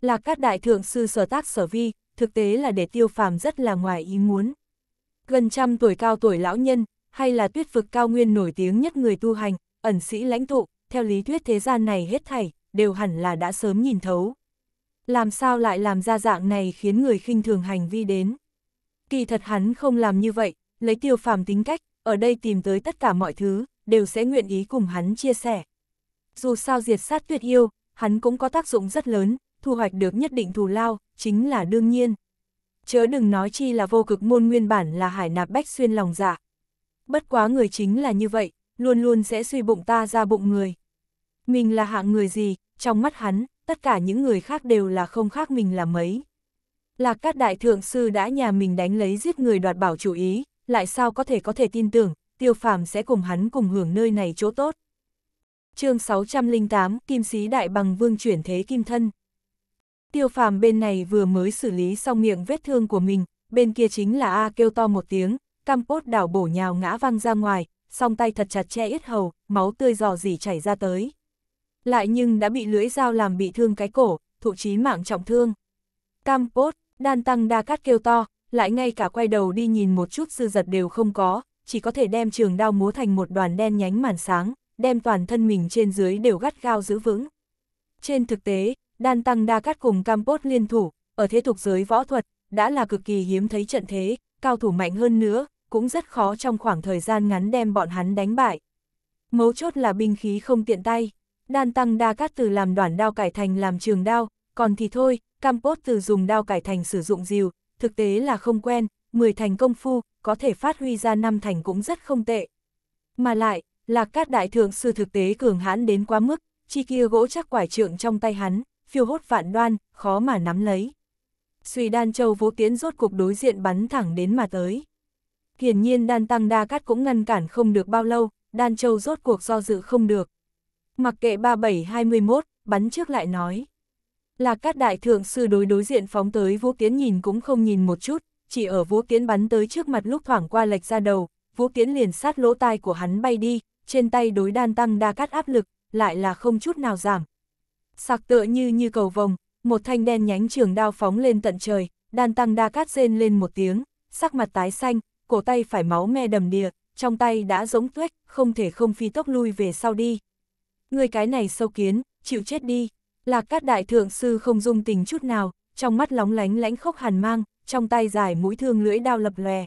Là các đại thượng sư sở tác sở vi, thực tế là để tiêu phàm rất là ngoài ý muốn. Gần trăm tuổi cao tuổi lão nhân, hay là tuyết vực cao nguyên nổi tiếng nhất người tu hành, ẩn sĩ lãnh tụ, theo lý thuyết thế gian này hết thảy, đều hẳn là đã sớm nhìn thấu. Làm sao lại làm ra dạng này khiến người khinh thường hành vi đến. Kỳ thật hắn không làm như vậy, lấy tiêu phàm tính cách, ở đây tìm tới tất cả mọi thứ, đều sẽ nguyện ý cùng hắn chia sẻ. Dù sao diệt sát tuyệt yêu, hắn cũng có tác dụng rất lớn, thu hoạch được nhất định thù lao, chính là đương nhiên. Chớ đừng nói chi là vô cực môn nguyên bản là hải nạp bách xuyên lòng dạ. Bất quá người chính là như vậy, luôn luôn sẽ suy bụng ta ra bụng người. Mình là hạng người gì, trong mắt hắn, tất cả những người khác đều là không khác mình là mấy. là các đại thượng sư đã nhà mình đánh lấy giết người đoạt bảo chủ ý, lại sao có thể có thể tin tưởng, tiêu phàm sẽ cùng hắn cùng hưởng nơi này chỗ tốt. chương 608, Kim Sĩ Đại Bằng Vương chuyển thế Kim Thân. Tiêu phàm bên này vừa mới xử lý xong miệng vết thương của mình, bên kia chính là A kêu to một tiếng, Cam Cốt đảo bổ nhào ngã văng ra ngoài, song tay thật chặt che ít hầu, máu tươi giò dỉ chảy ra tới. Lại nhưng đã bị lưỡi dao làm bị thương cái cổ, thụ chí mạng trọng thương. Cam Cốt, đan tăng đa cát kêu to, lại ngay cả quay đầu đi nhìn một chút sư giật đều không có, chỉ có thể đem trường đao múa thành một đoàn đen nhánh màn sáng, đem toàn thân mình trên dưới đều gắt gao giữ vững. Trên thực tế, đan tăng đa cắt cùng cam bốt liên thủ, ở thế tục giới võ thuật, đã là cực kỳ hiếm thấy trận thế, cao thủ mạnh hơn nữa, cũng rất khó trong khoảng thời gian ngắn đem bọn hắn đánh bại. Mấu chốt là binh khí không tiện tay, đan tăng đa cắt từ làm đoàn đao cải thành làm trường đao, còn thì thôi, cam bốt từ dùng đao cải thành sử dụng rìu, thực tế là không quen, 10 thành công phu, có thể phát huy ra năm thành cũng rất không tệ. Mà lại, Lạc Cát Đại Thượng Sư thực tế cường hãn đến quá mức, chi kia gỗ chắc quải trượng trong tay hắn, phiêu hốt vạn đoan, khó mà nắm lấy. Suy đan châu vũ tiến rốt cuộc đối diện bắn thẳng đến mà tới. Hiển nhiên đan tăng đa cát cũng ngăn cản không được bao lâu, đan châu rốt cuộc do dự không được. Mặc kệ 3721, bắn trước lại nói. là Cát Đại Thượng Sư đối đối diện phóng tới vũ tiến nhìn cũng không nhìn một chút, chỉ ở Vũ Tiến bắn tới trước mặt lúc thoảng qua lệch ra đầu, Vũ Tiến liền sát lỗ tai của hắn bay đi, trên tay đối đan tăng đa cắt áp lực, lại là không chút nào giảm. Sạc tựa như như cầu vồng, một thanh đen nhánh trường đao phóng lên tận trời, đan tăng đa cát rên lên một tiếng, sắc mặt tái xanh, cổ tay phải máu me đầm đìa, trong tay đã giống tuếch, không thể không phi tốc lui về sau đi. Người cái này sâu kiến, chịu chết đi, là các đại thượng sư không dung tình chút nào, trong mắt lóng lánh lãnh khốc hàn mang, trong tay dài mũi thương lưỡi đao lập lòe.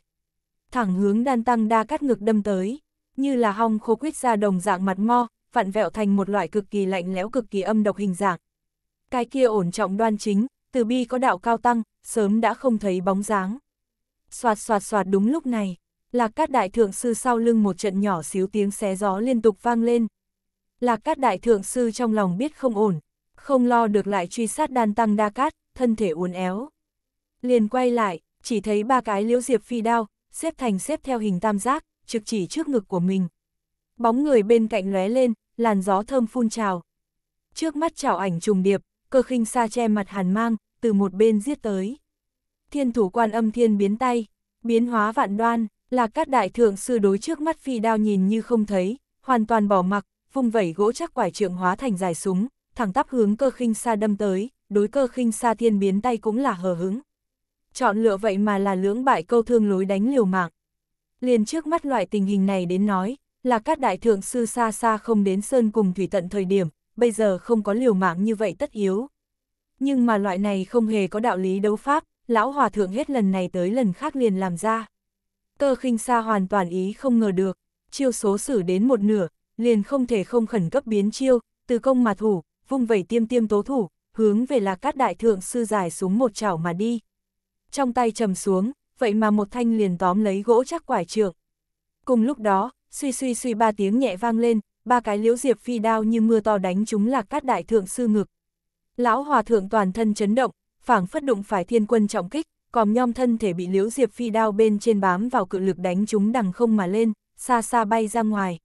Thẳng hướng đan tăng đa cắt ngực đâm tới, như là hong khô quýt ra đồng dạng mặt mo, vặn vẹo thành một loại cực kỳ lạnh lẽo cực kỳ âm độc hình dạng. Cái kia ổn trọng đoan chính, từ bi có đạo cao tăng, sớm đã không thấy bóng dáng. Xoạt xoạt xoạt đúng lúc này, Lạc Cát Đại Thượng Sư sau lưng một trận nhỏ xíu tiếng xé gió liên tục vang lên. Lạc Cát Đại Thượng Sư trong lòng biết không ổn, không lo được lại truy sát đan tăng đa cát, thân thể uốn éo. Liền quay lại, chỉ thấy ba cái liễu diệp phi đao, xếp thành xếp theo hình tam giác, trực chỉ trước ngực của mình. Bóng người bên cạnh lóe lên, làn gió thơm phun trào. Trước mắt trào ảnh trùng điệp, cơ khinh xa che mặt hàn mang, từ một bên giết tới. Thiên thủ quan âm thiên biến tay, biến hóa vạn đoan, là các đại thượng sư đối trước mắt phi đao nhìn như không thấy, hoàn toàn bỏ mặc, vùng vẩy gỗ chắc quải trượng hóa thành dài súng, thẳng tắp hướng cơ khinh xa đâm tới, đối cơ khinh xa thiên biến tay cũng là hờ hứng chọn lựa vậy mà là lưỡng bại câu thương lối đánh liều mạng. Liền trước mắt loại tình hình này đến nói, là các đại thượng sư xa xa không đến sơn cùng thủy tận thời điểm, bây giờ không có liều mạng như vậy tất yếu. Nhưng mà loại này không hề có đạo lý đấu pháp, lão hòa thượng hết lần này tới lần khác liền làm ra. Cơ khinh xa hoàn toàn ý không ngờ được, chiêu số xử đến một nửa, liền không thể không khẩn cấp biến chiêu, từ công mà thủ, vung vẩy tiêm tiêm tố thủ, hướng về là các đại thượng sư giải súng một chảo mà đi trong tay trầm xuống, vậy mà một thanh liền tóm lấy gỗ chắc quải trượng. Cùng lúc đó, suy suy suy ba tiếng nhẹ vang lên, ba cái liễu diệp phi đao như mưa to đánh chúng là cát đại thượng sư ngực. Lão hòa thượng toàn thân chấn động, phảng phất đụng phải thiên quân trọng kích, còn nhom thân thể bị liễu diệp phi đao bên trên bám vào cự lực đánh chúng đằng không mà lên, xa xa bay ra ngoài.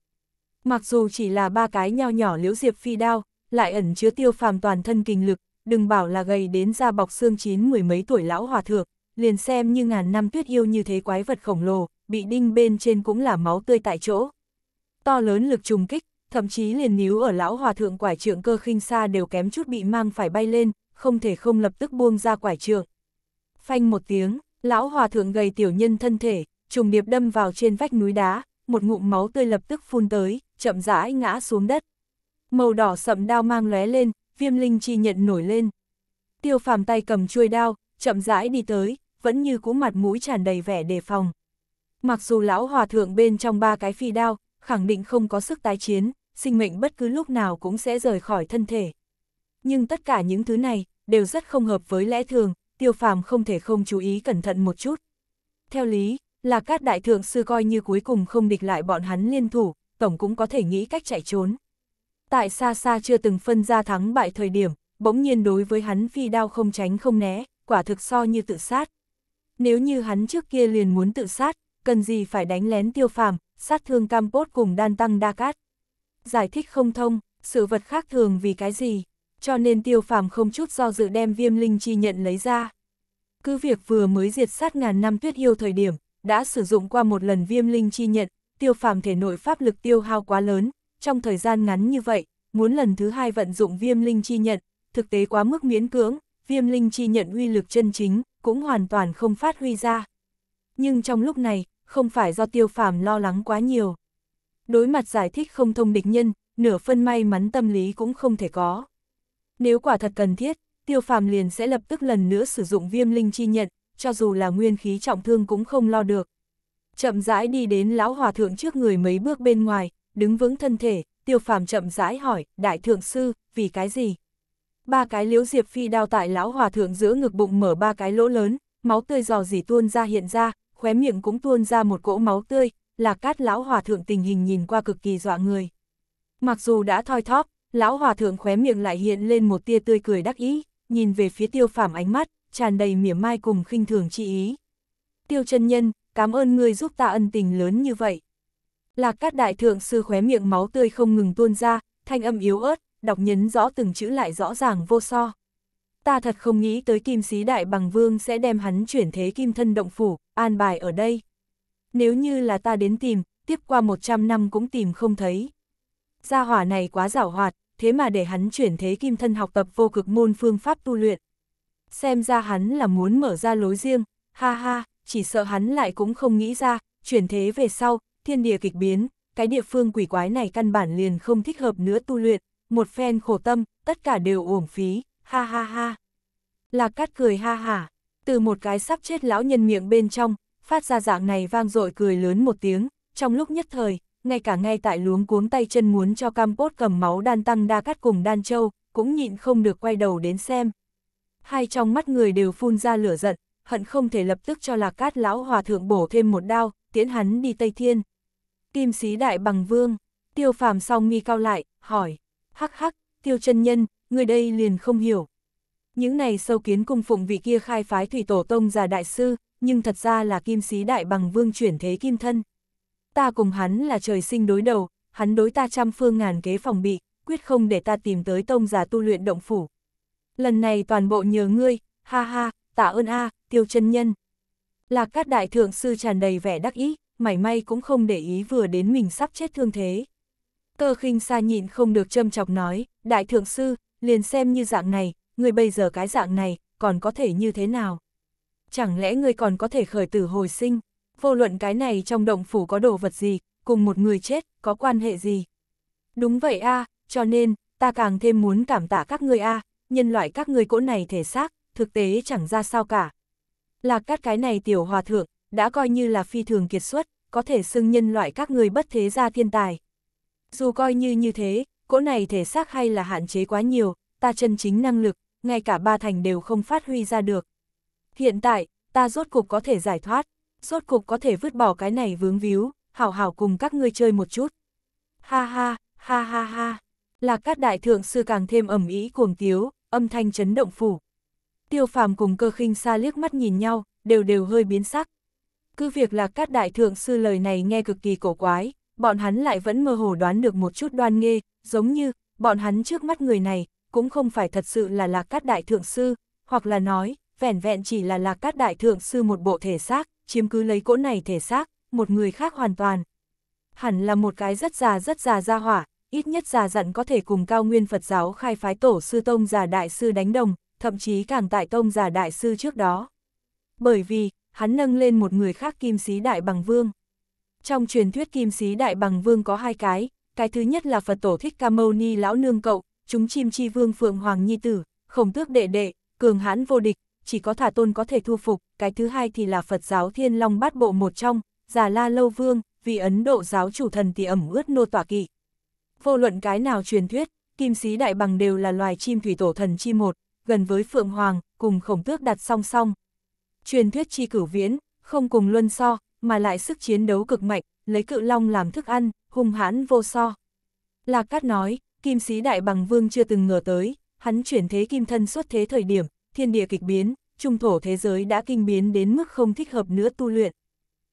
Mặc dù chỉ là ba cái nho nhỏ liễu diệp phi đao, lại ẩn chứa tiêu phàm toàn thân kinh lực, đừng bảo là gầy đến da bọc xương chín mười mấy tuổi lão hòa thượng liền xem như ngàn năm tuyết yêu như thế quái vật khổng lồ, bị đinh bên trên cũng là máu tươi tại chỗ. To lớn lực trùng kích, thậm chí liền níu ở lão hòa thượng quải trượng cơ khinh xa đều kém chút bị mang phải bay lên, không thể không lập tức buông ra quải trượng. Phanh một tiếng, lão hòa thượng gầy tiểu nhân thân thể, trùng điệp đâm vào trên vách núi đá, một ngụm máu tươi lập tức phun tới, chậm rãi ngã xuống đất. Màu đỏ sậm đao mang lóe lên, viêm linh chi nhận nổi lên. Tiêu phàm tay cầm chuôi đao, chậm rãi đi tới, vẫn như cú mặt mũi tràn đầy vẻ đề phòng. Mặc dù lão hòa thượng bên trong ba cái phi đao, khẳng định không có sức tái chiến, sinh mệnh bất cứ lúc nào cũng sẽ rời khỏi thân thể. Nhưng tất cả những thứ này, đều rất không hợp với lẽ thường, tiêu phàm không thể không chú ý cẩn thận một chút. Theo lý, là các đại thượng sư coi như cuối cùng không địch lại bọn hắn liên thủ, tổng cũng có thể nghĩ cách chạy trốn. Tại xa xa chưa từng phân ra thắng bại thời điểm, bỗng nhiên đối với hắn phi đao không tránh không né, quả thực so như tự sát. Nếu như hắn trước kia liền muốn tự sát, cần gì phải đánh lén tiêu phàm, sát thương cam bốt cùng đan tăng đa cát. Giải thích không thông, sự vật khác thường vì cái gì, cho nên tiêu phàm không chút do dự đem viêm linh chi nhận lấy ra. Cứ việc vừa mới diệt sát ngàn năm tuyết yêu thời điểm, đã sử dụng qua một lần viêm linh chi nhận, tiêu phàm thể nội pháp lực tiêu hao quá lớn, trong thời gian ngắn như vậy, muốn lần thứ hai vận dụng viêm linh chi nhận, thực tế quá mức miễn cưỡng, viêm linh chi nhận uy lực chân chính, cũng hoàn toàn không phát huy ra. Nhưng trong lúc này, không phải do tiêu phàm lo lắng quá nhiều. Đối mặt giải thích không thông địch nhân, nửa phân may mắn tâm lý cũng không thể có. Nếu quả thật cần thiết, tiêu phàm liền sẽ lập tức lần nữa sử dụng viêm linh chi nhận, cho dù là nguyên khí trọng thương cũng không lo được. Chậm rãi đi đến lão hòa thượng trước người mấy bước bên ngoài, đứng vững thân thể, tiêu phàm chậm rãi hỏi, đại thượng sư, vì cái gì? ba cái liễu diệp phi đao tại lão hòa thượng giữa ngực bụng mở ba cái lỗ lớn, máu tươi giò dỉ tuôn ra hiện ra, khóe miệng cũng tuôn ra một cỗ máu tươi, là cát lão hòa thượng tình hình nhìn qua cực kỳ dọa người. Mặc dù đã thoi thóp, lão hòa thượng khóe miệng lại hiện lên một tia tươi cười đắc ý, nhìn về phía tiêu phàm ánh mắt, tràn đầy mỉa mai cùng khinh thường chi ý. Tiêu chân nhân, cảm ơn ngươi giúp ta ân tình lớn như vậy. Lạc cát đại thượng sư khóe miệng máu tươi không ngừng tuôn ra, thanh âm yếu ớt, đọc nhấn rõ từng chữ lại rõ ràng vô so. Ta thật không nghĩ tới kim sĩ đại bằng vương sẽ đem hắn chuyển thế kim thân động phủ, an bài ở đây. Nếu như là ta đến tìm, tiếp qua 100 năm cũng tìm không thấy. Gia hỏa này quá giảo hoạt, thế mà để hắn chuyển thế kim thân học tập vô cực môn phương pháp tu luyện. Xem ra hắn là muốn mở ra lối riêng, ha ha, chỉ sợ hắn lại cũng không nghĩ ra, chuyển thế về sau, thiên địa kịch biến, cái địa phương quỷ quái này căn bản liền không thích hợp nữa tu luyện, một phen khổ tâm, tất cả đều uổng phí, ha ha ha. Lạc cát cười ha hả, từ một cái sắp chết lão nhân miệng bên trong, phát ra dạng này vang dội cười lớn một tiếng, trong lúc nhất thời, ngay cả ngay tại luống cuống tay chân muốn cho cam Campos cầm máu đan tăng đa cắt cùng đan châu, cũng nhịn không được quay đầu đến xem. Hai trong mắt người đều phun ra lửa giận, hận không thể lập tức cho lạc cát lão hòa thượng bổ thêm một đao, tiến hắn đi Tây Thiên. Kim sĩ đại bằng vương, tiêu phàm song mi cao lại, hỏi hắc hắc, tiêu chân nhân, người đây liền không hiểu. Những này sâu kiến cung phụng vị kia khai phái thủy tổ tông già đại sư, nhưng thật ra là kim sĩ đại bằng vương chuyển thế kim thân. Ta cùng hắn là trời sinh đối đầu, hắn đối ta trăm phương ngàn kế phòng bị, quyết không để ta tìm tới tông già tu luyện động phủ. Lần này toàn bộ nhờ ngươi, ha ha, tạ ơn a, tiêu chân nhân. là các đại thượng sư tràn đầy vẻ đắc ý, mảy may cũng không để ý vừa đến mình sắp chết thương thế. Cơ khinh xa nhịn không được châm chọc nói, đại thượng sư, liền xem như dạng này, người bây giờ cái dạng này, còn có thể như thế nào? Chẳng lẽ người còn có thể khởi tử hồi sinh? Vô luận cái này trong động phủ có đồ vật gì, cùng một người chết, có quan hệ gì? Đúng vậy a, cho nên, ta càng thêm muốn cảm tạ các người a, nhân loại các người cỗ này thể xác, thực tế chẳng ra sao cả. là các cái này tiểu hòa thượng, đã coi như là phi thường kiệt xuất, có thể xưng nhân loại các người bất thế gia thiên tài. Dù coi như như thế, cỗ này thể xác hay là hạn chế quá nhiều, ta chân chính năng lực, ngay cả ba thành đều không phát huy ra được. Hiện tại, ta rốt cục có thể giải thoát, rốt cục có thể vứt bỏ cái này vướng víu, hảo hảo cùng các ngươi chơi một chút. Ha ha, ha ha ha, là các đại thượng sư càng thêm ẩm ý cuồng tiếu, âm thanh chấn động phủ. Tiêu phàm cùng cơ khinh xa liếc mắt nhìn nhau, đều đều hơi biến sắc. Cứ việc là các đại thượng sư lời này nghe cực kỳ cổ quái, bọn hắn lại vẫn mơ hồ đoán được một chút đoan nghê, giống như, bọn hắn trước mắt người này, cũng không phải thật sự là lạc cát đại thượng sư, hoặc là nói, vẻn vẹn chỉ là lạc cát đại thượng sư một bộ thể xác, chiếm cứ lấy cỗ này thể xác, một người khác hoàn toàn. Hẳn là một cái rất già rất già ra hỏa, ít nhất già dặn có thể cùng cao nguyên Phật giáo khai phái tổ sư tông già đại sư đánh đồng, thậm chí càng tại tông già đại sư trước đó. Bởi vì, hắn nâng lên một người khác kim sĩ đại bằng vương. Trong truyền thuyết kim sĩ đại bằng vương có hai cái, cái thứ nhất là Phật tổ thích ca mâu ni lão nương cậu, chúng chim chi vương phượng hoàng nhi tử, khổng tước đệ đệ, cường hãn vô địch, chỉ có thả tôn có thể thu phục, cái thứ hai thì là Phật giáo thiên long bát bộ một trong, già la lâu vương, vì Ấn Độ giáo chủ thần thì ẩm ướt nô tỏa kỵ. Vô luận cái nào truyền thuyết, kim sĩ đại bằng đều là loài chim thủy tổ thần chi một, gần với phượng hoàng, cùng khổng tước đặt song song. Truyền thuyết chi cửu viễn, không cùng luân so, mà lại sức chiến đấu cực mạnh, lấy cự long làm thức ăn, hung hãn vô so. Lạc Cát nói, kim sĩ đại bằng vương chưa từng ngờ tới, hắn chuyển thế kim thân xuất thế thời điểm, thiên địa kịch biến, trung thổ thế giới đã kinh biến đến mức không thích hợp nữa tu luyện.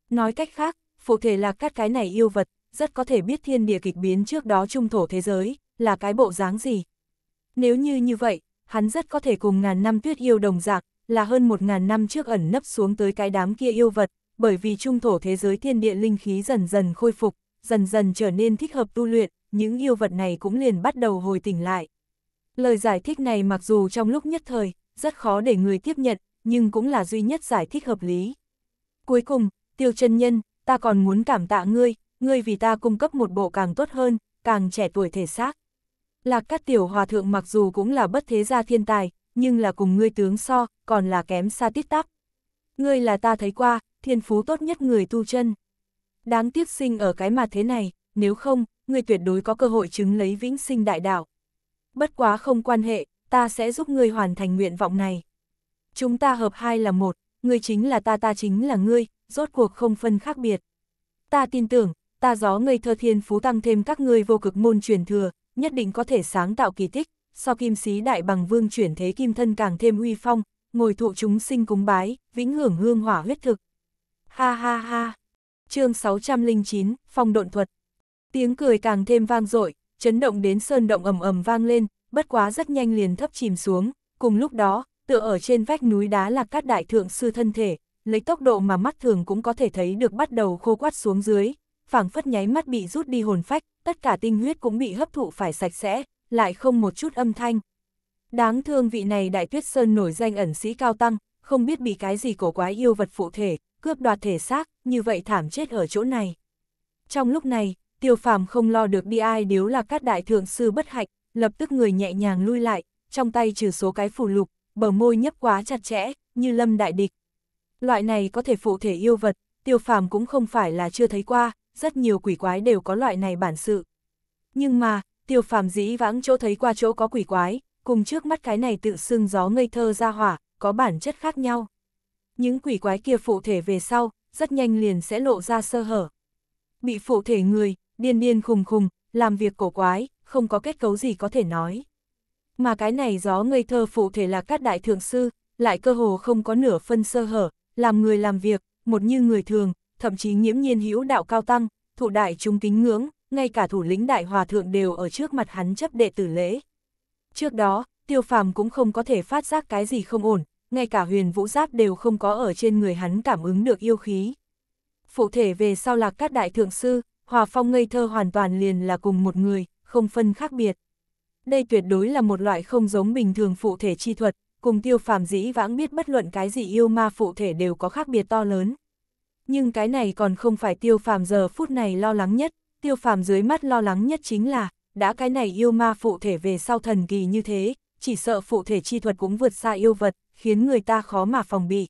Nói cách khác, phụ thể Lạc Cát cái này yêu vật, rất có thể biết thiên địa kịch biến trước đó trung thổ thế giới, là cái bộ dáng gì. Nếu như như vậy, hắn rất có thể cùng ngàn năm tuyết yêu đồng dạng, là hơn một ngàn năm trước ẩn nấp xuống tới cái đám kia yêu vật, bởi vì trung thổ thế giới thiên địa linh khí dần dần khôi phục, dần dần trở nên thích hợp tu luyện, những yêu vật này cũng liền bắt đầu hồi tỉnh lại. Lời giải thích này mặc dù trong lúc nhất thời, rất khó để người tiếp nhận, nhưng cũng là duy nhất giải thích hợp lý. Cuối cùng, tiêu chân nhân, ta còn muốn cảm tạ ngươi, ngươi vì ta cung cấp một bộ càng tốt hơn, càng trẻ tuổi thể xác. Lạc các tiểu hòa thượng mặc dù cũng là bất thế gia thiên tài, nhưng là cùng ngươi tướng so, còn là kém xa tít tắp. Ngươi là ta thấy qua, thiên phú tốt nhất người tu chân. Đáng tiếc sinh ở cái mà thế này, nếu không, người tuyệt đối có cơ hội chứng lấy vĩnh sinh đại đạo. Bất quá không quan hệ, ta sẽ giúp ngươi hoàn thành nguyện vọng này. Chúng ta hợp hai là một, ngươi chính là ta ta chính là ngươi, rốt cuộc không phân khác biệt. Ta tin tưởng, ta gió ngây thơ thiên phú tăng thêm các ngươi vô cực môn truyền thừa, nhất định có thể sáng tạo kỳ tích, so kim sĩ đại bằng vương chuyển thế kim thân càng thêm uy phong, ngồi thụ chúng sinh cúng bái, vĩnh hưởng hương hỏa huyết thực. Ha ha ha. chương 609, phong độn thuật. Tiếng cười càng thêm vang dội chấn động đến sơn động ầm ầm vang lên, bất quá rất nhanh liền thấp chìm xuống, cùng lúc đó, tựa ở trên vách núi đá là các đại thượng sư thân thể, lấy tốc độ mà mắt thường cũng có thể thấy được bắt đầu khô quát xuống dưới, phảng phất nháy mắt bị rút đi hồn phách, tất cả tinh huyết cũng bị hấp thụ phải sạch sẽ, lại không một chút âm thanh. Đáng thương vị này đại tuyết sơn nổi danh ẩn sĩ cao tăng, không biết bị cái gì cổ quái yêu vật phụ thể, cướp đoạt thể xác, như vậy thảm chết ở chỗ này. Trong lúc này, tiêu phàm không lo được đi ai nếu là các đại thượng sư bất hạnh, lập tức người nhẹ nhàng lui lại, trong tay trừ số cái phù lục, bờ môi nhấp quá chặt chẽ, như lâm đại địch. Loại này có thể phụ thể yêu vật, tiêu phàm cũng không phải là chưa thấy qua, rất nhiều quỷ quái đều có loại này bản sự. Nhưng mà, tiêu phàm dĩ vãng chỗ thấy qua chỗ có quỷ quái, cùng trước mắt cái này tự xưng gió ngây thơ ra hỏa, có bản chất khác nhau những quỷ quái kia phụ thể về sau, rất nhanh liền sẽ lộ ra sơ hở. Bị phụ thể người, điên điên khùng khùng, làm việc cổ quái, không có kết cấu gì có thể nói. Mà cái này gió ngây thơ phụ thể là các đại thượng sư, lại cơ hồ không có nửa phân sơ hở, làm người làm việc, một như người thường, thậm chí nghiễm nhiên hữu đạo cao tăng, thụ đại chúng kính ngưỡng, ngay cả thủ lĩnh đại hòa thượng đều ở trước mặt hắn chấp đệ tử lễ. Trước đó, tiêu phàm cũng không có thể phát giác cái gì không ổn, ngay cả huyền vũ giáp đều không có ở trên người hắn cảm ứng được yêu khí. Phụ thể về sau lạc các đại thượng sư, hòa phong ngây thơ hoàn toàn liền là cùng một người, không phân khác biệt. Đây tuyệt đối là một loại không giống bình thường phụ thể chi thuật, cùng tiêu phàm dĩ vãng biết bất luận cái gì yêu ma phụ thể đều có khác biệt to lớn. Nhưng cái này còn không phải tiêu phàm giờ phút này lo lắng nhất, tiêu phàm dưới mắt lo lắng nhất chính là, đã cái này yêu ma phụ thể về sau thần kỳ như thế, chỉ sợ phụ thể chi thuật cũng vượt xa yêu vật, khiến người ta khó mà phòng bị.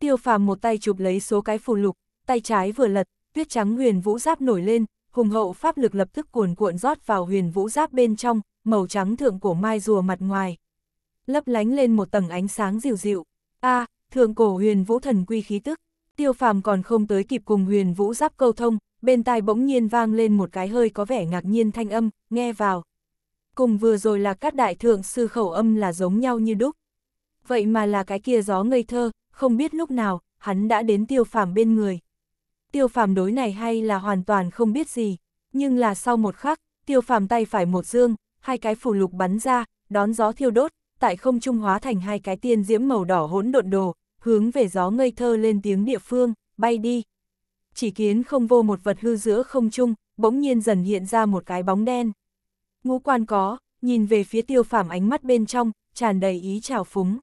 Tiêu phàm một tay chụp lấy số cái phù lục, tay trái vừa lật, tuyết trắng huyền vũ giáp nổi lên, hùng hậu pháp lực lập tức cuồn cuộn rót vào huyền vũ giáp bên trong, màu trắng thượng cổ mai rùa mặt ngoài. Lấp lánh lên một tầng ánh sáng dịu dịu. a thượng cổ huyền vũ thần quy khí tức. Tiêu phàm còn không tới kịp cùng huyền vũ giáp câu thông, bên tai bỗng nhiên vang lên một cái hơi có vẻ ngạc nhiên thanh âm, nghe vào. Cùng vừa rồi là các đại thượng sư khẩu âm là giống nhau như đúc vậy mà là cái kia gió ngây thơ, không biết lúc nào, hắn đã đến tiêu phàm bên người. Tiêu phàm đối này hay là hoàn toàn không biết gì, nhưng là sau một khắc, tiêu phàm tay phải một dương, hai cái phủ lục bắn ra, đón gió thiêu đốt, tại không trung hóa thành hai cái tiên diễm màu đỏ hỗn độn đồ, hướng về gió ngây thơ lên tiếng địa phương, bay đi. Chỉ kiến không vô một vật hư giữa không trung, bỗng nhiên dần hiện ra một cái bóng đen. Ngũ quan có, nhìn về phía tiêu phàm ánh mắt bên trong, tràn đầy ý trào phúng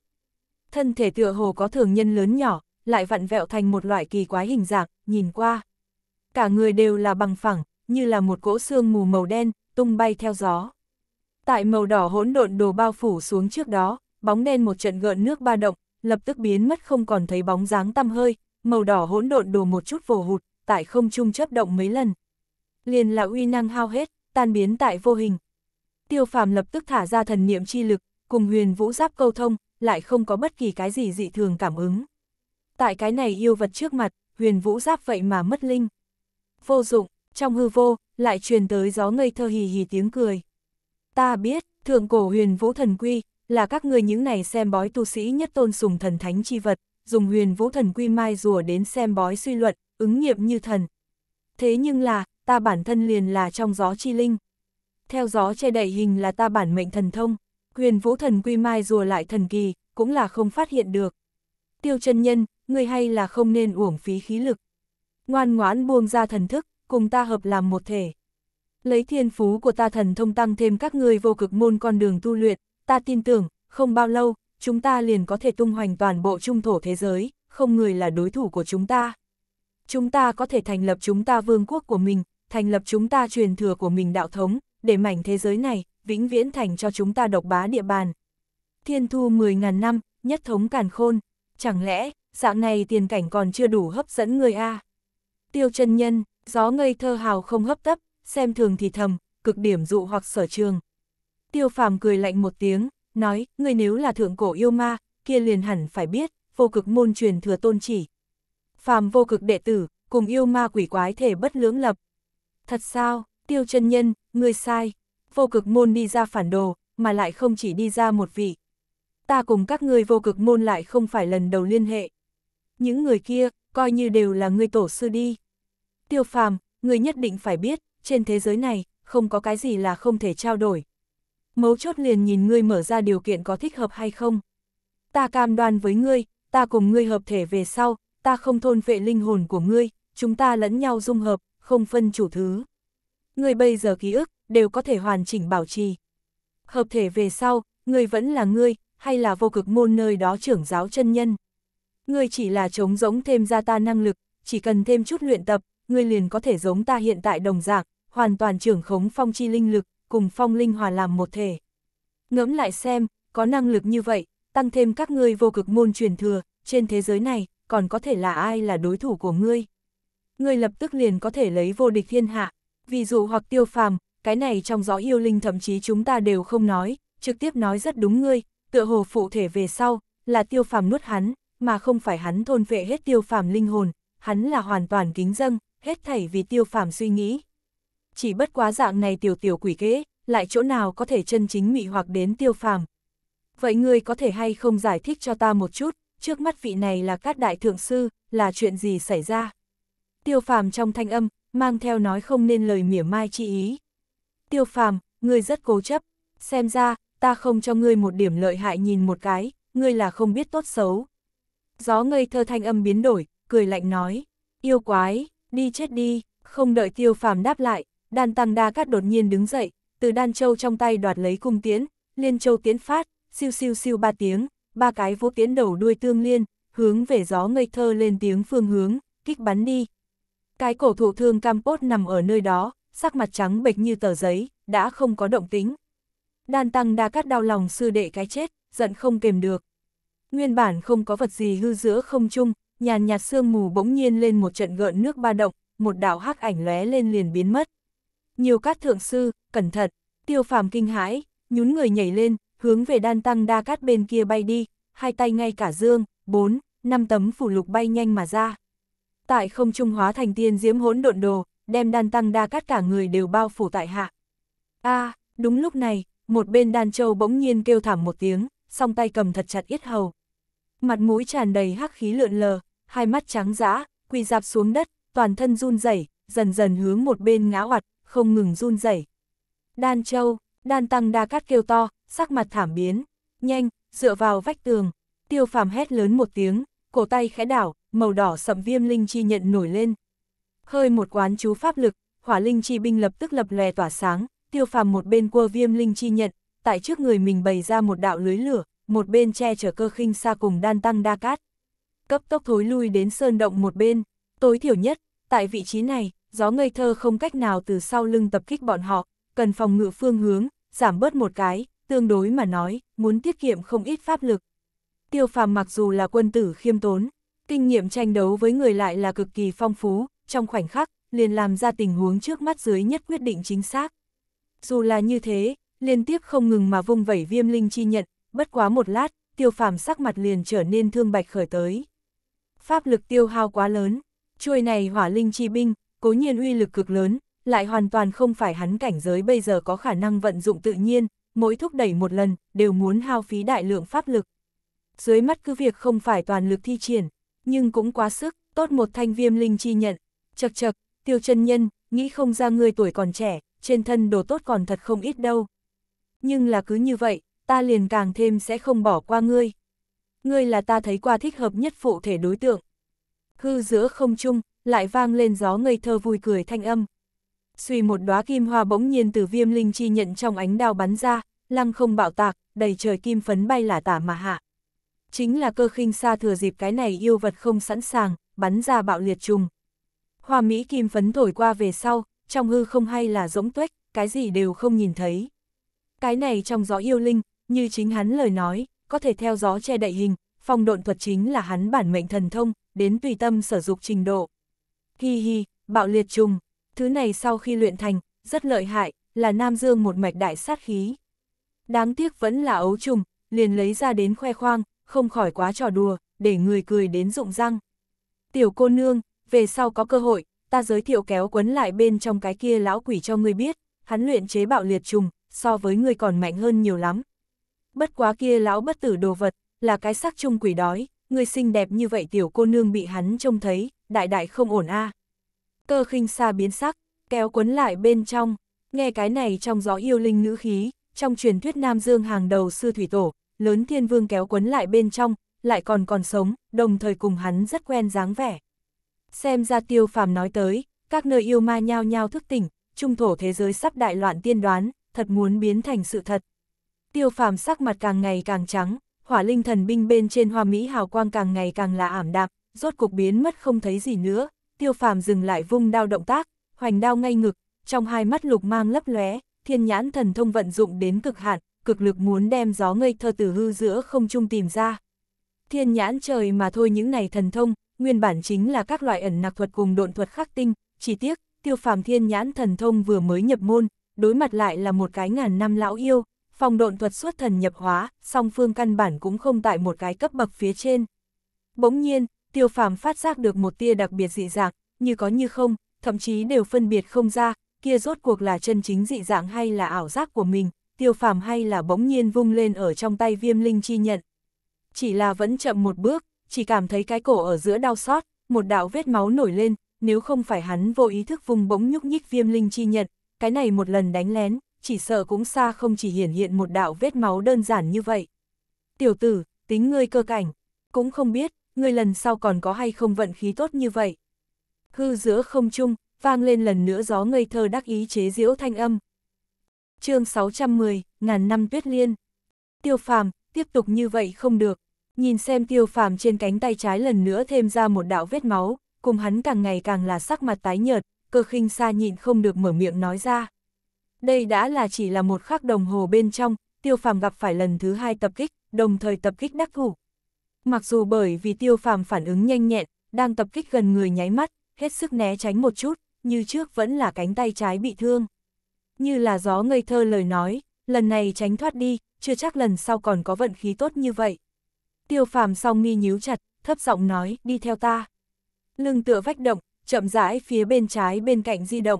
thân thể tựa hồ có thường nhân lớn nhỏ, lại vặn vẹo thành một loại kỳ quái hình dạng, nhìn qua. Cả người đều là bằng phẳng, như là một cỗ xương mù màu đen, tung bay theo gió. Tại màu đỏ hỗn độn đồ bao phủ xuống trước đó, bóng đen một trận gợn nước ba động, lập tức biến mất không còn thấy bóng dáng tăm hơi, màu đỏ hỗn độn đồ một chút vồ hụt, tại không trung chấp động mấy lần. Liền là uy năng hao hết, tan biến tại vô hình. Tiêu phàm lập tức thả ra thần niệm chi lực, cùng huyền vũ giáp câu thông, lại không có bất kỳ cái gì dị thường cảm ứng. Tại cái này yêu vật trước mặt, huyền vũ giáp vậy mà mất linh. Vô dụng, trong hư vô, lại truyền tới gió ngây thơ hì hì tiếng cười. Ta biết, thượng cổ huyền vũ thần quy, là các người những này xem bói tu sĩ nhất tôn sùng thần thánh chi vật, dùng huyền vũ thần quy mai rùa đến xem bói suy luận, ứng nghiệm như thần. Thế nhưng là, ta bản thân liền là trong gió chi linh. Theo gió che đẩy hình là ta bản mệnh thần thông huyền vũ thần quy mai rùa lại thần kỳ, cũng là không phát hiện được. Tiêu chân nhân, người hay là không nên uổng phí khí lực. Ngoan ngoãn buông ra thần thức, cùng ta hợp làm một thể. Lấy thiên phú của ta thần thông tăng thêm các người vô cực môn con đường tu luyện, ta tin tưởng, không bao lâu, chúng ta liền có thể tung hoành toàn bộ trung thổ thế giới, không người là đối thủ của chúng ta. Chúng ta có thể thành lập chúng ta vương quốc của mình, thành lập chúng ta truyền thừa của mình đạo thống, để mảnh thế giới này, vĩnh viễn thành cho chúng ta độc bá địa bàn. Thiên thu 10.000 năm, nhất thống càn khôn, chẳng lẽ, dạng này tiền cảnh còn chưa đủ hấp dẫn người a Tiêu chân nhân, gió ngây thơ hào không hấp tấp, xem thường thì thầm, cực điểm dụ hoặc sở trường. Tiêu phàm cười lạnh một tiếng, nói, người nếu là thượng cổ yêu ma, kia liền hẳn phải biết, vô cực môn truyền thừa tôn chỉ. Phàm vô cực đệ tử, cùng yêu ma quỷ quái thể bất lưỡng lập. Thật sao, tiêu chân nhân, người sai vô cực môn đi ra phản đồ, mà lại không chỉ đi ra một vị. Ta cùng các ngươi vô cực môn lại không phải lần đầu liên hệ. Những người kia, coi như đều là người tổ sư đi. Tiêu phàm, người nhất định phải biết, trên thế giới này, không có cái gì là không thể trao đổi. Mấu chốt liền nhìn ngươi mở ra điều kiện có thích hợp hay không. Ta cam đoan với ngươi, ta cùng ngươi hợp thể về sau, ta không thôn vệ linh hồn của ngươi, chúng ta lẫn nhau dung hợp, không phân chủ thứ. Ngươi bây giờ ký ức, đều có thể hoàn chỉnh bảo trì. Hợp thể về sau, ngươi vẫn là ngươi, hay là vô cực môn nơi đó trưởng giáo chân nhân. Ngươi chỉ là chống giống thêm ra ta năng lực, chỉ cần thêm chút luyện tập, ngươi liền có thể giống ta hiện tại đồng dạng, hoàn toàn trưởng khống phong chi linh lực, cùng phong linh hòa làm một thể. Ngẫm lại xem, có năng lực như vậy, tăng thêm các ngươi vô cực môn truyền thừa, trên thế giới này, còn có thể là ai là đối thủ của ngươi. Ngươi lập tức liền có thể lấy vô địch thiên hạ, ví dụ hoặc tiêu phàm, cái này trong gió yêu linh thậm chí chúng ta đều không nói, trực tiếp nói rất đúng ngươi, tựa hồ phụ thể về sau, là tiêu phàm nuốt hắn, mà không phải hắn thôn vệ hết tiêu phàm linh hồn, hắn là hoàn toàn kính dâng, hết thảy vì tiêu phàm suy nghĩ. Chỉ bất quá dạng này tiểu tiểu quỷ kế, lại chỗ nào có thể chân chính mị hoặc đến tiêu phàm. Vậy ngươi có thể hay không giải thích cho ta một chút, trước mắt vị này là các đại thượng sư, là chuyện gì xảy ra? Tiêu phàm trong thanh âm, mang theo nói không nên lời mỉa mai chi ý tiêu phàm, ngươi rất cố chấp, xem ra, ta không cho ngươi một điểm lợi hại nhìn một cái, ngươi là không biết tốt xấu. Gió ngây thơ thanh âm biến đổi, cười lạnh nói, yêu quái, đi chết đi, không đợi tiêu phàm đáp lại, đan tăng đa cát đột nhiên đứng dậy, từ đan châu trong tay đoạt lấy cung tiến, liên châu tiến phát, siêu siêu siêu ba tiếng, ba cái vũ tiến đầu đuôi tương liên, hướng về gió ngây thơ lên tiếng phương hướng, kích bắn đi. Cái cổ thụ thương campot nằm ở nơi đó, sắc mặt trắng bệch như tờ giấy, đã không có động tính. Đan tăng đa cắt đau lòng sư đệ cái chết, giận không kềm được. Nguyên bản không có vật gì hư giữa không chung, nhàn nhạt sương mù bỗng nhiên lên một trận gợn nước ba động, một đạo hắc ảnh lóe lên liền biến mất. Nhiều các thượng sư, cẩn thận, tiêu phàm kinh hãi, nhún người nhảy lên, hướng về đan tăng đa cát bên kia bay đi, hai tay ngay cả dương, bốn, năm tấm phủ lục bay nhanh mà ra. Tại không trung hóa thành tiên diễm hỗn độn đồ, đem đan tăng đa cát cả người đều bao phủ tại hạ. a đúng lúc này, một bên đan châu bỗng nhiên kêu thảm một tiếng, song tay cầm thật chặt yết hầu. Mặt mũi tràn đầy hắc khí lượn lờ, hai mắt trắng dã, quỳ dạp xuống đất, toàn thân run rẩy, dần dần hướng một bên ngã hoạt, không ngừng run rẩy. Đan châu, đan tăng đa cát kêu to, sắc mặt thảm biến, nhanh, dựa vào vách tường, tiêu phàm hét lớn một tiếng, cổ tay khẽ đảo, màu đỏ sậm viêm linh chi nhận nổi lên, hơi một quán chú pháp lực, hỏa linh chi binh lập tức lập lòe tỏa sáng, tiêu phàm một bên cua viêm linh chi nhận, tại trước người mình bày ra một đạo lưới lửa, một bên che chở cơ khinh xa cùng đan tăng đa cát. Cấp tốc thối lui đến sơn động một bên, tối thiểu nhất, tại vị trí này, gió ngây thơ không cách nào từ sau lưng tập kích bọn họ, cần phòng ngự phương hướng, giảm bớt một cái, tương đối mà nói, muốn tiết kiệm không ít pháp lực. Tiêu phàm mặc dù là quân tử khiêm tốn, kinh nghiệm tranh đấu với người lại là cực kỳ phong phú, trong khoảnh khắc, liền làm ra tình huống trước mắt dưới nhất quyết định chính xác. Dù là như thế, liên tiếp không ngừng mà vung vẩy viêm linh chi nhận, bất quá một lát, tiêu phàm sắc mặt liền trở nên thương bạch khởi tới. Pháp lực tiêu hao quá lớn, chuôi này hỏa linh chi binh, cố nhiên uy lực cực lớn, lại hoàn toàn không phải hắn cảnh giới bây giờ có khả năng vận dụng tự nhiên, mỗi thúc đẩy một lần, đều muốn hao phí đại lượng pháp lực. Dưới mắt cứ việc không phải toàn lực thi triển, nhưng cũng quá sức, tốt một thanh viêm linh chi nhận, Chật chật, tiêu chân nhân, nghĩ không ra ngươi tuổi còn trẻ, trên thân đồ tốt còn thật không ít đâu. Nhưng là cứ như vậy, ta liền càng thêm sẽ không bỏ qua ngươi. Ngươi là ta thấy qua thích hợp nhất phụ thể đối tượng. Hư giữa không trung, lại vang lên gió ngây thơ vui cười thanh âm. Xùy một đóa kim hoa bỗng nhiên từ viêm linh chi nhận trong ánh đao bắn ra, lăng không bạo tạc, đầy trời kim phấn bay lả tả mà hạ. Chính là cơ khinh xa thừa dịp cái này yêu vật không sẵn sàng, bắn ra bạo liệt trùng. Hoa Mỹ kim phấn thổi qua về sau, trong hư không hay là rỗng tuếch, cái gì đều không nhìn thấy. Cái này trong gió yêu linh, như chính hắn lời nói, có thể theo gió che đậy hình, phong độn thuật chính là hắn bản mệnh thần thông, đến tùy tâm sử dụng trình độ. Hi hi, bạo liệt trùng, thứ này sau khi luyện thành, rất lợi hại, là Nam Dương một mạch đại sát khí. Đáng tiếc vẫn là ấu trùng, liền lấy ra đến khoe khoang, không khỏi quá trò đùa, để người cười đến rụng răng. Tiểu cô nương, về sau có cơ hội, ta giới thiệu kéo quấn lại bên trong cái kia lão quỷ cho ngươi biết, hắn luyện chế bạo liệt trùng, so với ngươi còn mạnh hơn nhiều lắm. Bất quá kia lão bất tử đồ vật, là cái sắc trung quỷ đói, ngươi xinh đẹp như vậy tiểu cô nương bị hắn trông thấy, đại đại không ổn a. Cơ khinh xa biến sắc, kéo quấn lại bên trong, nghe cái này trong gió yêu linh nữ khí, trong truyền thuyết Nam Dương hàng đầu sư thủy tổ, lớn thiên vương kéo quấn lại bên trong, lại còn còn sống, đồng thời cùng hắn rất quen dáng vẻ. Xem ra tiêu phàm nói tới, các nơi yêu ma nhao nhao thức tỉnh, trung thổ thế giới sắp đại loạn tiên đoán, thật muốn biến thành sự thật. Tiêu phàm sắc mặt càng ngày càng trắng, hỏa linh thần binh bên trên hoa mỹ hào quang càng ngày càng là ảm đạm, rốt cục biến mất không thấy gì nữa, tiêu phàm dừng lại vung đao động tác, hoành đao ngay ngực, trong hai mắt lục mang lấp lóe, thiên nhãn thần thông vận dụng đến cực hạn, cực lực muốn đem gió ngây thơ từ hư giữa không trung tìm ra. Thiên nhãn trời mà thôi những này thần thông, nguyên bản chính là các loại ẩn nặc thuật cùng độn thuật khắc tinh, chỉ tiếc, tiêu phàm thiên nhãn thần thông vừa mới nhập môn, đối mặt lại là một cái ngàn năm lão yêu, phòng độn thuật xuất thần nhập hóa, song phương căn bản cũng không tại một cái cấp bậc phía trên. Bỗng nhiên, tiêu phàm phát giác được một tia đặc biệt dị dạng, như có như không, thậm chí đều phân biệt không ra, kia rốt cuộc là chân chính dị dạng hay là ảo giác của mình, tiêu phàm hay là bỗng nhiên vung lên ở trong tay viêm linh chi nhận. Chỉ là vẫn chậm một bước, chỉ cảm thấy cái cổ ở giữa đau xót, một đạo vết máu nổi lên, nếu không phải hắn vô ý thức vùng bỗng nhúc nhích viêm linh chi nhận cái này một lần đánh lén, chỉ sợ cũng xa không chỉ hiển hiện một đạo vết máu đơn giản như vậy. Tiểu tử, tính ngươi cơ cảnh, cũng không biết, ngươi lần sau còn có hay không vận khí tốt như vậy. Hư giữa không trung, vang lên lần nữa gió ngây thơ đắc ý chế diễu thanh âm. chương 610, ngàn năm tuyết liên. Tiêu phàm, tiếp tục như vậy không được, Nhìn xem tiêu phàm trên cánh tay trái lần nữa thêm ra một đạo vết máu, cùng hắn càng ngày càng là sắc mặt tái nhợt, cơ khinh xa nhịn không được mở miệng nói ra. Đây đã là chỉ là một khắc đồng hồ bên trong, tiêu phàm gặp phải lần thứ hai tập kích, đồng thời tập kích đắc thủ. Mặc dù bởi vì tiêu phàm phản ứng nhanh nhẹn, đang tập kích gần người nháy mắt, hết sức né tránh một chút, như trước vẫn là cánh tay trái bị thương. Như là gió ngây thơ lời nói, lần này tránh thoát đi, chưa chắc lần sau còn có vận khí tốt như vậy. Tiêu phàm song mi nhíu chặt, thấp giọng nói, đi theo ta. Lưng tựa vách động, chậm rãi phía bên trái bên cạnh di động.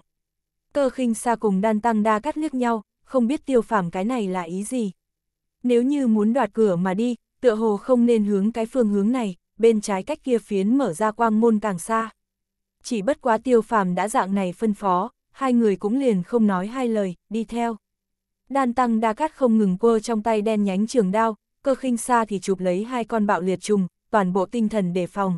Cơ khinh xa cùng đan tăng đa cắt liếc nhau, không biết tiêu phàm cái này là ý gì. Nếu như muốn đoạt cửa mà đi, tựa hồ không nên hướng cái phương hướng này, bên trái cách kia phiến mở ra quang môn càng xa. Chỉ bất quá tiêu phàm đã dạng này phân phó, hai người cũng liền không nói hai lời, đi theo. Đan tăng đa cắt không ngừng quơ trong tay đen nhánh trường đao, cơ khinh xa thì chụp lấy hai con bạo liệt trùng, toàn bộ tinh thần đề phòng.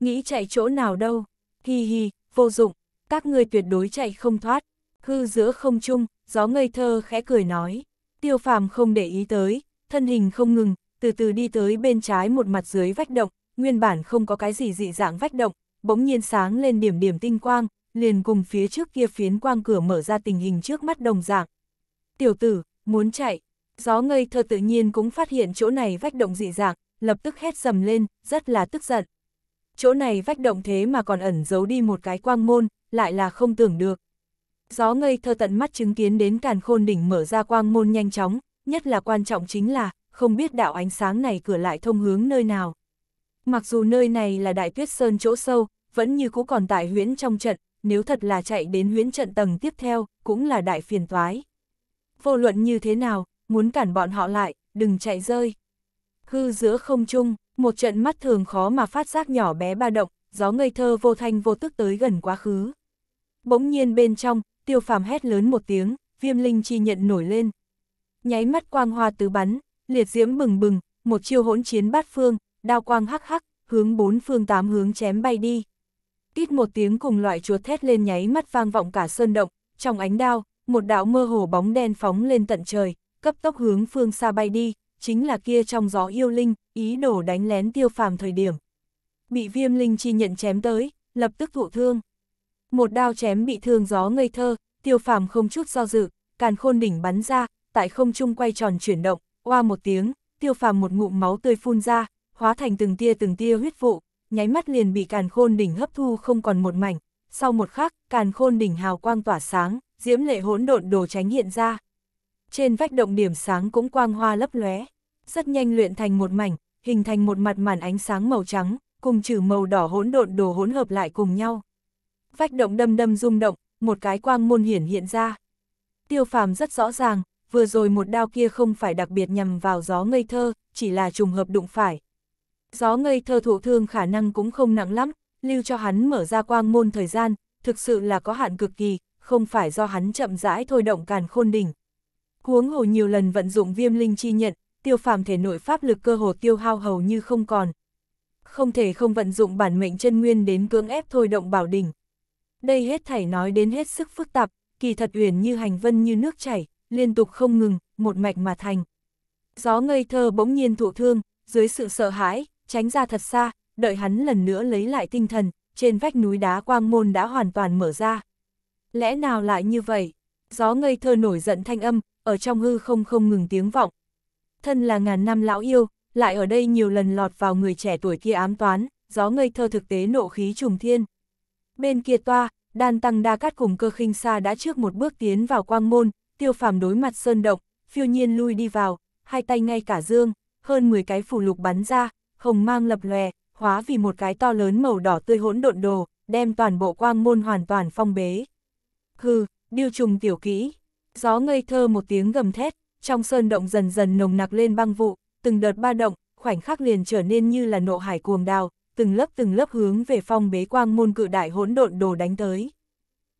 Nghĩ chạy chỗ nào đâu, hi hi, vô dụng, các ngươi tuyệt đối chạy không thoát, hư giữa không trung, gió ngây thơ khẽ cười nói, tiêu phàm không để ý tới, thân hình không ngừng, từ từ đi tới bên trái một mặt dưới vách động, nguyên bản không có cái gì dị dạng vách động, bỗng nhiên sáng lên điểm điểm tinh quang, liền cùng phía trước kia phiến quang cửa mở ra tình hình trước mắt đồng dạng. Tiểu tử, muốn chạy, Gió ngây thơ tự nhiên cũng phát hiện chỗ này vách động dị dạng, lập tức hét sầm lên, rất là tức giận. Chỗ này vách động thế mà còn ẩn giấu đi một cái quang môn, lại là không tưởng được. Gió ngây thơ tận mắt chứng kiến đến càn khôn đỉnh mở ra quang môn nhanh chóng, nhất là quan trọng chính là, không biết đạo ánh sáng này cửa lại thông hướng nơi nào. Mặc dù nơi này là đại tuyết sơn chỗ sâu, vẫn như cũ còn tại huyễn trong trận, nếu thật là chạy đến huyễn trận tầng tiếp theo, cũng là đại phiền toái. Vô luận như thế nào, muốn cản bọn họ lại, đừng chạy rơi. Hư giữa không trung, một trận mắt thường khó mà phát giác nhỏ bé ba động, gió ngây thơ vô thanh vô tức tới gần quá khứ. Bỗng nhiên bên trong, tiêu phàm hét lớn một tiếng, viêm linh chi nhận nổi lên. Nháy mắt quang hoa tứ bắn, liệt diễm bừng bừng, một chiêu hỗn chiến bát phương, đao quang hắc hắc, hướng bốn phương tám hướng chém bay đi. Tít một tiếng cùng loại chuột thét lên nháy mắt vang vọng cả sơn động, trong ánh đao, một đạo mơ hồ bóng đen phóng lên tận trời, cấp tốc hướng phương xa bay đi, chính là kia trong gió yêu linh, ý đồ đánh lén tiêu phàm thời điểm. Bị viêm linh chi nhận chém tới, lập tức thụ thương. Một đao chém bị thương gió ngây thơ, tiêu phàm không chút do dự, càn khôn đỉnh bắn ra, tại không trung quay tròn chuyển động, qua một tiếng, tiêu phàm một ngụm máu tươi phun ra, hóa thành từng tia từng tia huyết vụ, nháy mắt liền bị càn khôn đỉnh hấp thu không còn một mảnh. Sau một khắc, càn khôn đỉnh hào quang tỏa sáng, diễm lệ hỗn độn đồ tránh hiện ra trên vách động điểm sáng cũng quang hoa lấp lóe, rất nhanh luyện thành một mảnh, hình thành một mặt màn ánh sáng màu trắng, cùng trừ màu đỏ hỗn độn đồ hỗn hợp lại cùng nhau. Vách động đâm đâm rung động, một cái quang môn hiển hiện ra. Tiêu phàm rất rõ ràng, vừa rồi một đao kia không phải đặc biệt nhằm vào gió ngây thơ, chỉ là trùng hợp đụng phải. Gió ngây thơ thụ thương khả năng cũng không nặng lắm, lưu cho hắn mở ra quang môn thời gian, thực sự là có hạn cực kỳ, không phải do hắn chậm rãi thôi động càn khôn đỉnh. Huống hồ nhiều lần vận dụng viêm linh chi nhận, tiêu phàm thể nội pháp lực cơ hồ tiêu hao hầu như không còn. Không thể không vận dụng bản mệnh chân nguyên đến cưỡng ép thôi động bảo đỉnh. Đây hết thảy nói đến hết sức phức tạp, kỳ thật uyển như hành vân như nước chảy, liên tục không ngừng, một mạch mà thành. Gió ngây thơ bỗng nhiên thụ thương, dưới sự sợ hãi, tránh ra thật xa, đợi hắn lần nữa lấy lại tinh thần, trên vách núi đá quang môn đã hoàn toàn mở ra. Lẽ nào lại như vậy? Gió ngây thơ nổi giận thanh âm, ở trong hư không không ngừng tiếng vọng. Thân là ngàn năm lão yêu, lại ở đây nhiều lần lọt vào người trẻ tuổi kia ám toán, gió ngây thơ thực tế nộ khí trùng thiên. Bên kia toa, đan tăng đa cắt cùng cơ khinh xa đã trước một bước tiến vào quang môn, tiêu phàm đối mặt sơn động, phiêu nhiên lui đi vào, hai tay ngay cả dương, hơn 10 cái phù lục bắn ra, hồng mang lập lòe, hóa vì một cái to lớn màu đỏ tươi hỗn độn đồ, đem toàn bộ quang môn hoàn toàn phong bế. Hừ, điêu trùng tiểu kỹ. Gió ngây thơ một tiếng gầm thét, trong sơn động dần dần nồng nặc lên băng vụ, từng đợt ba động, khoảnh khắc liền trở nên như là nộ hải cuồng đào, từng lớp từng lớp hướng về phong bế quang môn cự đại hỗn độn đồ đánh tới.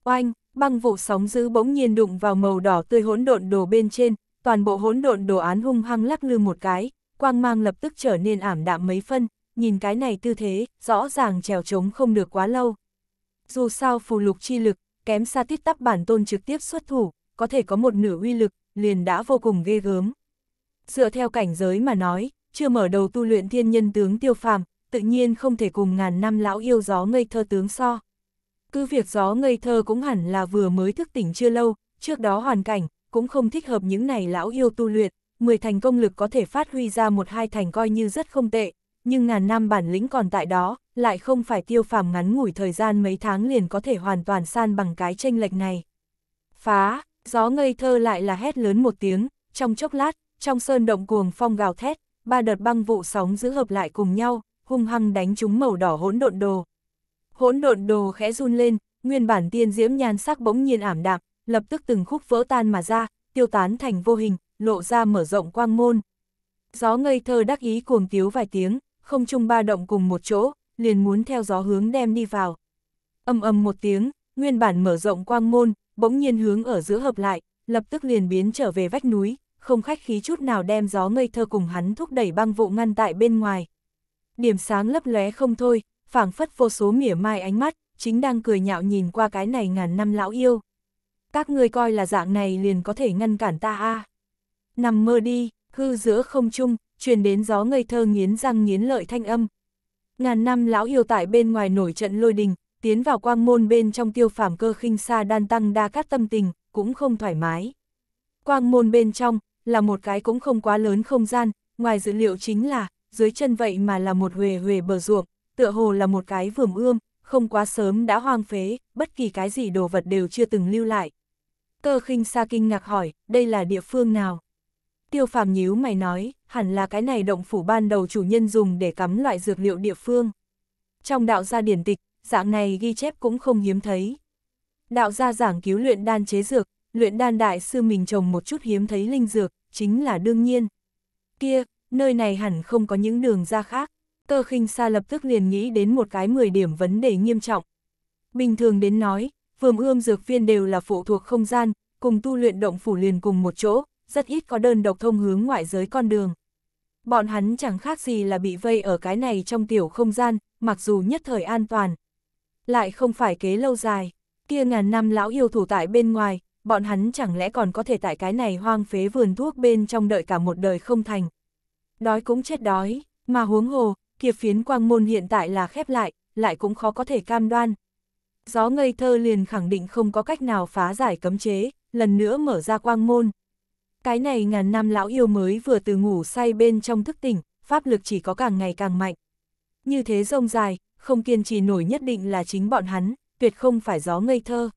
Oanh, băng vụ sóng dữ bỗng nhiên đụng vào màu đỏ tươi hỗn độn đồ bên trên, toàn bộ hỗn độn đồ án hung hăng lắc lư một cái, quang mang lập tức trở nên ảm đạm mấy phân, nhìn cái này tư thế, rõ ràng trèo trống không được quá lâu. Dù sao phù lục chi lực, kém xa tít tắp bản tôn trực tiếp xuất thủ, có thể có một nửa uy lực, liền đã vô cùng ghê gớm. Dựa theo cảnh giới mà nói, chưa mở đầu tu luyện thiên nhân tướng tiêu phàm, tự nhiên không thể cùng ngàn năm lão yêu gió ngây thơ tướng so. Cứ việc gió ngây thơ cũng hẳn là vừa mới thức tỉnh chưa lâu, trước đó hoàn cảnh, cũng không thích hợp những này lão yêu tu luyện, 10 thành công lực có thể phát huy ra một hai thành coi như rất không tệ, nhưng ngàn năm bản lĩnh còn tại đó, lại không phải tiêu phàm ngắn ngủi thời gian mấy tháng liền có thể hoàn toàn san bằng cái tranh lệch này. Phá, Gió ngây thơ lại là hét lớn một tiếng, trong chốc lát, trong sơn động cuồng phong gào thét, ba đợt băng vụ sóng giữ hợp lại cùng nhau, hung hăng đánh trúng màu đỏ hỗn độn đồ. Hỗn độn đồ khẽ run lên, nguyên bản tiên diễm nhan sắc bỗng nhiên ảm đạm, lập tức từng khúc vỡ tan mà ra, tiêu tán thành vô hình, lộ ra mở rộng quang môn. Gió ngây thơ đắc ý cuồng tiếu vài tiếng, không chung ba động cùng một chỗ, liền muốn theo gió hướng đem đi vào. Âm âm một tiếng, nguyên bản mở rộng quang môn, bỗng nhiên hướng ở giữa hợp lại, lập tức liền biến trở về vách núi, không khách khí chút nào đem gió ngây thơ cùng hắn thúc đẩy băng vụ ngăn tại bên ngoài. Điểm sáng lấp lóe không thôi, phảng phất vô số mỉa mai ánh mắt, chính đang cười nhạo nhìn qua cái này ngàn năm lão yêu. Các ngươi coi là dạng này liền có thể ngăn cản ta a Nằm mơ đi, hư giữa không trung, truyền đến gió ngây thơ nghiến răng nghiến lợi thanh âm. Ngàn năm lão yêu tại bên ngoài nổi trận lôi đình, tiến vào quang môn bên trong tiêu phàm cơ khinh xa đan tăng đa cát tâm tình, cũng không thoải mái. Quang môn bên trong, là một cái cũng không quá lớn không gian, ngoài dữ liệu chính là, dưới chân vậy mà là một huề huề bờ ruộng, tựa hồ là một cái vườn ươm, không quá sớm đã hoang phế, bất kỳ cái gì đồ vật đều chưa từng lưu lại. Cơ khinh xa kinh ngạc hỏi, đây là địa phương nào? Tiêu phàm nhíu mày nói, hẳn là cái này động phủ ban đầu chủ nhân dùng để cắm loại dược liệu địa phương. Trong đạo gia điển tịch, dạng này ghi chép cũng không hiếm thấy. Đạo gia giảng cứu luyện đan chế dược, luyện đan đại sư mình trồng một chút hiếm thấy linh dược, chính là đương nhiên. Kia, nơi này hẳn không có những đường ra khác, cơ khinh xa lập tức liền nghĩ đến một cái 10 điểm vấn đề nghiêm trọng. Bình thường đến nói, vườn ươm dược viên đều là phụ thuộc không gian, cùng tu luyện động phủ liền cùng một chỗ, rất ít có đơn độc thông hướng ngoại giới con đường. Bọn hắn chẳng khác gì là bị vây ở cái này trong tiểu không gian, mặc dù nhất thời an toàn, lại không phải kế lâu dài. Kia ngàn năm lão yêu thủ tại bên ngoài, bọn hắn chẳng lẽ còn có thể tại cái này hoang phế vườn thuốc bên trong đợi cả một đời không thành. Đói cũng chết đói, mà huống hồ, kia phiến quang môn hiện tại là khép lại, lại cũng khó có thể cam đoan. Gió ngây thơ liền khẳng định không có cách nào phá giải cấm chế, lần nữa mở ra quang môn. Cái này ngàn năm lão yêu mới vừa từ ngủ say bên trong thức tỉnh, pháp lực chỉ có càng ngày càng mạnh. Như thế rông dài, không kiên trì nổi nhất định là chính bọn hắn, tuyệt không phải gió ngây thơ.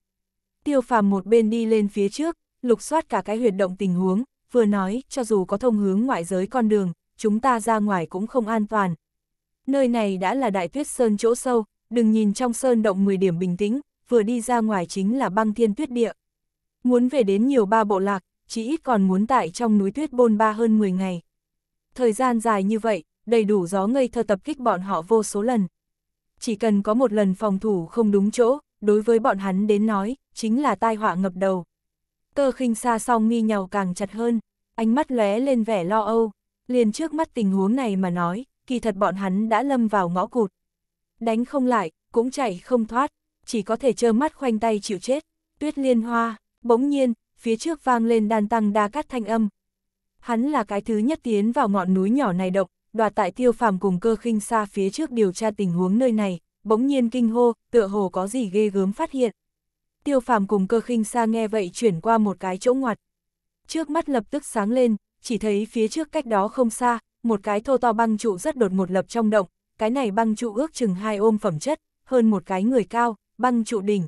Tiêu phàm một bên đi lên phía trước, lục soát cả cái huyệt động tình huống, vừa nói, cho dù có thông hướng ngoại giới con đường, chúng ta ra ngoài cũng không an toàn. Nơi này đã là đại tuyết sơn chỗ sâu, đừng nhìn trong sơn động 10 điểm bình tĩnh, vừa đi ra ngoài chính là băng thiên tuyết địa. Muốn về đến nhiều ba bộ lạc, chỉ ít còn muốn tại trong núi tuyết bôn ba hơn 10 ngày. Thời gian dài như vậy, đầy đủ gió ngây thơ tập kích bọn họ vô số lần chỉ cần có một lần phòng thủ không đúng chỗ, đối với bọn hắn đến nói, chính là tai họa ngập đầu. Cơ khinh xa song mi nhào càng chặt hơn, ánh mắt lóe lên vẻ lo âu, liền trước mắt tình huống này mà nói, kỳ thật bọn hắn đã lâm vào ngõ cụt. Đánh không lại, cũng chạy không thoát, chỉ có thể trơ mắt khoanh tay chịu chết. Tuyết liên hoa, bỗng nhiên, phía trước vang lên đàn tăng đa cát thanh âm. Hắn là cái thứ nhất tiến vào ngọn núi nhỏ này độc, đoạt tại tiêu phàm cùng cơ khinh xa phía trước điều tra tình huống nơi này, bỗng nhiên kinh hô, tựa hồ có gì ghê gớm phát hiện. Tiêu phàm cùng cơ khinh xa nghe vậy chuyển qua một cái chỗ ngoặt. Trước mắt lập tức sáng lên, chỉ thấy phía trước cách đó không xa, một cái thô to băng trụ rất đột ngột lập trong động, cái này băng trụ ước chừng hai ôm phẩm chất, hơn một cái người cao, băng trụ đỉnh.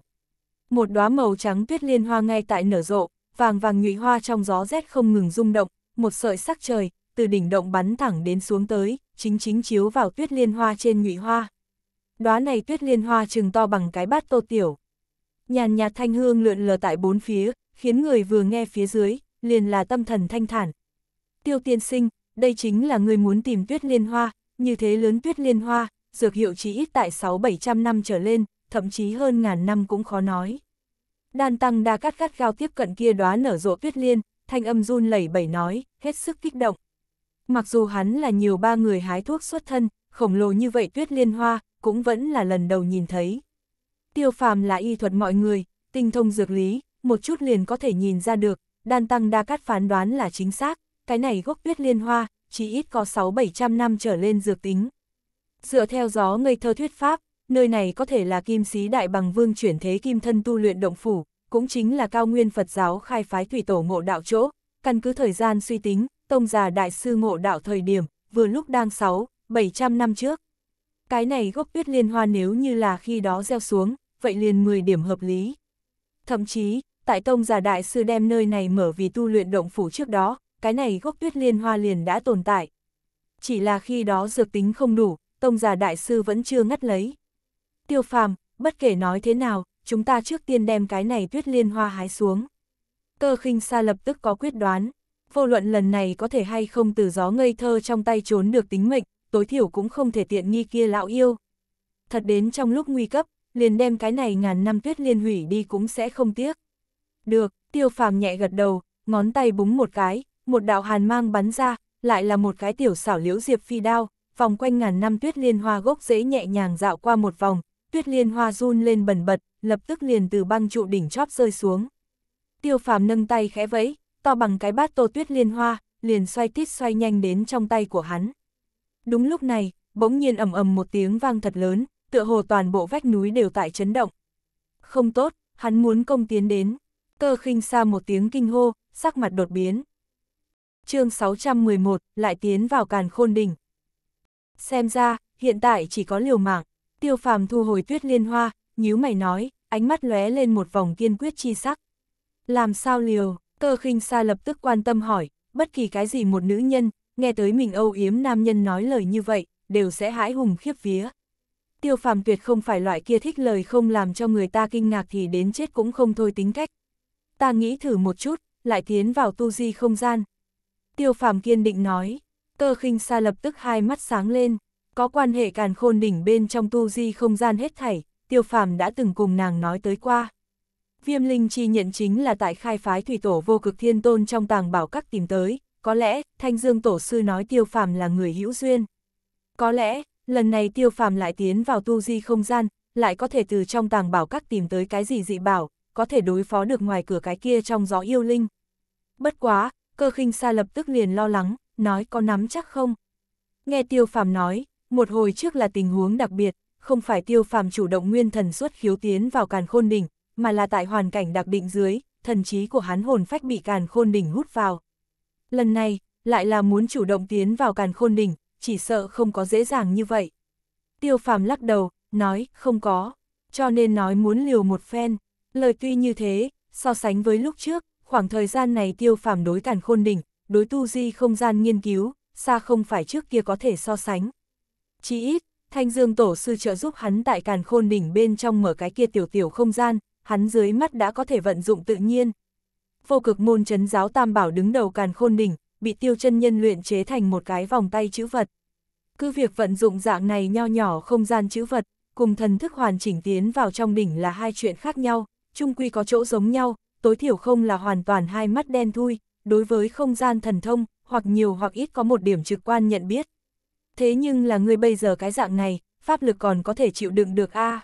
Một đóa màu trắng tuyết liên hoa ngay tại nở rộ, vàng vàng nhụy hoa trong gió rét không ngừng rung động, một sợi sắc trời, từ đỉnh động bắn thẳng đến xuống tới, chính chính chiếu vào tuyết liên hoa trên nhụy hoa. Đóa này tuyết liên hoa chừng to bằng cái bát tô tiểu. Nhàn nhạt thanh hương lượn lờ tại bốn phía, khiến người vừa nghe phía dưới, liền là tâm thần thanh thản. Tiêu tiên sinh, đây chính là người muốn tìm tuyết liên hoa, như thế lớn tuyết liên hoa, dược hiệu chỉ ít tại 6-700 năm trở lên, thậm chí hơn ngàn năm cũng khó nói. Đan tăng đa cắt gắt gao tiếp cận kia đóa nở rộ tuyết liên, thanh âm run lẩy bẩy nói, hết sức kích động. Mặc dù hắn là nhiều ba người hái thuốc xuất thân, khổng lồ như vậy tuyết liên hoa, cũng vẫn là lần đầu nhìn thấy. Tiêu phàm là y thuật mọi người, tinh thông dược lý, một chút liền có thể nhìn ra được, đan tăng đa cát phán đoán là chính xác, cái này gốc tuyết liên hoa, chỉ ít có 6-700 năm trở lên dược tính. Dựa theo gió ngây thơ thuyết pháp, nơi này có thể là kim sĩ đại bằng vương chuyển thế kim thân tu luyện động phủ, cũng chính là cao nguyên Phật giáo khai phái thủy tổ ngộ đạo chỗ, căn cứ thời gian suy tính, Tông già đại sư ngộ đạo thời điểm, vừa lúc đang 6, 700 năm trước. Cái này gốc tuyết liên hoa nếu như là khi đó gieo xuống, vậy liền 10 điểm hợp lý. Thậm chí, tại tông già đại sư đem nơi này mở vì tu luyện động phủ trước đó, cái này gốc tuyết liên hoa liền đã tồn tại. Chỉ là khi đó dược tính không đủ, tông già đại sư vẫn chưa ngắt lấy. Tiêu phàm, bất kể nói thế nào, chúng ta trước tiên đem cái này tuyết liên hoa hái xuống. Cơ khinh xa lập tức có quyết đoán vô luận lần này có thể hay không từ gió ngây thơ trong tay trốn được tính mệnh, tối thiểu cũng không thể tiện nghi kia lão yêu. Thật đến trong lúc nguy cấp, liền đem cái này ngàn năm tuyết liên hủy đi cũng sẽ không tiếc. Được, tiêu phàm nhẹ gật đầu, ngón tay búng một cái, một đạo hàn mang bắn ra, lại là một cái tiểu xảo liễu diệp phi đao, vòng quanh ngàn năm tuyết liên hoa gốc dễ nhẹ nhàng dạo qua một vòng, tuyết liên hoa run lên bẩn bật, lập tức liền từ băng trụ đỉnh chóp rơi xuống. Tiêu phàm nâng tay khẽ vẫy, to bằng cái bát tô tuyết liên hoa, liền xoay tít xoay nhanh đến trong tay của hắn. Đúng lúc này, bỗng nhiên ầm ầm một tiếng vang thật lớn, tựa hồ toàn bộ vách núi đều tại chấn động. Không tốt, hắn muốn công tiến đến. Cơ khinh xa một tiếng kinh hô, sắc mặt đột biến. chương 611, lại tiến vào càn khôn đỉnh. Xem ra, hiện tại chỉ có liều mạng. Tiêu phàm thu hồi tuyết liên hoa, nhíu mày nói, ánh mắt lóe lên một vòng kiên quyết chi sắc. Làm sao liều? Cơ khinh xa lập tức quan tâm hỏi, bất kỳ cái gì một nữ nhân, nghe tới mình âu yếm nam nhân nói lời như vậy, đều sẽ hãi hùng khiếp vía. Tiêu phàm tuyệt không phải loại kia thích lời không làm cho người ta kinh ngạc thì đến chết cũng không thôi tính cách. Ta nghĩ thử một chút, lại tiến vào tu di không gian. Tiêu phàm kiên định nói, cơ khinh xa lập tức hai mắt sáng lên, có quan hệ càn khôn đỉnh bên trong tu di không gian hết thảy, tiêu phàm đã từng cùng nàng nói tới qua. Viêm linh chi nhận chính là tại khai phái thủy tổ vô cực thiên tôn trong tàng bảo các tìm tới, có lẽ, Thanh Dương Tổ sư nói tiêu phàm là người hữu duyên. Có lẽ, lần này tiêu phàm lại tiến vào tu di không gian, lại có thể từ trong tàng bảo các tìm tới cái gì dị bảo, có thể đối phó được ngoài cửa cái kia trong gió yêu linh. Bất quá, cơ khinh xa lập tức liền lo lắng, nói có nắm chắc không? Nghe tiêu phàm nói, một hồi trước là tình huống đặc biệt, không phải tiêu phàm chủ động nguyên thần xuất khiếu tiến vào càn khôn đỉnh, mà là tại hoàn cảnh đặc định dưới, thần trí của hắn hồn phách bị càn khôn đỉnh hút vào. Lần này, lại là muốn chủ động tiến vào càn khôn đỉnh, chỉ sợ không có dễ dàng như vậy. Tiêu phàm lắc đầu, nói, không có, cho nên nói muốn liều một phen. Lời tuy như thế, so sánh với lúc trước, khoảng thời gian này tiêu phàm đối càn khôn đỉnh, đối tu di không gian nghiên cứu, xa không phải trước kia có thể so sánh. Chỉ ít, Thanh Dương Tổ sư trợ giúp hắn tại càn khôn đỉnh bên trong mở cái kia tiểu tiểu không gian, hắn dưới mắt đã có thể vận dụng tự nhiên. Vô cực môn chấn giáo tam bảo đứng đầu càn khôn đỉnh, bị tiêu chân nhân luyện chế thành một cái vòng tay chữ vật. Cứ việc vận dụng dạng này nho nhỏ không gian chữ vật, cùng thần thức hoàn chỉnh tiến vào trong đỉnh là hai chuyện khác nhau, chung quy có chỗ giống nhau, tối thiểu không là hoàn toàn hai mắt đen thui, đối với không gian thần thông, hoặc nhiều hoặc ít có một điểm trực quan nhận biết. Thế nhưng là người bây giờ cái dạng này, pháp lực còn có thể chịu đựng được a à.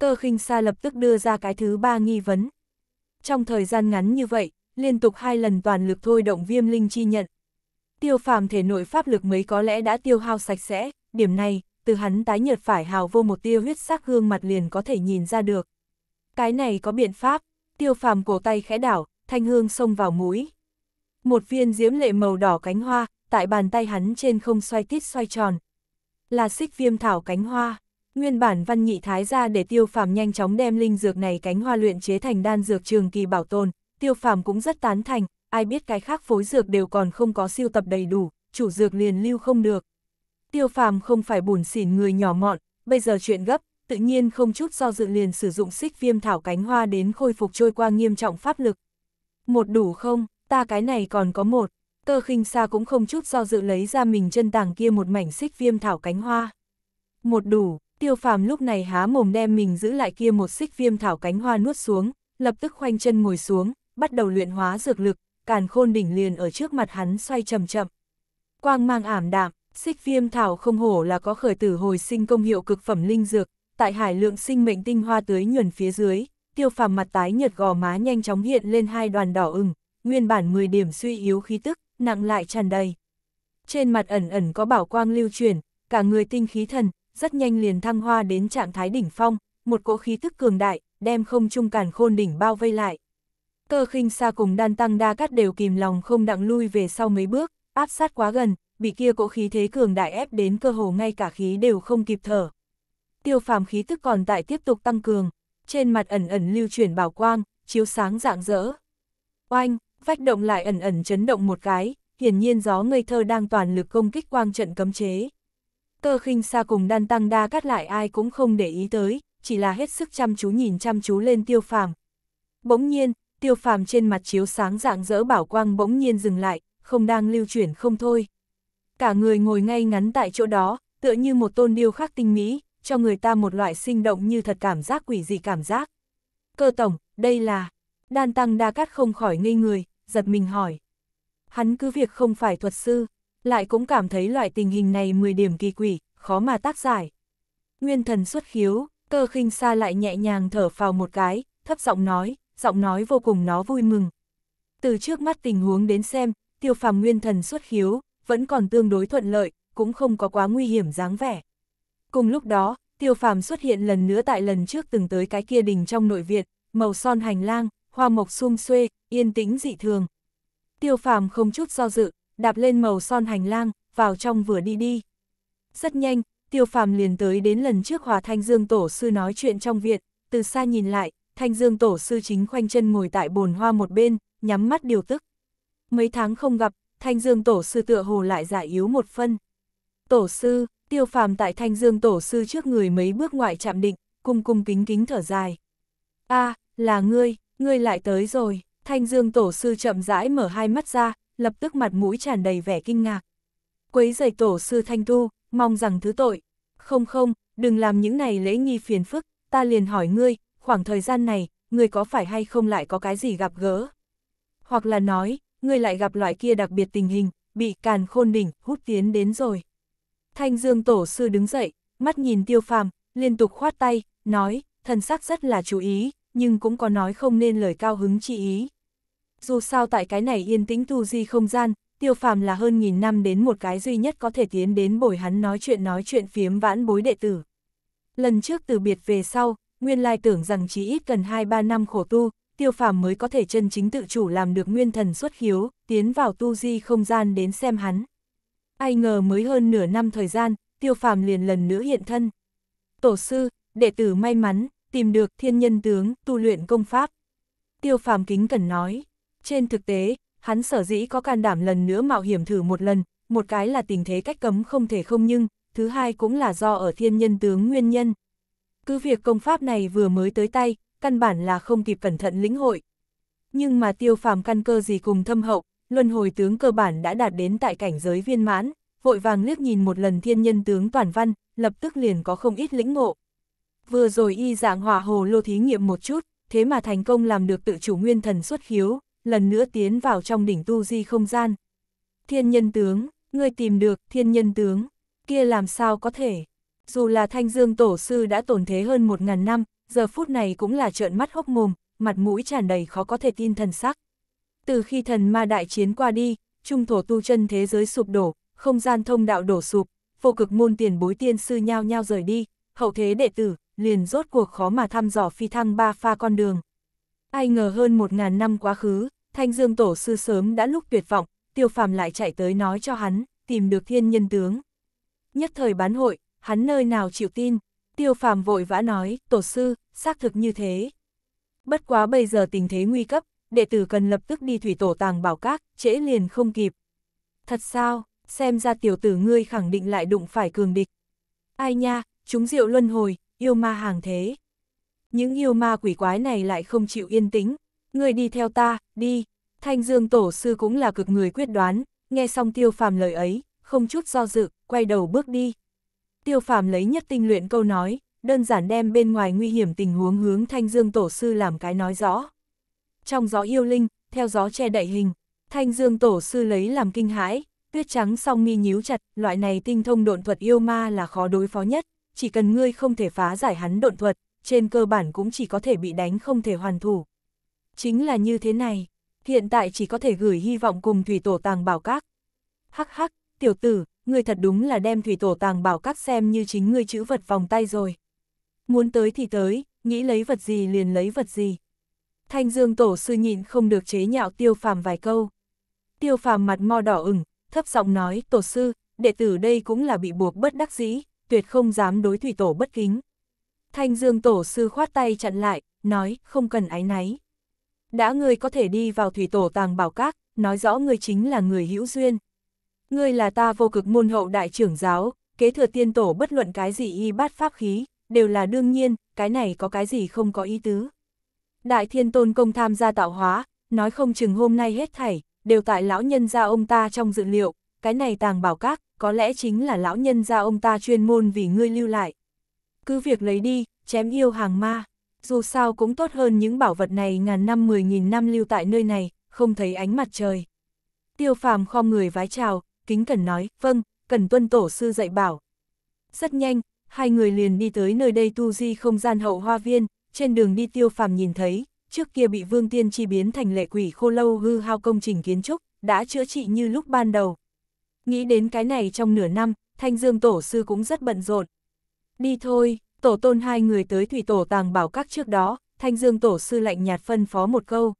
Tơ khinh xa lập tức đưa ra cái thứ ba nghi vấn. Trong thời gian ngắn như vậy, liên tục hai lần toàn lực thôi động viêm linh chi nhận. Tiêu phàm thể nội pháp lực mấy có lẽ đã tiêu hao sạch sẽ, điểm này, từ hắn tái nhợt phải hào vô một tiêu huyết sắc gương mặt liền có thể nhìn ra được. Cái này có biện pháp, tiêu phàm cổ tay khẽ đảo, thanh hương xông vào mũi. Một viên diễm lệ màu đỏ cánh hoa, tại bàn tay hắn trên không xoay tít xoay tròn. Là xích viêm thảo cánh hoa. Nguyên bản văn nhị thái ra để tiêu phàm nhanh chóng đem linh dược này cánh hoa luyện chế thành đan dược trường kỳ bảo tồn, tiêu phàm cũng rất tán thành, ai biết cái khác phối dược đều còn không có siêu tập đầy đủ, chủ dược liền lưu không được. Tiêu phàm không phải bùn xỉn người nhỏ mọn, bây giờ chuyện gấp, tự nhiên không chút do dự liền sử dụng xích viêm thảo cánh hoa đến khôi phục trôi qua nghiêm trọng pháp lực. Một đủ không, ta cái này còn có một, cơ khinh xa cũng không chút do dự lấy ra mình chân tàng kia một mảnh xích viêm thảo cánh hoa. Một đủ, Tiêu phàm lúc này há mồm đem mình giữ lại kia một xích viêm thảo cánh hoa nuốt xuống, lập tức khoanh chân ngồi xuống, bắt đầu luyện hóa dược lực, càn khôn đỉnh liền ở trước mặt hắn xoay chậm chậm. Quang mang ảm đạm, xích viêm thảo không hổ là có khởi tử hồi sinh công hiệu cực phẩm linh dược, tại hải lượng sinh mệnh tinh hoa tưới nhuần phía dưới, tiêu phàm mặt tái nhợt gò má nhanh chóng hiện lên hai đoàn đỏ ửng, nguyên bản 10 điểm suy yếu khí tức, nặng lại tràn đầy. Trên mặt ẩn ẩn có bảo quang lưu chuyển, cả người tinh khí thần, rất nhanh liền thăng hoa đến trạng thái đỉnh phong, một cỗ khí thức cường đại, đem không trung càn khôn đỉnh bao vây lại. Cơ khinh xa cùng đan tăng đa cắt đều kìm lòng không đặng lui về sau mấy bước, áp sát quá gần, bị kia cỗ khí thế cường đại ép đến cơ hồ ngay cả khí đều không kịp thở. Tiêu phàm khí tức còn tại tiếp tục tăng cường, trên mặt ẩn ẩn lưu chuyển bảo quang, chiếu sáng rạng rỡ. Oanh, vách động lại ẩn ẩn chấn động một cái, hiển nhiên gió ngây thơ đang toàn lực công kích quang trận cấm chế. Cơ khinh xa cùng đan tăng đa cắt lại ai cũng không để ý tới, chỉ là hết sức chăm chú nhìn chăm chú lên tiêu phàm. Bỗng nhiên, tiêu phàm trên mặt chiếu sáng dạng dỡ bảo quang bỗng nhiên dừng lại, không đang lưu chuyển không thôi. Cả người ngồi ngay ngắn tại chỗ đó, tựa như một tôn điêu khắc tinh mỹ, cho người ta một loại sinh động như thật cảm giác quỷ dị cảm giác. Cơ tổng, đây là... Đan tăng đa cắt không khỏi ngây người, giật mình hỏi. Hắn cứ việc không phải thuật sư, lại cũng cảm thấy loại tình hình này 10 điểm kỳ quỷ, khó mà tác giải. Nguyên thần xuất khiếu, cơ khinh xa lại nhẹ nhàng thở phào một cái, thấp giọng nói, giọng nói vô cùng nó vui mừng. Từ trước mắt tình huống đến xem, tiêu phàm nguyên thần xuất khiếu, vẫn còn tương đối thuận lợi, cũng không có quá nguy hiểm dáng vẻ. Cùng lúc đó, tiêu phàm xuất hiện lần nữa tại lần trước từng tới cái kia đình trong nội viện, màu son hành lang, hoa mộc xung xuê, yên tĩnh dị thường. Tiêu phàm không chút do dự, đạp lên màu son hành lang, vào trong vừa đi đi. Rất nhanh, tiêu phàm liền tới đến lần trước hòa thanh dương tổ sư nói chuyện trong viện, từ xa nhìn lại, thanh dương tổ sư chính khoanh chân ngồi tại bồn hoa một bên, nhắm mắt điều tức. Mấy tháng không gặp, thanh dương tổ sư tựa hồ lại giả yếu một phân. Tổ sư, tiêu phàm tại thanh dương tổ sư trước người mấy bước ngoại chạm định, cung cung kính kính thở dài. a là ngươi, ngươi lại tới rồi, thanh dương tổ sư chậm rãi mở hai mắt ra, lập tức mặt mũi tràn đầy vẻ kinh ngạc. Quấy giày tổ sư Thanh thu mong rằng thứ tội. Không không, đừng làm những này lễ nghi phiền phức, ta liền hỏi ngươi, khoảng thời gian này, ngươi có phải hay không lại có cái gì gặp gỡ? Hoặc là nói, ngươi lại gặp loại kia đặc biệt tình hình, bị càn khôn đỉnh, hút tiến đến rồi. Thanh Dương Tổ Sư đứng dậy, mắt nhìn tiêu phàm, liên tục khoát tay, nói, thần sắc rất là chú ý, nhưng cũng có nói không nên lời cao hứng chi ý dù sao tại cái này yên tĩnh tu di không gian, tiêu phàm là hơn nghìn năm đến một cái duy nhất có thể tiến đến bồi hắn nói chuyện nói chuyện phiếm vãn bối đệ tử. Lần trước từ biệt về sau, nguyên lai tưởng rằng chỉ ít cần 2-3 năm khổ tu, tiêu phàm mới có thể chân chính tự chủ làm được nguyên thần xuất hiếu, tiến vào tu di không gian đến xem hắn. Ai ngờ mới hơn nửa năm thời gian, tiêu phàm liền lần nữa hiện thân. Tổ sư, đệ tử may mắn, tìm được thiên nhân tướng, tu luyện công pháp. Tiêu phàm kính cần nói. Trên thực tế, hắn sở dĩ có can đảm lần nữa mạo hiểm thử một lần, một cái là tình thế cách cấm không thể không nhưng, thứ hai cũng là do ở thiên nhân tướng nguyên nhân. Cứ việc công pháp này vừa mới tới tay, căn bản là không kịp cẩn thận lĩnh hội. Nhưng mà tiêu phàm căn cơ gì cùng thâm hậu, luân hồi tướng cơ bản đã đạt đến tại cảnh giới viên mãn, vội vàng liếc nhìn một lần thiên nhân tướng toàn văn, lập tức liền có không ít lĩnh ngộ. Vừa rồi y dạng hỏa hồ lô thí nghiệm một chút, thế mà thành công làm được tự chủ nguyên thần xuất khiếu lần nữa tiến vào trong đỉnh tu di không gian. Thiên nhân tướng, ngươi tìm được thiên nhân tướng, kia làm sao có thể. Dù là thanh dương tổ sư đã tổn thế hơn một ngàn năm, giờ phút này cũng là trợn mắt hốc mồm, mặt mũi tràn đầy khó có thể tin thần sắc. Từ khi thần ma đại chiến qua đi, trung thổ tu chân thế giới sụp đổ, không gian thông đạo đổ sụp, vô cực môn tiền bối tiên sư nhao nhao rời đi, hậu thế đệ tử, liền rốt cuộc khó mà thăm dò phi thăng ba pha con đường. Ai ngờ hơn một ngàn năm quá khứ, Thanh Dương Tổ sư sớm đã lúc tuyệt vọng, Tiêu Phàm lại chạy tới nói cho hắn, tìm được thiên nhân tướng. Nhất thời bán hội, hắn nơi nào chịu tin, Tiêu Phàm vội vã nói, Tổ sư, xác thực như thế. Bất quá bây giờ tình thế nguy cấp, đệ tử cần lập tức đi thủy tổ tàng bảo các, trễ liền không kịp. Thật sao, xem ra tiểu tử ngươi khẳng định lại đụng phải cường địch. Ai nha, chúng rượu luân hồi, yêu ma hàng thế. Những yêu ma quỷ quái này lại không chịu yên tĩnh, người đi theo ta, đi. Thanh Dương Tổ Sư cũng là cực người quyết đoán, nghe xong Tiêu Phàm lời ấy, không chút do dự, quay đầu bước đi. Tiêu Phàm lấy nhất tinh luyện câu nói, đơn giản đem bên ngoài nguy hiểm tình huống hướng Thanh Dương Tổ Sư làm cái nói rõ. Trong gió yêu linh, theo gió che đậy hình, Thanh Dương Tổ Sư lấy làm kinh hãi, tuyết trắng song mi nhíu chặt, loại này tinh thông độn thuật yêu ma là khó đối phó nhất, chỉ cần ngươi không thể phá giải hắn độn thuật, trên cơ bản cũng chỉ có thể bị đánh không thể hoàn thủ, Chính là như thế này, hiện tại chỉ có thể gửi hy vọng cùng thủy tổ tàng bảo các. Hắc hắc, tiểu tử, ngươi thật đúng là đem thủy tổ tàng bảo các xem như chính ngươi chữ vật vòng tay rồi. Muốn tới thì tới, nghĩ lấy vật gì liền lấy vật gì. Thanh Dương tổ sư nhịn không được chế nhạo Tiêu Phàm vài câu. Tiêu Phàm mặt mo đỏ ửng, thấp giọng nói, "Tổ sư, đệ tử đây cũng là bị buộc bất đắc dĩ, tuyệt không dám đối thủy tổ bất kính." Thanh Dương tổ sư khoát tay chặn lại, nói, "Không cần áy náy." đã ngươi có thể đi vào thủy tổ tàng bảo các, nói rõ ngươi chính là người hữu duyên. Ngươi là ta vô cực môn hậu đại trưởng giáo, kế thừa tiên tổ bất luận cái gì y bát pháp khí, đều là đương nhiên, cái này có cái gì không có ý tứ. Đại thiên tôn công tham gia tạo hóa, nói không chừng hôm nay hết thảy, đều tại lão nhân gia ông ta trong dự liệu, cái này tàng bảo các, có lẽ chính là lão nhân gia ông ta chuyên môn vì ngươi lưu lại. Cứ việc lấy đi, chém yêu hàng ma dù sao cũng tốt hơn những bảo vật này ngàn năm mười nghìn năm lưu tại nơi này, không thấy ánh mặt trời. Tiêu phàm kho người vái chào, kính cẩn nói, vâng, cần tuân tổ sư dạy bảo. Rất nhanh, hai người liền đi tới nơi đây tu di không gian hậu hoa viên, trên đường đi tiêu phàm nhìn thấy, trước kia bị vương tiên chi biến thành lệ quỷ khô lâu hư hao công trình kiến trúc, đã chữa trị như lúc ban đầu. Nghĩ đến cái này trong nửa năm, Thanh Dương Tổ Sư cũng rất bận rộn. Đi thôi, Tổ tôn hai người tới thủy tổ tàng bảo các trước đó, Thanh Dương tổ sư lạnh nhạt phân phó một câu.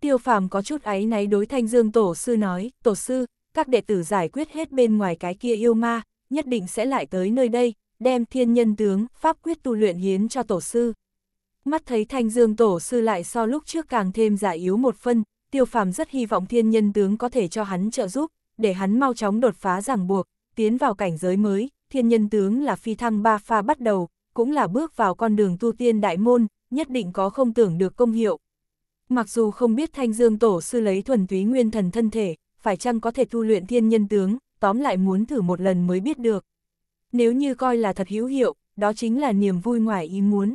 Tiêu phàm có chút áy náy đối Thanh Dương tổ sư nói, tổ sư, các đệ tử giải quyết hết bên ngoài cái kia yêu ma, nhất định sẽ lại tới nơi đây, đem thiên nhân tướng, pháp quyết tu luyện hiến cho tổ sư. Mắt thấy Thanh Dương tổ sư lại so lúc trước càng thêm giải yếu một phân, tiêu phàm rất hy vọng thiên nhân tướng có thể cho hắn trợ giúp, để hắn mau chóng đột phá ràng buộc, tiến vào cảnh giới mới, thiên nhân tướng là phi thăng ba pha bắt đầu, cũng là bước vào con đường tu tiên đại môn, nhất định có không tưởng được công hiệu. Mặc dù không biết Thanh Dương Tổ sư lấy thuần túy nguyên thần thân thể, phải chăng có thể tu luyện thiên nhân tướng, tóm lại muốn thử một lần mới biết được. Nếu như coi là thật hữu hiệu, đó chính là niềm vui ngoài ý muốn.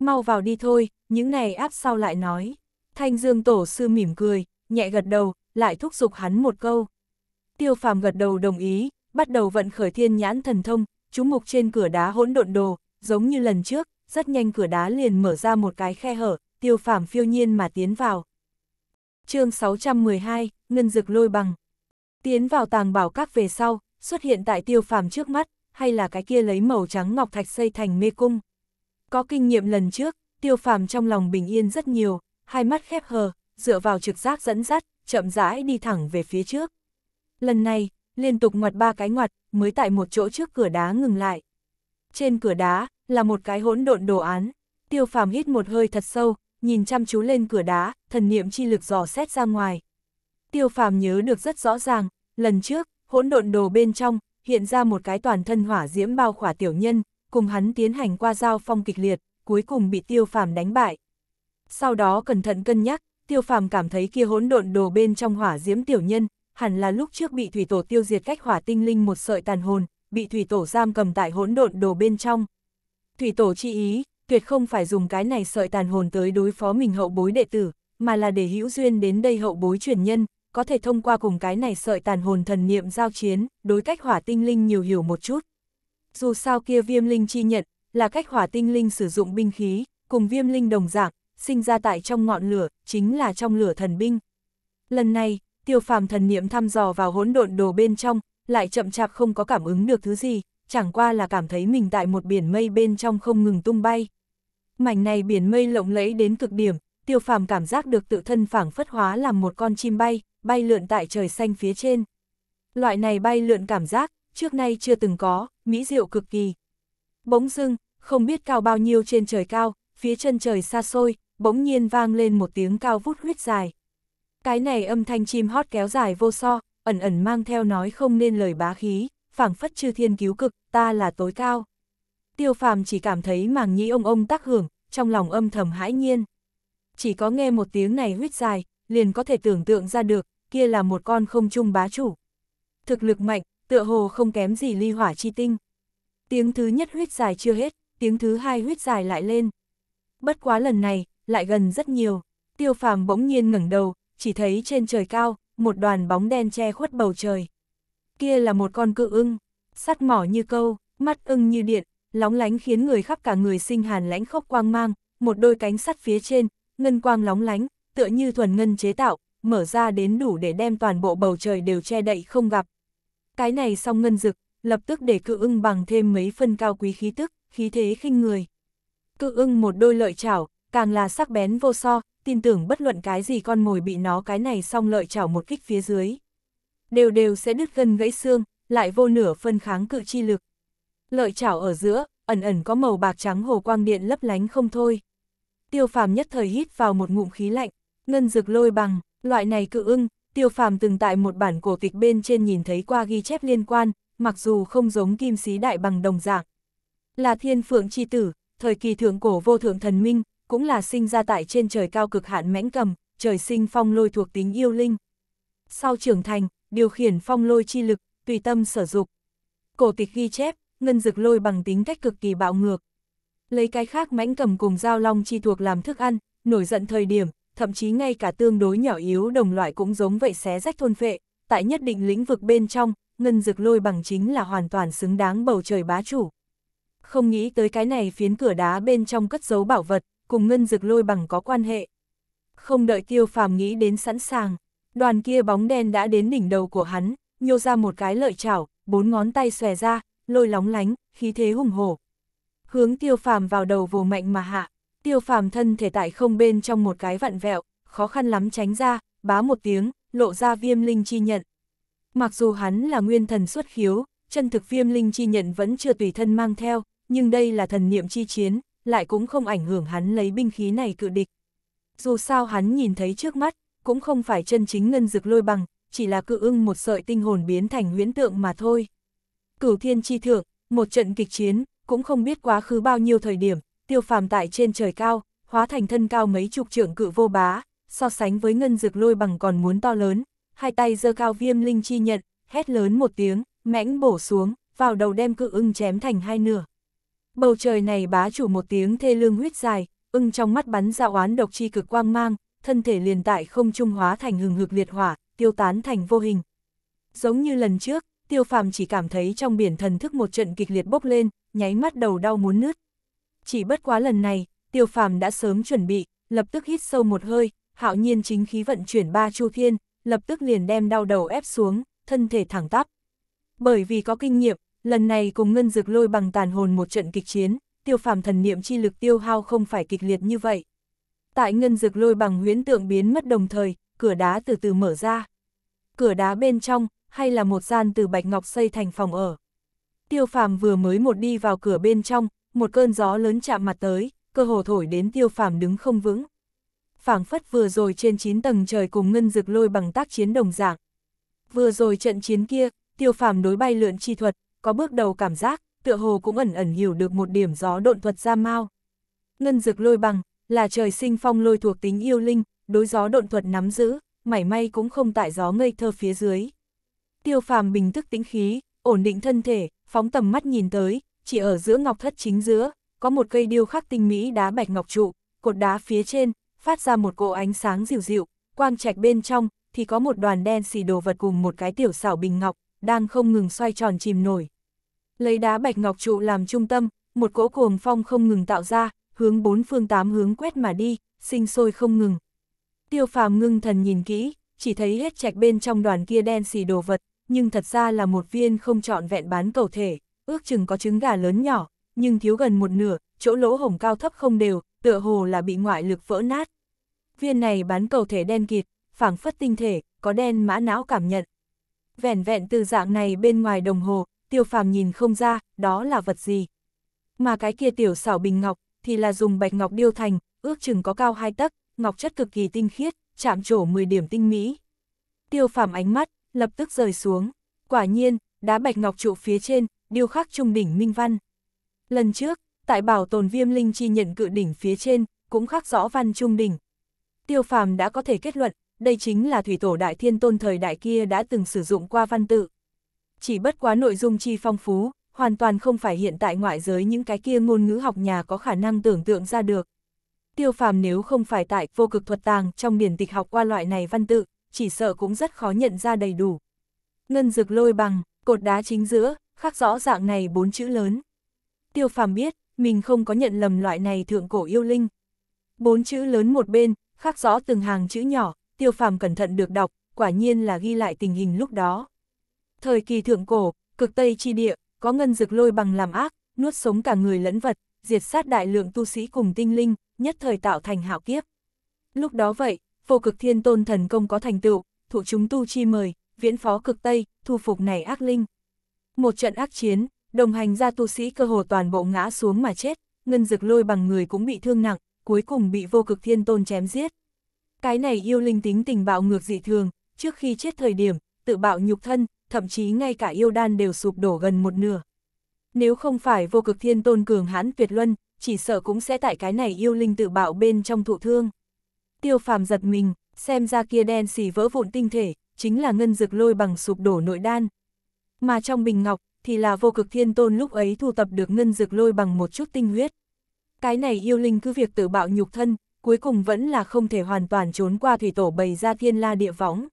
Mau vào đi thôi, những này áp sau lại nói. Thanh Dương Tổ sư mỉm cười, nhẹ gật đầu, lại thúc giục hắn một câu. Tiêu phàm gật đầu đồng ý, bắt đầu vận khởi thiên nhãn thần thông, chú mục trên cửa đá hỗn độn đồ, giống như lần trước, rất nhanh cửa đá liền mở ra một cái khe hở, tiêu phàm phiêu nhiên mà tiến vào. chương 612, Ngân Dực lôi bằng. Tiến vào tàng bảo các về sau, xuất hiện tại tiêu phàm trước mắt, hay là cái kia lấy màu trắng ngọc thạch xây thành mê cung. Có kinh nghiệm lần trước, tiêu phàm trong lòng bình yên rất nhiều, hai mắt khép hờ, dựa vào trực giác dẫn dắt, chậm rãi đi thẳng về phía trước. Lần này, liên tục ngoặt ba cái ngoặt, mới tại một chỗ trước cửa đá ngừng lại trên cửa đá là một cái hỗn độn đồ án. Tiêu phàm hít một hơi thật sâu, nhìn chăm chú lên cửa đá, thần niệm chi lực dò xét ra ngoài. Tiêu phàm nhớ được rất rõ ràng, lần trước, hỗn độn đồ bên trong, hiện ra một cái toàn thân hỏa diễm bao khỏa tiểu nhân, cùng hắn tiến hành qua giao phong kịch liệt, cuối cùng bị tiêu phàm đánh bại. Sau đó cẩn thận cân nhắc, tiêu phàm cảm thấy kia hỗn độn đồ bên trong hỏa diễm tiểu nhân, hẳn là lúc trước bị thủy tổ tiêu diệt cách hỏa tinh linh một sợi tàn hồn, bị thủy tổ giam cầm tại hỗn độn đồ bên trong. Thủy tổ chi ý, tuyệt không phải dùng cái này sợi tàn hồn tới đối phó mình hậu bối đệ tử, mà là để hữu duyên đến đây hậu bối truyền nhân, có thể thông qua cùng cái này sợi tàn hồn thần niệm giao chiến, đối cách hỏa tinh linh nhiều hiểu một chút. Dù sao kia viêm linh chi nhận, là cách hỏa tinh linh sử dụng binh khí, cùng viêm linh đồng dạng, sinh ra tại trong ngọn lửa, chính là trong lửa thần binh. Lần này, tiêu phàm thần niệm thăm dò vào hỗn độn đồ bên trong, lại chậm chạp không có cảm ứng được thứ gì, chẳng qua là cảm thấy mình tại một biển mây bên trong không ngừng tung bay. Mảnh này biển mây lộng lẫy đến cực điểm, tiêu phàm cảm giác được tự thân phảng phất hóa làm một con chim bay, bay lượn tại trời xanh phía trên. Loại này bay lượn cảm giác, trước nay chưa từng có, mỹ diệu cực kỳ. Bỗng dưng, không biết cao bao nhiêu trên trời cao, phía chân trời xa xôi, bỗng nhiên vang lên một tiếng cao vút huyết dài. Cái này âm thanh chim hót kéo dài vô so, ẩn ẩn mang theo nói không nên lời bá khí, phảng phất chư thiên cứu cực, ta là tối cao. Tiêu phàm chỉ cảm thấy màng nhĩ ông ông tác hưởng, trong lòng âm thầm hãi nhiên. Chỉ có nghe một tiếng này huyết dài, liền có thể tưởng tượng ra được, kia là một con không trung bá chủ. Thực lực mạnh, tựa hồ không kém gì ly hỏa chi tinh. Tiếng thứ nhất huyết dài chưa hết, tiếng thứ hai huyết dài lại lên. Bất quá lần này, lại gần rất nhiều, tiêu phàm bỗng nhiên ngẩng đầu, chỉ thấy trên trời cao, một đoàn bóng đen che khuất bầu trời. Kia là một con cự ưng, sắt mỏ như câu, mắt ưng như điện, lóng lánh khiến người khắp cả người sinh hàn lãnh khốc quang mang, một đôi cánh sắt phía trên, ngân quang lóng lánh, tựa như thuần ngân chế tạo, mở ra đến đủ để đem toàn bộ bầu trời đều che đậy không gặp. Cái này xong ngân rực, lập tức để cự ưng bằng thêm mấy phân cao quý khí tức, khí thế khinh người. Cự ưng một đôi lợi chảo, càng là sắc bén vô so, tin tưởng bất luận cái gì con mồi bị nó cái này xong lợi chảo một kích phía dưới. Đều đều sẽ đứt gân gãy xương, lại vô nửa phân kháng cự chi lực. Lợi chảo ở giữa, ẩn ẩn có màu bạc trắng hồ quang điện lấp lánh không thôi. Tiêu phàm nhất thời hít vào một ngụm khí lạnh, ngân rực lôi bằng, loại này cự ưng, tiêu phàm từng tại một bản cổ tịch bên trên nhìn thấy qua ghi chép liên quan, mặc dù không giống kim sĩ đại bằng đồng dạng. Là thiên phượng chi tử, thời kỳ thượng cổ vô thượng thần minh, cũng là sinh ra tại trên trời cao cực hạn mãnh cầm, trời sinh phong lôi thuộc tính yêu linh. Sau trưởng thành, điều khiển phong lôi chi lực, tùy tâm sở dục. Cổ tịch ghi chép, ngân dực lôi bằng tính cách cực kỳ bạo ngược. Lấy cái khác mãnh cầm cùng giao long chi thuộc làm thức ăn, nổi giận thời điểm, thậm chí ngay cả tương đối nhỏ yếu đồng loại cũng giống vậy xé rách thôn phệ, tại nhất định lĩnh vực bên trong, ngân dực lôi bằng chính là hoàn toàn xứng đáng bầu trời bá chủ. Không nghĩ tới cái này phiến cửa đá bên trong cất giấu bảo vật, cùng ngân dực lôi bằng có quan hệ. Không đợi tiêu phàm nghĩ đến sẵn sàng, đoàn kia bóng đen đã đến đỉnh đầu của hắn, nhô ra một cái lợi chảo, bốn ngón tay xòe ra, lôi lóng lánh, khí thế hùng hổ. Hướng tiêu phàm vào đầu vồ mạnh mà hạ, tiêu phàm thân thể tại không bên trong một cái vặn vẹo, khó khăn lắm tránh ra, bá một tiếng, lộ ra viêm linh chi nhận. Mặc dù hắn là nguyên thần xuất khiếu, chân thực viêm linh chi nhận vẫn chưa tùy thân mang theo, nhưng đây là thần niệm chi chiến, lại cũng không ảnh hưởng hắn lấy binh khí này cự địch. Dù sao hắn nhìn thấy trước mắt, cũng không phải chân chính ngân dực lôi bằng, chỉ là cự ưng một sợi tinh hồn biến thành huyễn tượng mà thôi. Cửu thiên chi thượng, một trận kịch chiến, cũng không biết quá khứ bao nhiêu thời điểm, tiêu phàm tại trên trời cao, hóa thành thân cao mấy chục trượng cự vô bá, so sánh với ngân dược lôi bằng còn muốn to lớn, hai tay giơ cao viêm linh chi nhận, hét lớn một tiếng, mãnh bổ xuống, vào đầu đem cự ưng chém thành hai nửa. Bầu trời này bá chủ một tiếng thê lương huyết dài, ưng trong mắt bắn ra oán độc chi cực quang mang, thân thể liền tại không trung hóa thành hừng hực liệt hỏa, tiêu tán thành vô hình. Giống như lần trước, tiêu phàm chỉ cảm thấy trong biển thần thức một trận kịch liệt bốc lên, nháy mắt đầu đau muốn nứt. Chỉ bất quá lần này, tiêu phàm đã sớm chuẩn bị, lập tức hít sâu một hơi, hạo nhiên chính khí vận chuyển ba chu thiên, lập tức liền đem đau đầu ép xuống, thân thể thẳng tắp. Bởi vì có kinh nghiệm, Lần này cùng ngân dược lôi bằng tàn hồn một trận kịch chiến, tiêu phàm thần niệm chi lực tiêu hao không phải kịch liệt như vậy. Tại ngân dược lôi bằng huyễn tượng biến mất đồng thời, cửa đá từ từ mở ra. Cửa đá bên trong, hay là một gian từ bạch ngọc xây thành phòng ở. Tiêu phàm vừa mới một đi vào cửa bên trong, một cơn gió lớn chạm mặt tới, cơ hồ thổi đến tiêu phàm đứng không vững. phảng phất vừa rồi trên 9 tầng trời cùng ngân dược lôi bằng tác chiến đồng dạng. Vừa rồi trận chiến kia, tiêu phàm đối bay lượn chi thuật, có bước đầu cảm giác, tựa hồ cũng ẩn ẩn hiểu được một điểm gió độn thuật ra mau. Ngân dược lôi bằng, là trời sinh phong lôi thuộc tính yêu linh, đối gió độn thuật nắm giữ, mảy may cũng không tại gió ngây thơ phía dưới. Tiêu phàm bình thức tĩnh khí, ổn định thân thể, phóng tầm mắt nhìn tới, chỉ ở giữa ngọc thất chính giữa, có một cây điêu khắc tinh mỹ đá bạch ngọc trụ, cột đá phía trên, phát ra một cỗ ánh sáng dịu dịu, quang trạch bên trong, thì có một đoàn đen xì đồ vật cùng một cái tiểu xảo bình ngọc, đang không ngừng xoay tròn chìm nổi. Lấy đá bạch ngọc trụ làm trung tâm, một cỗ cuồng phong không ngừng tạo ra, hướng bốn phương tám hướng quét mà đi, sinh sôi không ngừng. Tiêu phàm ngưng thần nhìn kỹ, chỉ thấy hết trạch bên trong đoàn kia đen xì đồ vật, nhưng thật ra là một viên không trọn vẹn bán cầu thể, ước chừng có trứng gà lớn nhỏ, nhưng thiếu gần một nửa, chỗ lỗ hổng cao thấp không đều, tựa hồ là bị ngoại lực vỡ nát. Viên này bán cầu thể đen kịt, phảng phất tinh thể, có đen mã não cảm nhận vẻn vẹn từ dạng này bên ngoài đồng hồ, tiêu phàm nhìn không ra, đó là vật gì. Mà cái kia tiểu xảo bình ngọc, thì là dùng bạch ngọc điêu thành, ước chừng có cao hai tấc, ngọc chất cực kỳ tinh khiết, chạm trổ 10 điểm tinh mỹ. Tiêu phàm ánh mắt, lập tức rời xuống. Quả nhiên, đá bạch ngọc trụ phía trên, điêu khắc trung đỉnh minh văn. Lần trước, tại bảo tồn viêm linh chi nhận cự đỉnh phía trên, cũng khắc rõ văn trung đỉnh. Tiêu phàm đã có thể kết luận, đây chính là thủy tổ đại thiên tôn thời đại kia đã từng sử dụng qua văn tự. Chỉ bất quá nội dung chi phong phú, hoàn toàn không phải hiện tại ngoại giới những cái kia ngôn ngữ học nhà có khả năng tưởng tượng ra được. Tiêu phàm nếu không phải tại vô cực thuật tàng trong điển tịch học qua loại này văn tự, chỉ sợ cũng rất khó nhận ra đầy đủ. Ngân rực lôi bằng, cột đá chính giữa, khắc rõ dạng này bốn chữ lớn. Tiêu phàm biết, mình không có nhận lầm loại này thượng cổ yêu linh. Bốn chữ lớn một bên, khắc rõ từng hàng chữ nhỏ, tiêu phàm cẩn thận được đọc, quả nhiên là ghi lại tình hình lúc đó. Thời kỳ thượng cổ, cực Tây chi địa, có ngân dực lôi bằng làm ác, nuốt sống cả người lẫn vật, diệt sát đại lượng tu sĩ cùng tinh linh, nhất thời tạo thành hạo kiếp. Lúc đó vậy, vô cực thiên tôn thần công có thành tựu, thụ chúng tu chi mời, viễn phó cực Tây, thu phục này ác linh. Một trận ác chiến, đồng hành gia tu sĩ cơ hồ toàn bộ ngã xuống mà chết, ngân dực lôi bằng người cũng bị thương nặng, cuối cùng bị vô cực thiên tôn chém giết. Cái này yêu linh tính tình bạo ngược dị thường, trước khi chết thời điểm, tự bạo nhục thân, thậm chí ngay cả yêu đan đều sụp đổ gần một nửa. Nếu không phải vô cực thiên tôn cường hãn tuyệt luân, chỉ sợ cũng sẽ tại cái này yêu linh tự bạo bên trong thụ thương. Tiêu phàm giật mình, xem ra kia đen xì vỡ vụn tinh thể, chính là ngân dược lôi bằng sụp đổ nội đan. Mà trong bình ngọc, thì là vô cực thiên tôn lúc ấy thu tập được ngân dược lôi bằng một chút tinh huyết. Cái này yêu linh cứ việc tự bạo nhục thân, cuối cùng vẫn là không thể hoàn toàn trốn qua thủy tổ bày ra thiên la địa võng.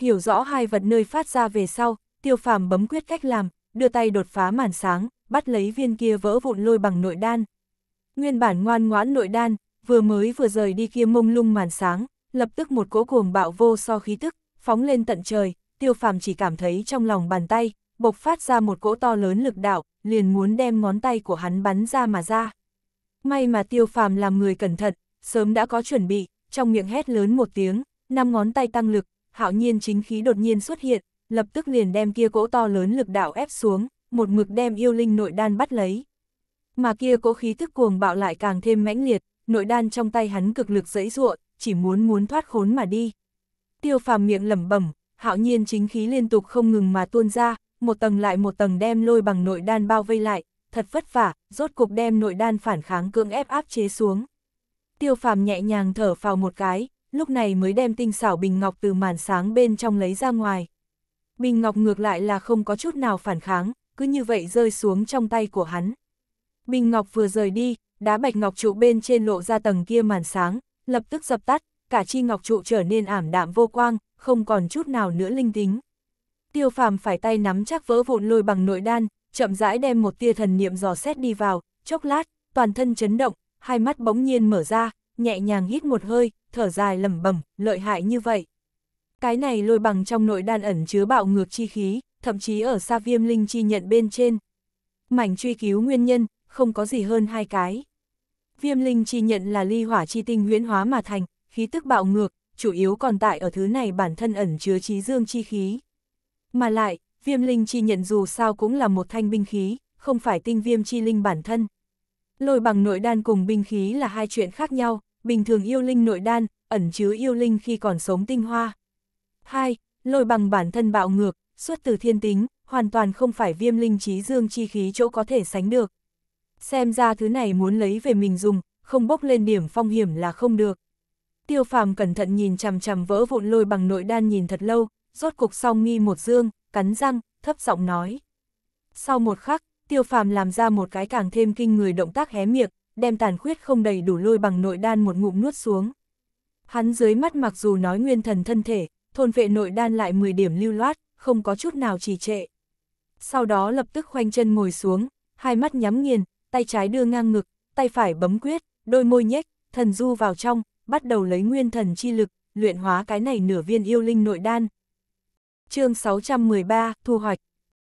Hiểu rõ hai vật nơi phát ra về sau, tiêu phàm bấm quyết cách làm, đưa tay đột phá màn sáng, bắt lấy viên kia vỡ vụn lôi bằng nội đan. Nguyên bản ngoan ngoãn nội đan, vừa mới vừa rời đi kia mông lung màn sáng, lập tức một cỗ cuồng bạo vô so khí tức, phóng lên tận trời, tiêu phàm chỉ cảm thấy trong lòng bàn tay, bộc phát ra một cỗ to lớn lực đạo, liền muốn đem ngón tay của hắn bắn ra mà ra. May mà tiêu phàm làm người cẩn thận, sớm đã có chuẩn bị, trong miệng hét lớn một tiếng, năm ngón tay tăng lực, hạo nhiên chính khí đột nhiên xuất hiện, lập tức liền đem kia cỗ to lớn lực đạo ép xuống, một mực đem yêu linh nội đan bắt lấy. Mà kia cỗ khí thức cuồng bạo lại càng thêm mãnh liệt, nội đan trong tay hắn cực lực dẫy ruộng, chỉ muốn muốn thoát khốn mà đi. Tiêu phàm miệng lẩm bẩm, hạo nhiên chính khí liên tục không ngừng mà tuôn ra, một tầng lại một tầng đem lôi bằng nội đan bao vây lại, thật vất vả, rốt cục đem nội đan phản kháng cưỡng ép áp chế xuống tiêu phàm nhẹ nhàng thở phào một cái, lúc này mới đem tinh xảo bình ngọc từ màn sáng bên trong lấy ra ngoài. Bình ngọc ngược lại là không có chút nào phản kháng, cứ như vậy rơi xuống trong tay của hắn. Bình ngọc vừa rời đi, đá bạch ngọc trụ bên trên lộ ra tầng kia màn sáng, lập tức dập tắt, cả chi ngọc trụ trở nên ảm đạm vô quang, không còn chút nào nữa linh tính. Tiêu phàm phải tay nắm chắc vỡ vụn lôi bằng nội đan, chậm rãi đem một tia thần niệm dò xét đi vào, chốc lát, toàn thân chấn động, hai mắt bỗng nhiên mở ra, nhẹ nhàng hít một hơi, thở dài lầm bẩm lợi hại như vậy. Cái này lôi bằng trong nội đan ẩn chứa bạo ngược chi khí, thậm chí ở xa viêm linh chi nhận bên trên. Mảnh truy cứu nguyên nhân, không có gì hơn hai cái. Viêm linh chi nhận là ly hỏa chi tinh huyễn hóa mà thành, khí tức bạo ngược, chủ yếu còn tại ở thứ này bản thân ẩn chứa trí dương chi khí. Mà lại, viêm linh chi nhận dù sao cũng là một thanh binh khí, không phải tinh viêm chi linh bản thân. Lôi bằng nội đan cùng binh khí là hai chuyện khác nhau, bình thường yêu linh nội đan, ẩn chứa yêu linh khi còn sống tinh hoa. 2. Lôi bằng bản thân bạo ngược, xuất từ thiên tính, hoàn toàn không phải viêm linh trí dương chi khí chỗ có thể sánh được. Xem ra thứ này muốn lấy về mình dùng, không bốc lên điểm phong hiểm là không được. Tiêu phàm cẩn thận nhìn chằm chằm vỡ vụn lôi bằng nội đan nhìn thật lâu, rốt cục song nghi một dương, cắn răng, thấp giọng nói. Sau một khắc, tiêu phàm làm ra một cái càng thêm kinh người động tác hé miệng, đem tàn khuyết không đầy đủ lôi bằng nội đan một ngụm nuốt xuống. Hắn dưới mắt mặc dù nói nguyên thần thân thể, thôn vệ nội đan lại 10 điểm lưu loát, không có chút nào trì trệ. Sau đó lập tức khoanh chân ngồi xuống, hai mắt nhắm nghiền, tay trái đưa ngang ngực, tay phải bấm quyết, đôi môi nhếch, thần du vào trong, bắt đầu lấy nguyên thần chi lực, luyện hóa cái này nửa viên yêu linh nội đan. chương 613, thu hoạch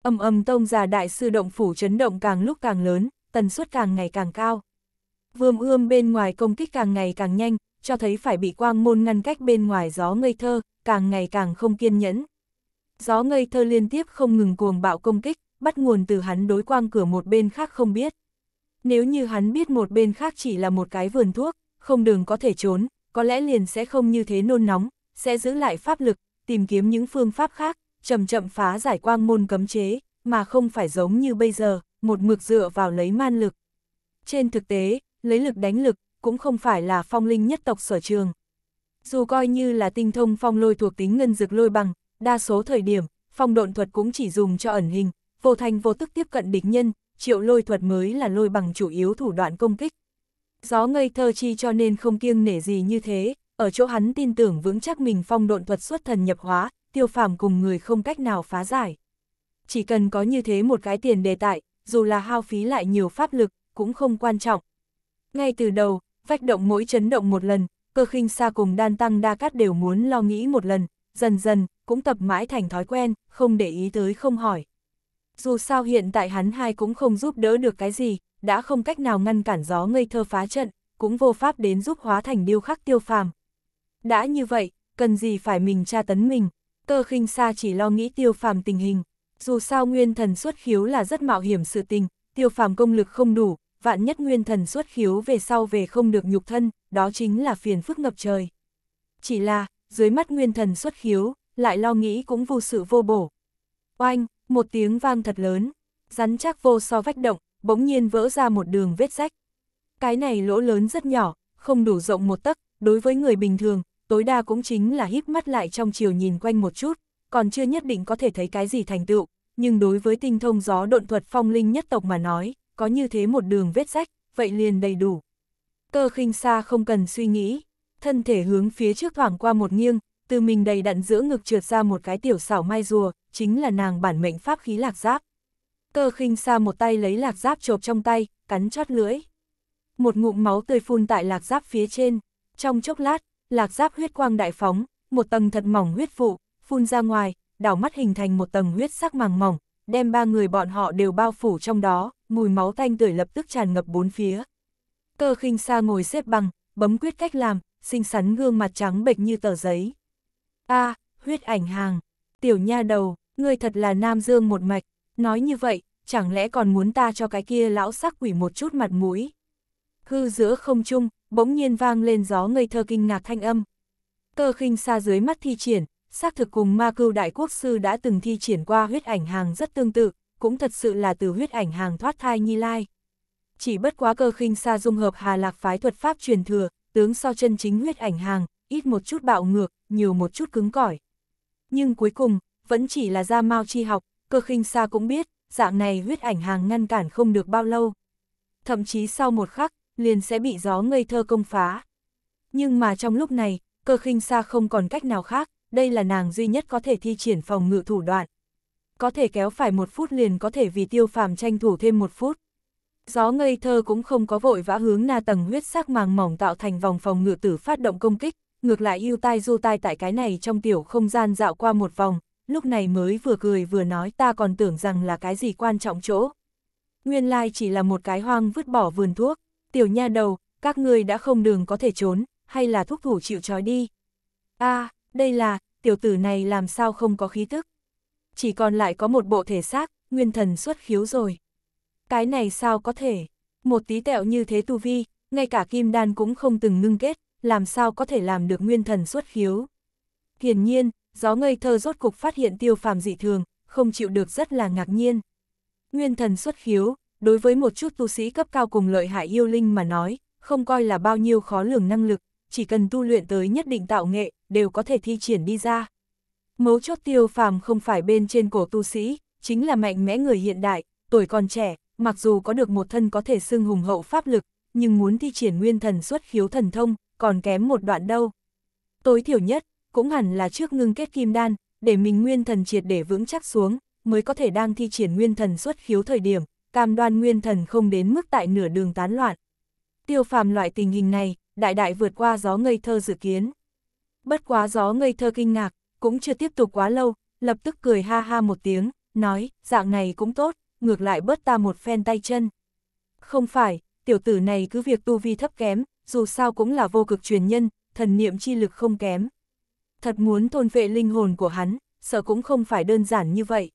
Âm âm tông già đại sư động phủ chấn động càng lúc càng lớn, tần suất càng ngày càng cao. Vương ươm bên ngoài công kích càng ngày càng nhanh, cho thấy phải bị quang môn ngăn cách bên ngoài gió ngây thơ, càng ngày càng không kiên nhẫn. Gió ngây thơ liên tiếp không ngừng cuồng bạo công kích, bắt nguồn từ hắn đối quang cửa một bên khác không biết. Nếu như hắn biết một bên khác chỉ là một cái vườn thuốc, không đường có thể trốn, có lẽ liền sẽ không như thế nôn nóng, sẽ giữ lại pháp lực, tìm kiếm những phương pháp khác, chậm chậm phá giải quang môn cấm chế, mà không phải giống như bây giờ, một mực dựa vào lấy man lực. Trên thực tế, lấy lực đánh lực, cũng không phải là phong linh nhất tộc sở trường. Dù coi như là tinh thông phong lôi thuộc tính ngân dược lôi bằng, đa số thời điểm, phong độn thuật cũng chỉ dùng cho ẩn hình, vô thành vô tức tiếp cận địch nhân, triệu lôi thuật mới là lôi bằng chủ yếu thủ đoạn công kích. Gió ngây thơ chi cho nên không kiêng nể gì như thế, ở chỗ hắn tin tưởng vững chắc mình phong độn thuật xuất thần nhập hóa, tiêu phàm cùng người không cách nào phá giải. Chỉ cần có như thế một cái tiền đề tại, dù là hao phí lại nhiều pháp lực, cũng không quan trọng. Ngay từ đầu, vách động mỗi chấn động một lần, cơ khinh xa cùng đan tăng đa cát đều muốn lo nghĩ một lần, dần dần, cũng tập mãi thành thói quen, không để ý tới không hỏi. Dù sao hiện tại hắn hai cũng không giúp đỡ được cái gì, đã không cách nào ngăn cản gió ngây thơ phá trận, cũng vô pháp đến giúp hóa thành điêu khắc tiêu phàm. Đã như vậy, cần gì phải mình tra tấn mình. Cơ khinh xa chỉ lo nghĩ tiêu phàm tình hình, dù sao nguyên thần xuất khiếu là rất mạo hiểm sự tình, tiêu phàm công lực không đủ, vạn nhất nguyên thần xuất khiếu về sau về không được nhục thân, đó chính là phiền phức ngập trời. Chỉ là, dưới mắt nguyên thần xuất khiếu, lại lo nghĩ cũng vô sự vô bổ. Oanh, một tiếng vang thật lớn, rắn chắc vô so vách động, bỗng nhiên vỡ ra một đường vết rách. Cái này lỗ lớn rất nhỏ, không đủ rộng một tấc, đối với người bình thường, tối đa cũng chính là híp mắt lại trong chiều nhìn quanh một chút, còn chưa nhất định có thể thấy cái gì thành tựu, nhưng đối với tinh thông gió độn thuật phong linh nhất tộc mà nói, có như thế một đường vết rách, vậy liền đầy đủ. Cơ khinh xa không cần suy nghĩ, thân thể hướng phía trước thoảng qua một nghiêng, từ mình đầy đặn giữa ngực trượt ra một cái tiểu xảo mai rùa, chính là nàng bản mệnh pháp khí lạc giáp. Cơ khinh xa một tay lấy lạc giáp chộp trong tay, cắn chót lưỡi. Một ngụm máu tươi phun tại lạc giáp phía trên, trong chốc lát, lạc giáp huyết quang đại phóng, một tầng thật mỏng huyết vụ, phun ra ngoài, đảo mắt hình thành một tầng huyết sắc màng mỏng, đem ba người bọn họ đều bao phủ trong đó, mùi máu thanh tưởi lập tức tràn ngập bốn phía. Cơ khinh xa ngồi xếp bằng, bấm quyết cách làm, xinh xắn gương mặt trắng bệch như tờ giấy. a huyết ảnh hàng, tiểu nha đầu, ngươi thật là nam dương một mạch, nói như vậy, chẳng lẽ còn muốn ta cho cái kia lão sắc quỷ một chút mặt mũi. Hư giữa không chung, bỗng nhiên vang lên gió ngây thơ kinh ngạc thanh âm. Cơ khinh xa dưới mắt thi triển, xác thực cùng ma cưu đại quốc sư đã từng thi triển qua huyết ảnh hàng rất tương tự, cũng thật sự là từ huyết ảnh hàng thoát thai nhi lai. Chỉ bất quá cơ khinh xa dung hợp hà lạc phái thuật pháp truyền thừa, tướng so chân chính huyết ảnh hàng, ít một chút bạo ngược, nhiều một chút cứng cỏi. Nhưng cuối cùng, vẫn chỉ là ra mau chi học, cơ khinh xa cũng biết, dạng này huyết ảnh hàng ngăn cản không được bao lâu. Thậm chí sau một khắc, liền sẽ bị gió ngây thơ công phá. Nhưng mà trong lúc này, cơ khinh xa không còn cách nào khác, đây là nàng duy nhất có thể thi triển phòng ngự thủ đoạn. Có thể kéo phải một phút liền có thể vì tiêu phàm tranh thủ thêm một phút. Gió ngây thơ cũng không có vội vã hướng na tầng huyết sắc màng mỏng tạo thành vòng phòng ngự tử phát động công kích, ngược lại ưu tai du tai tại cái này trong tiểu không gian dạo qua một vòng, lúc này mới vừa cười vừa nói ta còn tưởng rằng là cái gì quan trọng chỗ. Nguyên lai chỉ là một cái hoang vứt bỏ vườn thuốc tiểu nha đầu, các ngươi đã không đường có thể trốn, hay là thúc thủ chịu trói đi. a đây là, tiểu tử này làm sao không có khí tức. Chỉ còn lại có một bộ thể xác, nguyên thần xuất khiếu rồi. Cái này sao có thể, một tí tẹo như thế tu vi, ngay cả kim đan cũng không từng ngưng kết, làm sao có thể làm được nguyên thần xuất khiếu. Hiển nhiên, gió ngây thơ rốt cục phát hiện tiêu phàm dị thường, không chịu được rất là ngạc nhiên. Nguyên thần xuất khiếu, đối với một chút tu sĩ cấp cao cùng lợi hại yêu linh mà nói, không coi là bao nhiêu khó lường năng lực, chỉ cần tu luyện tới nhất định tạo nghệ, đều có thể thi triển đi ra. Mấu chốt tiêu phàm không phải bên trên cổ tu sĩ, chính là mạnh mẽ người hiện đại, tuổi còn trẻ, mặc dù có được một thân có thể xưng hùng hậu pháp lực, nhưng muốn thi triển nguyên thần xuất khiếu thần thông, còn kém một đoạn đâu. Tối thiểu nhất, cũng hẳn là trước ngưng kết kim đan, để mình nguyên thần triệt để vững chắc xuống, mới có thể đang thi triển nguyên thần xuất khiếu thời điểm, cam đoan nguyên thần không đến mức tại nửa đường tán loạn. Tiêu phàm loại tình hình này, đại đại vượt qua gió ngây thơ dự kiến. Bất quá gió ngây thơ kinh ngạc, cũng chưa tiếp tục quá lâu, lập tức cười ha ha một tiếng, nói, dạng này cũng tốt, ngược lại bớt ta một phen tay chân. Không phải, tiểu tử này cứ việc tu vi thấp kém, dù sao cũng là vô cực truyền nhân, thần niệm chi lực không kém. Thật muốn thôn vệ linh hồn của hắn, sợ cũng không phải đơn giản như vậy.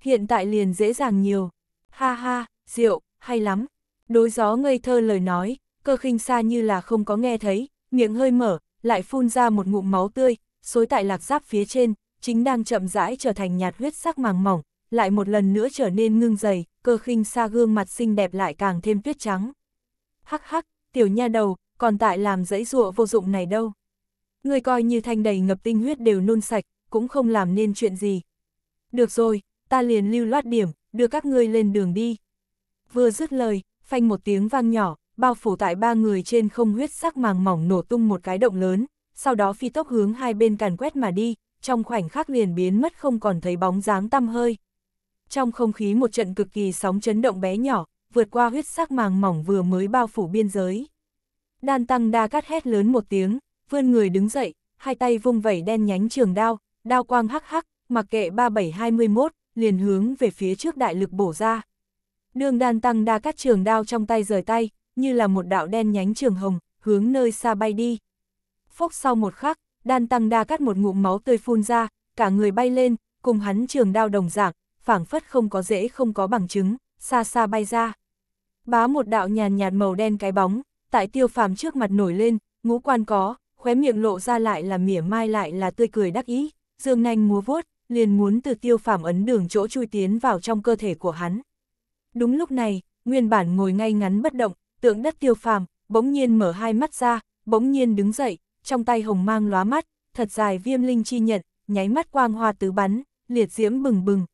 Hiện tại liền dễ dàng nhiều. Ha ha, rượu, hay lắm. Đối gió ngây thơ lời nói, cơ khinh xa như là không có nghe thấy, miệng hơi mở, lại phun ra một ngụm máu tươi, xối tại lạc giáp phía trên, chính đang chậm rãi trở thành nhạt huyết sắc màng mỏng, lại một lần nữa trở nên ngưng dày, cơ khinh xa gương mặt xinh đẹp lại càng thêm tuyết trắng. Hắc hắc, tiểu nha đầu, còn tại làm dãy rụa vô dụng này đâu. Người coi như thanh đầy ngập tinh huyết đều nôn sạch, cũng không làm nên chuyện gì. Được rồi, ta liền lưu loát điểm, đưa các ngươi lên đường đi. Vừa dứt lời, phanh một tiếng vang nhỏ, bao phủ tại ba người trên không huyết sắc màng mỏng nổ tung một cái động lớn, sau đó phi tốc hướng hai bên càn quét mà đi, trong khoảnh khắc liền biến mất không còn thấy bóng dáng tăm hơi. Trong không khí một trận cực kỳ sóng chấn động bé nhỏ, vượt qua huyết sắc màng mỏng vừa mới bao phủ biên giới. Đan tăng đa cắt hét lớn một tiếng, vươn người đứng dậy, hai tay vung vẩy đen nhánh trường đao, đao quang hắc hắc, mặc kệ 3721, liền hướng về phía trước đại lực bổ ra. Đường đan tăng đa cắt trường đao trong tay rời tay, như là một đạo đen nhánh trường hồng, hướng nơi xa bay đi. Phốc sau một khắc, đan tăng đa cắt một ngụm máu tươi phun ra, cả người bay lên, cùng hắn trường đao đồng dạng, phảng phất không có dễ không có bằng chứng, xa xa bay ra. Bá một đạo nhàn nhạt màu đen cái bóng, tại tiêu phàm trước mặt nổi lên, ngũ quan có, khóe miệng lộ ra lại là mỉa mai lại là tươi cười đắc ý, dương nanh múa vuốt, liền muốn từ tiêu phàm ấn đường chỗ chui tiến vào trong cơ thể của hắn. Đúng lúc này, nguyên bản ngồi ngay ngắn bất động, tượng đất tiêu phàm, bỗng nhiên mở hai mắt ra, bỗng nhiên đứng dậy, trong tay hồng mang lóa mắt, thật dài viêm linh chi nhận, nháy mắt quang hoa tứ bắn, liệt diễm bừng bừng.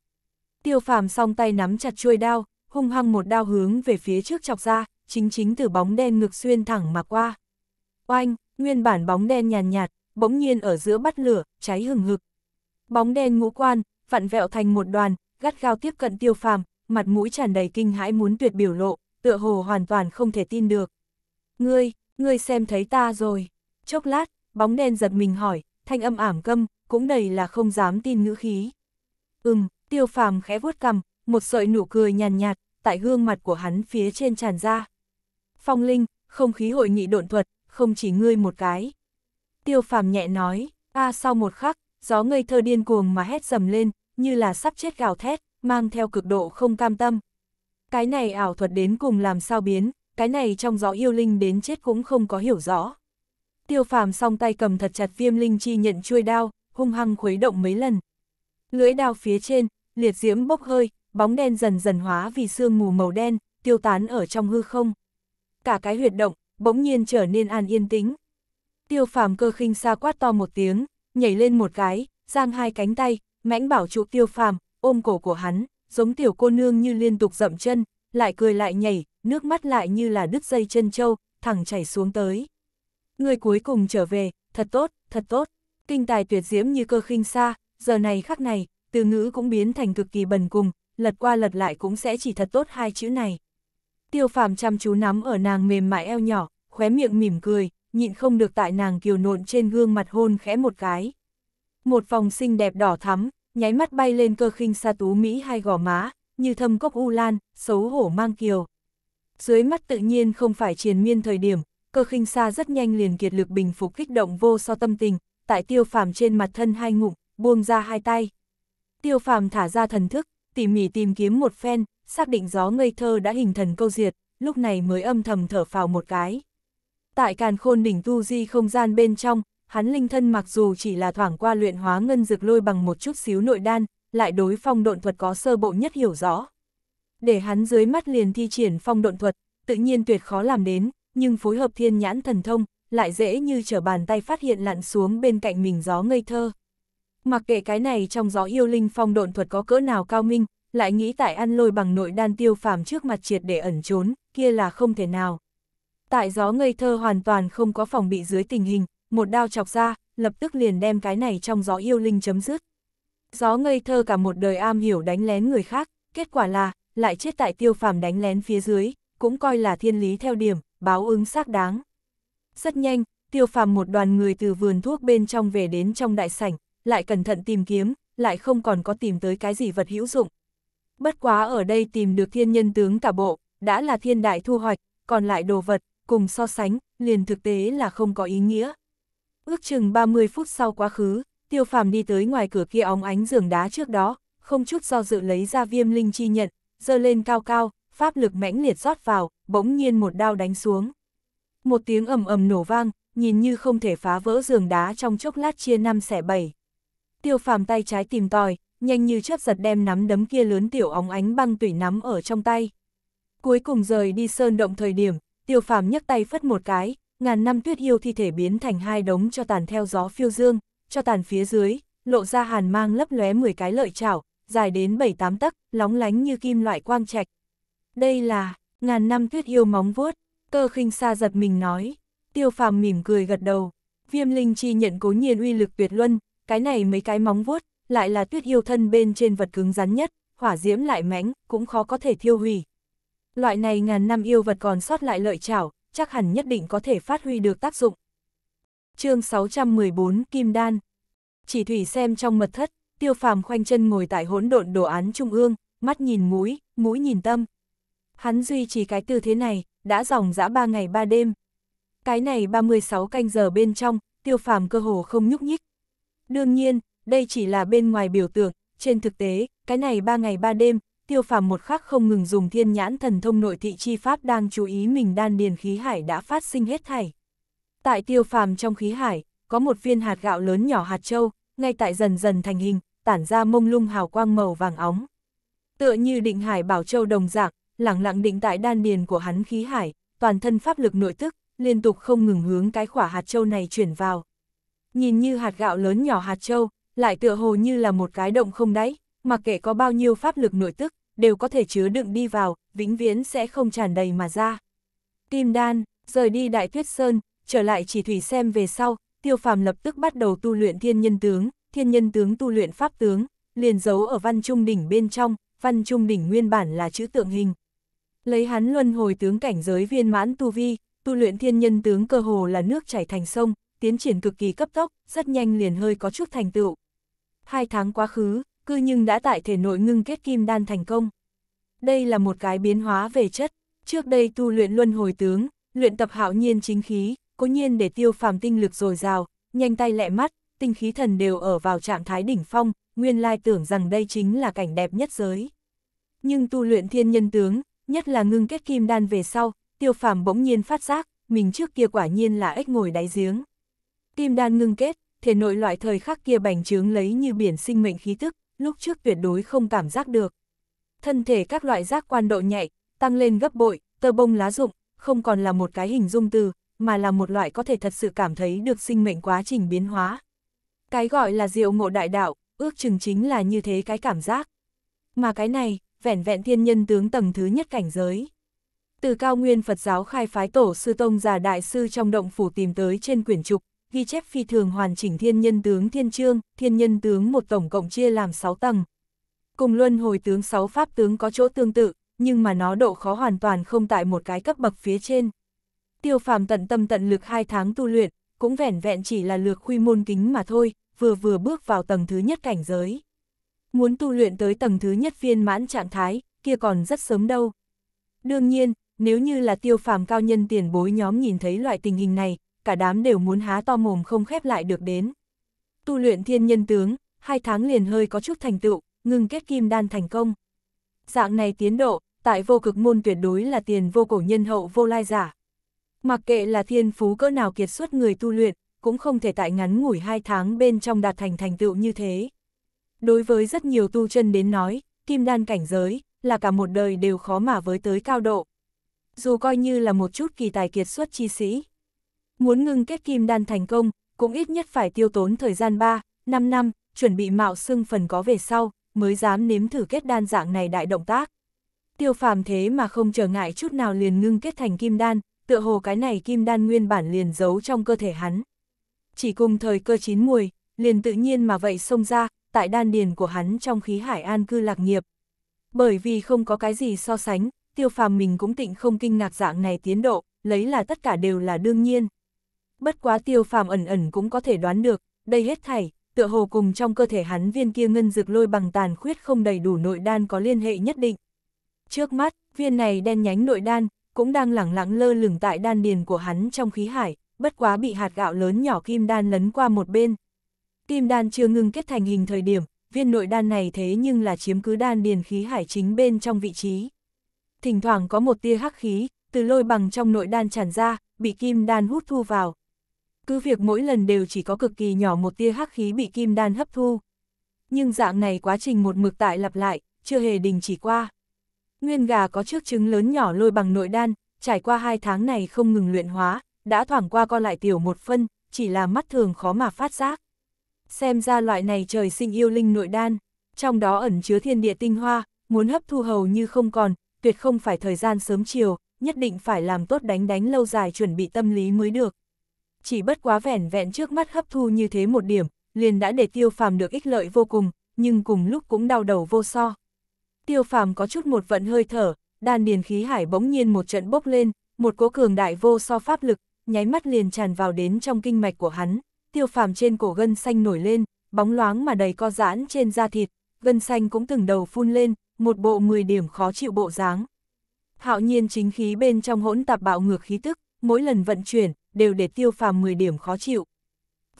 Tiêu phàm song tay nắm chặt chuôi đao, hung hăng một đao hướng về phía trước chọc ra, chính chính từ bóng đen ngực xuyên thẳng mà qua. Oanh, nguyên bản bóng đen nhàn nhạt, nhạt, bỗng nhiên ở giữa bắt lửa, cháy hừng hực, Bóng đen ngũ quan, vặn vẹo thành một đoàn, gắt gao tiếp cận tiêu phàm, mặt mũi tràn đầy kinh hãi muốn tuyệt biểu lộ, tựa hồ hoàn toàn không thể tin được. Ngươi, ngươi xem thấy ta rồi. Chốc lát, bóng đen giật mình hỏi, thanh âm ảm câm, cũng đầy là không dám tin ngữ khí. Ừm, tiêu phàm khẽ vuốt cằm, một sợi nụ cười nhàn nhạt, tại gương mặt của hắn phía trên tràn ra. Phong Linh, không khí hội nghị độn thuật, không chỉ ngươi một cái. Tiêu phàm nhẹ nói, a sau một khắc, gió ngây thơ điên cuồng mà hét dầm lên, như là sắp chết gào thét, mang theo cực độ không cam tâm. Cái này ảo thuật đến cùng làm sao biến, cái này trong gió yêu linh đến chết cũng không có hiểu rõ. Tiêu phàm song tay cầm thật chặt viêm linh chi nhận chuôi đao, hung hăng khuấy động mấy lần. Lưỡi đao phía trên, liệt diễm bốc hơi, bóng đen dần dần hóa vì sương mù màu đen, tiêu tán ở trong hư không. Cả cái huyệt động, bỗng nhiên trở nên an yên tĩnh. Tiêu phàm cơ khinh xa quát to một tiếng, nhảy lên một cái, giang hai cánh tay, mãnh bảo trụ tiêu phàm, ôm cổ của hắn, giống tiểu cô nương như liên tục dậm chân, lại cười lại nhảy, nước mắt lại như là đứt dây chân trâu, thẳng chảy xuống tới. Người cuối cùng trở về, thật tốt, thật tốt, kinh tài tuyệt diễm như cơ khinh xa, giờ này khắc này, từ ngữ cũng biến thành cực kỳ bần cùng, lật qua lật lại cũng sẽ chỉ thật tốt hai chữ này. Tiêu phàm chăm chú nắm ở nàng mềm mại eo nhỏ, khóe miệng mỉm cười, nhịn không được tại nàng kiều nộn trên gương mặt hôn khẽ một cái. Một vòng xinh đẹp đỏ thắm, nháy mắt bay lên cơ khinh sa tú Mỹ hai gò má, như thâm cốc u lan, xấu hổ mang kiều. Dưới mắt tự nhiên không phải triền miên thời điểm, cơ khinh sa rất nhanh liền kiệt lực bình phục kích động vô so tâm tình, tại tiêu phàm trên mặt thân hai ngụm, buông ra hai tay. Tiêu phàm thả ra thần thức, tỉ mỉ tìm kiếm một phen, xác định gió ngây thơ đã hình thần câu diệt, lúc này mới âm thầm thở phào một cái tại càn khôn đỉnh tu di không gian bên trong, hắn linh thân mặc dù chỉ là thoảng qua luyện hóa ngân dược lôi bằng một chút xíu nội đan, lại đối phong độn thuật có sơ bộ nhất hiểu rõ. Để hắn dưới mắt liền thi triển phong độn thuật, tự nhiên tuyệt khó làm đến, nhưng phối hợp thiên nhãn thần thông, lại dễ như trở bàn tay phát hiện lặn xuống bên cạnh mình gió ngây thơ. Mặc kệ cái này trong gió yêu linh phong độn thuật có cỡ nào cao minh, lại nghĩ tại ăn lôi bằng nội đan tiêu phàm trước mặt triệt để ẩn trốn, kia là không thể nào. Tại gió ngây thơ hoàn toàn không có phòng bị dưới tình hình, một đao chọc ra, lập tức liền đem cái này trong gió yêu linh chấm dứt. Gió ngây thơ cả một đời am hiểu đánh lén người khác, kết quả là, lại chết tại tiêu phàm đánh lén phía dưới, cũng coi là thiên lý theo điểm, báo ứng xác đáng. Rất nhanh, tiêu phàm một đoàn người từ vườn thuốc bên trong về đến trong đại sảnh, lại cẩn thận tìm kiếm, lại không còn có tìm tới cái gì vật hữu dụng. Bất quá ở đây tìm được thiên nhân tướng cả bộ, đã là thiên đại thu hoạch, còn lại đồ vật, cùng so sánh, liền thực tế là không có ý nghĩa. Ước chừng 30 phút sau quá khứ, tiêu phàm đi tới ngoài cửa kia óng ánh giường đá trước đó, không chút do dự lấy ra viêm linh chi nhận, dơ lên cao cao, pháp lực mãnh liệt rót vào, bỗng nhiên một đao đánh xuống. Một tiếng ầm ầm nổ vang, nhìn như không thể phá vỡ giường đá trong chốc lát chia năm xẻ bảy. Tiêu phàm tay trái tìm tòi, nhanh như chớp giật đem nắm đấm kia lớn tiểu óng ánh băng tủy nắm ở trong tay. Cuối cùng rời đi sơn động thời điểm, tiêu phàm nhấc tay phất một cái, ngàn năm tuyết yêu thi thể biến thành hai đống cho tàn theo gió phiêu dương, cho tàn phía dưới, lộ ra hàn mang lấp lóe 10 cái lợi chảo, dài đến 7-8 tấc, lóng lánh như kim loại quang trạch. Đây là, ngàn năm tuyết yêu móng vuốt, cơ khinh xa giật mình nói, tiêu phàm mỉm cười gật đầu, viêm linh chi nhận cố nhiên uy lực tuyệt luân, cái này mấy cái móng vuốt, lại là tuyết yêu thân bên trên vật cứng rắn nhất, hỏa diễm lại mãnh cũng khó có thể thiêu hủy. Loại này ngàn năm yêu vật còn sót lại lợi chảo, chắc hẳn nhất định có thể phát huy được tác dụng. chương 614 Kim Đan Chỉ thủy xem trong mật thất, tiêu phàm khoanh chân ngồi tại hỗn độn đồ án trung ương, mắt nhìn mũi, mũi nhìn tâm. Hắn duy trì cái tư thế này, đã dòng dã ba ngày ba đêm. Cái này 36 canh giờ bên trong, tiêu phàm cơ hồ không nhúc nhích. Đương nhiên, đây chỉ là bên ngoài biểu tượng, trên thực tế, cái này ba ngày ba đêm, tiêu phàm một khắc không ngừng dùng thiên nhãn thần thông nội thị chi pháp đang chú ý mình đan điền khí hải đã phát sinh hết thảy. Tại tiêu phàm trong khí hải, có một viên hạt gạo lớn nhỏ hạt châu, ngay tại dần dần thành hình, tản ra mông lung hào quang màu vàng óng. Tựa như định hải bảo châu đồng dạng, lẳng lặng định tại đan điền của hắn khí hải, toàn thân pháp lực nội tức, liên tục không ngừng hướng cái quả hạt châu này chuyển vào. Nhìn như hạt gạo lớn nhỏ hạt châu, lại tựa hồ như là một cái động không đáy, mặc kệ có bao nhiêu pháp lực nội tức, đều có thể chứa đựng đi vào, vĩnh viễn sẽ không tràn đầy mà ra. Tim đan, rời đi Đại Tuyết Sơn, trở lại chỉ thủy xem về sau, Tiêu Phàm lập tức bắt đầu tu luyện thiên nhân tướng, thiên nhân tướng tu luyện pháp tướng, liền giấu ở văn trung đỉnh bên trong, văn trung đỉnh nguyên bản là chữ tượng hình. Lấy hắn luân hồi tướng cảnh giới viên mãn tu vi, tu luyện thiên nhân tướng cơ hồ là nước chảy thành sông, tiến triển cực kỳ cấp tốc, rất nhanh liền hơi có chút thành tựu. Hai tháng quá khứ, cư nhưng đã tại thể nội ngưng kết kim đan thành công. Đây là một cái biến hóa về chất, trước đây tu luyện luân hồi tướng, luyện tập hạo nhiên chính khí, cố nhiên để tiêu phàm tinh lực dồi dào, nhanh tay lẹ mắt, tinh khí thần đều ở vào trạng thái đỉnh phong, nguyên lai tưởng rằng đây chính là cảnh đẹp nhất giới. Nhưng tu luyện thiên nhân tướng, nhất là ngưng kết kim đan về sau, tiêu phàm bỗng nhiên phát giác, mình trước kia quả nhiên là ếch ngồi đáy giếng. Kim đan ngưng kết, thể nội loại thời khắc kia bành trướng lấy như biển sinh mệnh khí tức, lúc trước tuyệt đối không cảm giác được. Thân thể các loại giác quan độ nhạy, tăng lên gấp bội, tơ bông lá rụng, không còn là một cái hình dung từ, mà là một loại có thể thật sự cảm thấy được sinh mệnh quá trình biến hóa. Cái gọi là diệu ngộ đại đạo, ước chừng chính là như thế cái cảm giác. Mà cái này, vẻn vẹn thiên nhân tướng tầng thứ nhất cảnh giới. Từ cao nguyên Phật giáo khai phái tổ sư tông già đại sư trong động phủ tìm tới trên quyển trục, ghi chép phi thường hoàn chỉnh thiên nhân tướng thiên trương, thiên nhân tướng một tổng cộng chia làm 6 tầng. Cùng luân hồi tướng 6 pháp tướng có chỗ tương tự, nhưng mà nó độ khó hoàn toàn không tại một cái cấp bậc phía trên. Tiêu phàm tận tâm tận lực 2 tháng tu luyện, cũng vẻn vẹn chỉ là lược khuy môn kính mà thôi, vừa vừa bước vào tầng thứ nhất cảnh giới. Muốn tu luyện tới tầng thứ nhất viên mãn trạng thái, kia còn rất sớm đâu. Đương nhiên, nếu như là tiêu phàm cao nhân tiền bối nhóm nhìn thấy loại tình hình này, cả đám đều muốn há to mồm không khép lại được đến. Tu luyện thiên nhân tướng, hai tháng liền hơi có chút thành tựu, ngừng kết kim đan thành công. Dạng này tiến độ, tại vô cực môn tuyệt đối là tiền vô cổ nhân hậu vô lai giả. Mặc kệ là thiên phú cỡ nào kiệt xuất người tu luyện, cũng không thể tại ngắn ngủi hai tháng bên trong đạt thành thành tựu như thế. Đối với rất nhiều tu chân đến nói, kim đan cảnh giới, là cả một đời đều khó mà với tới cao độ. Dù coi như là một chút kỳ tài kiệt xuất chi sĩ. Muốn ngưng kết kim đan thành công, cũng ít nhất phải tiêu tốn thời gian 3, 5 năm, chuẩn bị mạo xưng phần có về sau, mới dám nếm thử kết đan dạng này đại động tác. Tiêu phàm thế mà không trở ngại chút nào liền ngưng kết thành kim đan, tựa hồ cái này kim đan nguyên bản liền giấu trong cơ thể hắn. Chỉ cùng thời cơ chín mùi liền tự nhiên mà vậy xông ra, tại đan điền của hắn trong khí hải an cư lạc nghiệp. Bởi vì không có cái gì so sánh, tiêu phàm mình cũng tịnh không kinh ngạc dạng này tiến độ, lấy là tất cả đều là đương nhiên bất quá tiêu phàm ẩn ẩn cũng có thể đoán được, đây hết thảy, tựa hồ cùng trong cơ thể hắn viên kia ngân dược lôi bằng tàn khuyết không đầy đủ nội đan có liên hệ nhất định. Trước mắt, viên này đen nhánh nội đan, cũng đang lẳng lặng lơ lửng tại đan điền của hắn trong khí hải, bất quá bị hạt gạo lớn nhỏ kim đan lấn qua một bên. Kim đan chưa ngưng kết thành hình thời điểm, viên nội đan này thế nhưng là chiếm cứ đan điền khí hải chính bên trong vị trí. Thỉnh thoảng có một tia hắc khí, từ lôi bằng trong nội đan tràn ra, bị kim đan hút thu vào, cứ việc mỗi lần đều chỉ có cực kỳ nhỏ một tia hắc khí bị kim đan hấp thu. Nhưng dạng này quá trình một mực tại lặp lại, chưa hề đình chỉ qua. Nguyên gà có trước trứng lớn nhỏ lôi bằng nội đan, trải qua hai tháng này không ngừng luyện hóa, đã thoảng qua co lại tiểu một phân, chỉ là mắt thường khó mà phát giác. Xem ra loại này trời sinh yêu linh nội đan, trong đó ẩn chứa thiên địa tinh hoa, muốn hấp thu hầu như không còn, tuyệt không phải thời gian sớm chiều, nhất định phải làm tốt đánh đánh lâu dài chuẩn bị tâm lý mới được chỉ bất quá vẻn vẹn trước mắt hấp thu như thế một điểm, liền đã để tiêu phàm được ích lợi vô cùng, nhưng cùng lúc cũng đau đầu vô so. Tiêu phàm có chút một vận hơi thở, đan điền khí hải bỗng nhiên một trận bốc lên, một cố cường đại vô so pháp lực, nháy mắt liền tràn vào đến trong kinh mạch của hắn, tiêu phàm trên cổ gân xanh nổi lên, bóng loáng mà đầy co giãn trên da thịt, gân xanh cũng từng đầu phun lên, một bộ 10 điểm khó chịu bộ dáng. Hạo nhiên chính khí bên trong hỗn tạp bạo ngược khí tức, mỗi lần vận chuyển, đều để tiêu phàm 10 điểm khó chịu.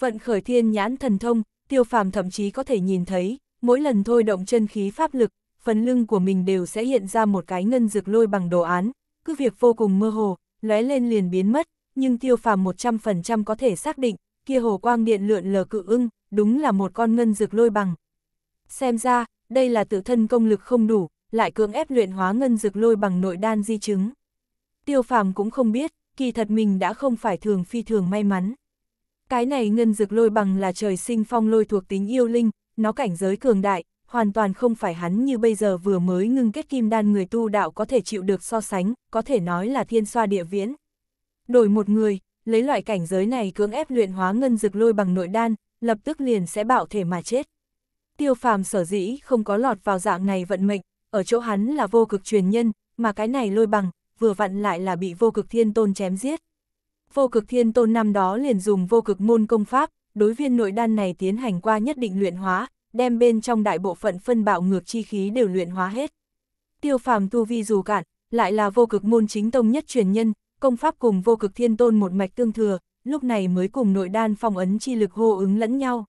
Vận khởi thiên nhãn thần thông, tiêu phàm thậm chí có thể nhìn thấy, mỗi lần thôi động chân khí pháp lực, phần lưng của mình đều sẽ hiện ra một cái ngân dược lôi bằng đồ án, cứ việc vô cùng mơ hồ, lóe lên liền biến mất, nhưng tiêu phàm 100% có thể xác định, kia hồ quang điện lượn lờ cự ưng, đúng là một con ngân dược lôi bằng. Xem ra, đây là tự thân công lực không đủ, lại cưỡng ép luyện hóa ngân dược lôi bằng nội đan di chứng. Tiêu phàm cũng không biết, kỳ thật mình đã không phải thường phi thường may mắn. Cái này ngân dực lôi bằng là trời sinh phong lôi thuộc tính yêu linh, nó cảnh giới cường đại, hoàn toàn không phải hắn như bây giờ vừa mới ngưng kết kim đan người tu đạo có thể chịu được so sánh, có thể nói là thiên xoa địa viễn. Đổi một người, lấy loại cảnh giới này cưỡng ép luyện hóa ngân dực lôi bằng nội đan, lập tức liền sẽ bạo thể mà chết. Tiêu phàm sở dĩ không có lọt vào dạng này vận mệnh, ở chỗ hắn là vô cực truyền nhân, mà cái này lôi bằng, vừa vặn lại là bị vô cực thiên tôn chém giết. Vô cực thiên tôn năm đó liền dùng vô cực môn công pháp, đối viên nội đan này tiến hành qua nhất định luyện hóa, đem bên trong đại bộ phận phân bạo ngược chi khí đều luyện hóa hết. Tiêu phàm tu vi dù cạn, lại là vô cực môn chính tông nhất truyền nhân, công pháp cùng vô cực thiên tôn một mạch tương thừa, lúc này mới cùng nội đan phong ấn chi lực hô ứng lẫn nhau.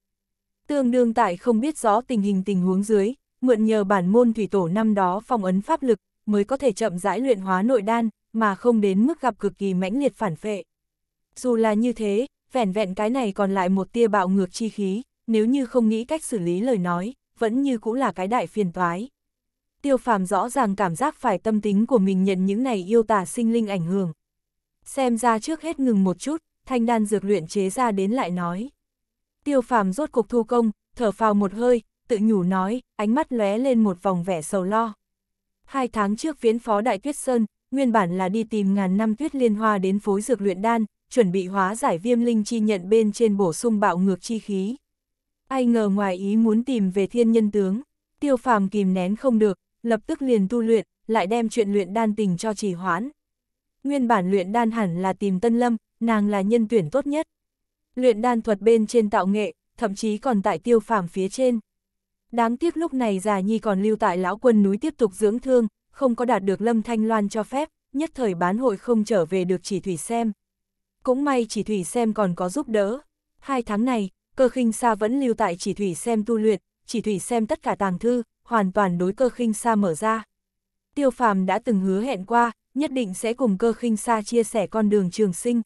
Tương đương tại không biết rõ tình hình tình huống dưới, mượn nhờ bản môn thủy tổ năm đó phong ấn pháp lực, mới có thể chậm rãi luyện hóa nội đan, mà không đến mức gặp cực kỳ mãnh liệt phản phệ. Dù là như thế, vẻn vẹn cái này còn lại một tia bạo ngược chi khí, nếu như không nghĩ cách xử lý lời nói, vẫn như cũng là cái đại phiền toái. Tiêu phàm rõ ràng cảm giác phải tâm tính của mình nhận những này yêu tà sinh linh ảnh hưởng. Xem ra trước hết ngừng một chút, thanh đan dược luyện chế ra đến lại nói. Tiêu phàm rốt cục thu công, thở phào một hơi, tự nhủ nói, ánh mắt lóe lên một vòng vẻ sầu lo. Hai tháng trước viễn phó Đại Tuyết Sơn, nguyên bản là đi tìm ngàn năm tuyết liên hoa đến phối dược luyện đan, chuẩn bị hóa giải viêm linh chi nhận bên trên bổ sung bạo ngược chi khí. Ai ngờ ngoài ý muốn tìm về thiên nhân tướng, tiêu phàm kìm nén không được, lập tức liền tu luyện, lại đem chuyện luyện đan tình cho trì hoãn. Nguyên bản luyện đan hẳn là tìm Tân Lâm, nàng là nhân tuyển tốt nhất. Luyện đan thuật bên trên tạo nghệ, thậm chí còn tại tiêu phàm phía trên. Đáng tiếc lúc này già nhi còn lưu tại lão quân núi tiếp tục dưỡng thương, không có đạt được Lâm Thanh Loan cho phép, nhất thời bán hội không trở về được chỉ thủy xem. Cũng may chỉ thủy xem còn có giúp đỡ. Hai tháng này, cơ khinh sa vẫn lưu tại chỉ thủy xem tu luyện, chỉ thủy xem tất cả tàng thư, hoàn toàn đối cơ khinh sa mở ra. Tiêu phàm đã từng hứa hẹn qua, nhất định sẽ cùng cơ khinh sa chia sẻ con đường trường sinh.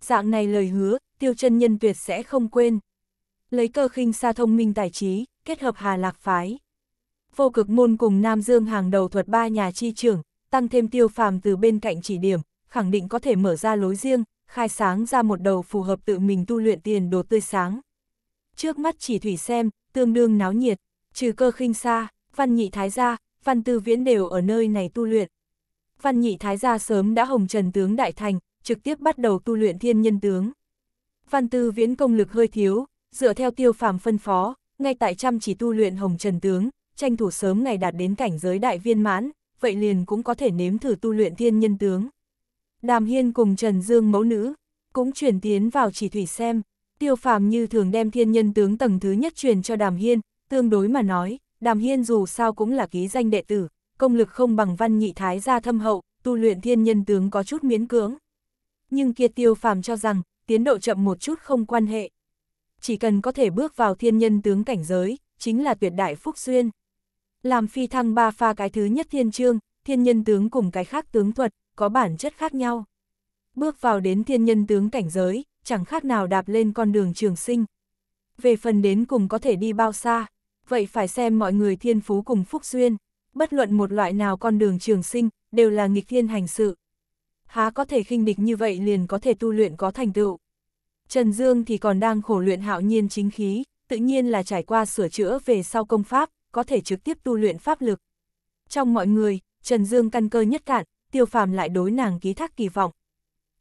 Dạng này lời hứa, tiêu chân nhân tuyệt sẽ không quên. Lấy cơ khinh sa thông minh tài trí, kết hợp Hà Lạc Phái. Vô cực môn cùng Nam Dương hàng đầu thuật ba nhà chi trưởng, tăng thêm tiêu phàm từ bên cạnh chỉ điểm, khẳng định có thể mở ra lối riêng, khai sáng ra một đầu phù hợp tự mình tu luyện tiền đồ tươi sáng. Trước mắt chỉ thủy xem, tương đương náo nhiệt, trừ cơ khinh xa, văn nhị thái gia, văn tư viễn đều ở nơi này tu luyện. Văn nhị thái gia sớm đã hồng trần tướng đại thành, trực tiếp bắt đầu tu luyện thiên nhân tướng. Văn tư viễn công lực hơi thiếu, dựa theo tiêu phàm phân phó, ngay tại chăm chỉ tu luyện hồng trần tướng, tranh thủ sớm ngày đạt đến cảnh giới đại viên mãn, vậy liền cũng có thể nếm thử tu luyện thiên nhân tướng. Đàm Hiên cùng Trần Dương mẫu nữ, cũng chuyển tiến vào chỉ thủy xem, tiêu phàm như thường đem thiên nhân tướng tầng thứ nhất truyền cho Đàm Hiên, tương đối mà nói, Đàm Hiên dù sao cũng là ký danh đệ tử, công lực không bằng văn nhị thái gia thâm hậu, tu luyện thiên nhân tướng có chút miễn cưỡng. Nhưng kia tiêu phàm cho rằng, tiến độ chậm một chút không quan hệ, chỉ cần có thể bước vào thiên nhân tướng cảnh giới, chính là tuyệt đại phúc xuyên. Làm phi thăng ba pha cái thứ nhất thiên trương, thiên nhân tướng cùng cái khác tướng thuật, có bản chất khác nhau. Bước vào đến thiên nhân tướng cảnh giới, chẳng khác nào đạp lên con đường trường sinh. Về phần đến cùng có thể đi bao xa, vậy phải xem mọi người thiên phú cùng phúc duyên. Bất luận một loại nào con đường trường sinh, đều là nghịch thiên hành sự. Há có thể khinh địch như vậy liền có thể tu luyện có thành tựu. Trần Dương thì còn đang khổ luyện hạo nhiên chính khí, tự nhiên là trải qua sửa chữa về sau công pháp, có thể trực tiếp tu luyện pháp lực. Trong mọi người, Trần Dương căn cơ nhất cạn, tiêu phàm lại đối nàng ký thác kỳ vọng.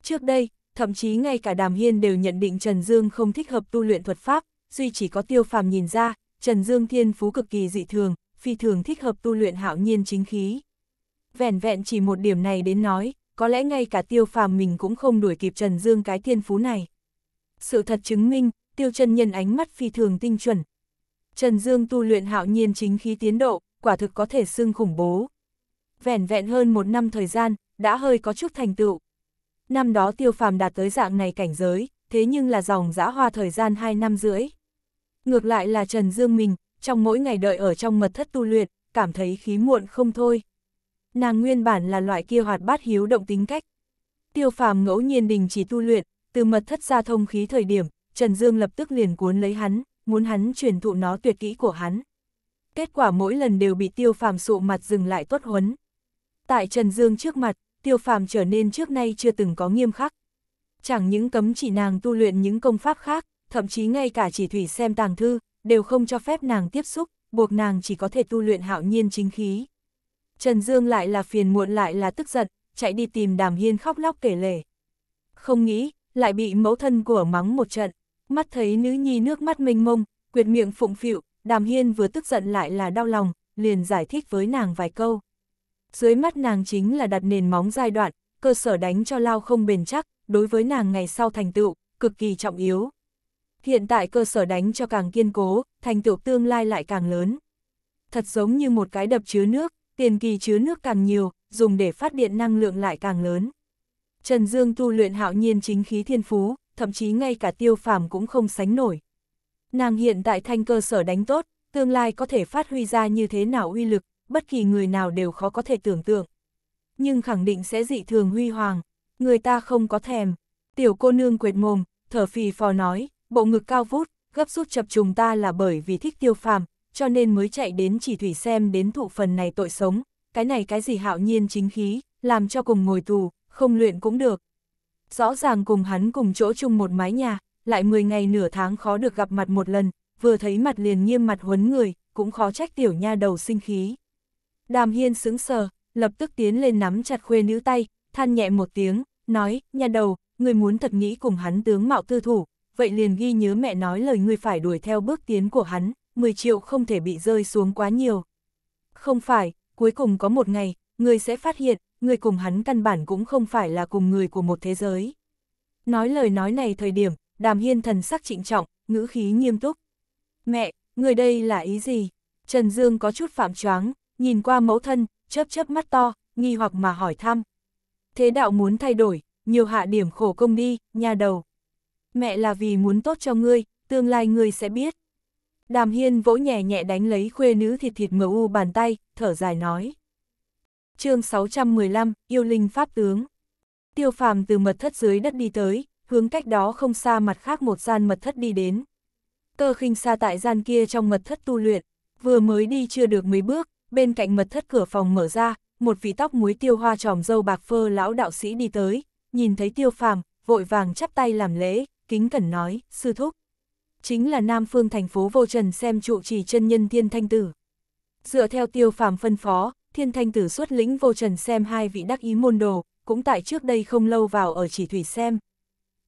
Trước đây, thậm chí ngay cả Đàm Hiên đều nhận định Trần Dương không thích hợp tu luyện thuật pháp, duy chỉ có tiêu phàm nhìn ra, Trần Dương thiên phú cực kỳ dị thường, phi thường thích hợp tu luyện hạo nhiên chính khí. Vẹn vẹn chỉ một điểm này đến nói, có lẽ ngay cả tiêu phàm mình cũng không đuổi kịp Trần Dương cái thiên phú này sự thật chứng minh, tiêu chân nhân ánh mắt phi thường tinh chuẩn. Trần Dương tu luyện hạo nhiên chính khí tiến độ, quả thực có thể xưng khủng bố. Vẻn vẹn hơn một năm thời gian, đã hơi có chút thành tựu. Năm đó tiêu phàm đạt tới dạng này cảnh giới, thế nhưng là dòng giã hoa thời gian hai năm rưỡi. Ngược lại là Trần Dương mình, trong mỗi ngày đợi ở trong mật thất tu luyện, cảm thấy khí muộn không thôi. Nàng nguyên bản là loại kia hoạt bát hiếu động tính cách. Tiêu phàm ngẫu nhiên đình chỉ tu luyện, từ mật thất ra thông khí thời điểm, Trần Dương lập tức liền cuốn lấy hắn, muốn hắn truyền thụ nó tuyệt kỹ của hắn. Kết quả mỗi lần đều bị tiêu phàm sụ mặt dừng lại tuất huấn. Tại Trần Dương trước mặt, tiêu phàm trở nên trước nay chưa từng có nghiêm khắc. Chẳng những cấm chỉ nàng tu luyện những công pháp khác, thậm chí ngay cả chỉ thủy xem tàng thư, đều không cho phép nàng tiếp xúc, buộc nàng chỉ có thể tu luyện hạo nhiên chính khí. Trần Dương lại là phiền muộn lại là tức giận, chạy đi tìm đàm hiên khóc lóc kể lể. Không nghĩ, lại bị mẫu thân của mắng một trận. Mắt thấy nữ nhi nước mắt mênh mông, quyệt miệng phụng phịu, đàm hiên vừa tức giận lại là đau lòng, liền giải thích với nàng vài câu. Dưới mắt nàng chính là đặt nền móng giai đoạn, cơ sở đánh cho lao không bền chắc, đối với nàng ngày sau thành tựu, cực kỳ trọng yếu. Hiện tại cơ sở đánh cho càng kiên cố, thành tựu tương lai lại càng lớn. Thật giống như một cái đập chứa nước, tiền kỳ chứa nước càng nhiều, dùng để phát điện năng lượng lại càng lớn. Trần Dương tu luyện hạo nhiên chính khí thiên phú, thậm chí ngay cả tiêu phàm cũng không sánh nổi. Nàng hiện tại thanh cơ sở đánh tốt, tương lai có thể phát huy ra như thế nào uy lực, bất kỳ người nào đều khó có thể tưởng tượng. Nhưng khẳng định sẽ dị thường huy hoàng, người ta không có thèm. Tiểu cô nương quệt mồm, thở phì phò nói, bộ ngực cao vút, gấp rút chập trùng ta là bởi vì thích tiêu phàm, cho nên mới chạy đến chỉ thủy xem đến thụ phần này tội sống, cái này cái gì hạo nhiên chính khí, làm cho cùng ngồi tù, không luyện cũng được. Rõ ràng cùng hắn cùng chỗ chung một mái nhà, lại 10 ngày nửa tháng khó được gặp mặt một lần, vừa thấy mặt liền nghiêm mặt huấn người, cũng khó trách tiểu nha đầu sinh khí. Đàm Hiên sững sờ, lập tức tiến lên nắm chặt khuê nữ tay, than nhẹ một tiếng, nói, nha đầu, người muốn thật nghĩ cùng hắn tướng mạo tư thủ, vậy liền ghi nhớ mẹ nói lời người phải đuổi theo bước tiến của hắn, 10 triệu không thể bị rơi xuống quá nhiều. Không phải, cuối cùng có một ngày, người sẽ phát hiện, người cùng hắn căn bản cũng không phải là cùng người của một thế giới. Nói lời nói này thời điểm, đàm hiên thần sắc trịnh trọng, ngữ khí nghiêm túc. Mẹ, người đây là ý gì? Trần Dương có chút phạm choáng, nhìn qua mẫu thân, chớp chớp mắt to, nghi hoặc mà hỏi thăm. Thế đạo muốn thay đổi, nhiều hạ điểm khổ công đi, nhà đầu. Mẹ là vì muốn tốt cho ngươi, tương lai ngươi sẽ biết. Đàm Hiên vỗ nhẹ nhẹ đánh lấy khuê nữ thịt thịt mờ u bàn tay, thở dài nói chương 615, yêu linh pháp tướng. Tiêu phàm từ mật thất dưới đất đi tới, hướng cách đó không xa mặt khác một gian mật thất đi đến. Cơ khinh xa tại gian kia trong mật thất tu luyện, vừa mới đi chưa được mấy bước, bên cạnh mật thất cửa phòng mở ra, một vị tóc muối tiêu hoa tròm dâu bạc phơ lão đạo sĩ đi tới, nhìn thấy tiêu phàm, vội vàng chắp tay làm lễ, kính cẩn nói, sư thúc. Chính là Nam Phương thành phố Vô Trần xem trụ trì chân nhân thiên thanh tử. Dựa theo tiêu phàm phân phó, thiên thanh tử xuất lĩnh vô trần xem hai vị đắc ý môn đồ, cũng tại trước đây không lâu vào ở chỉ thủy xem.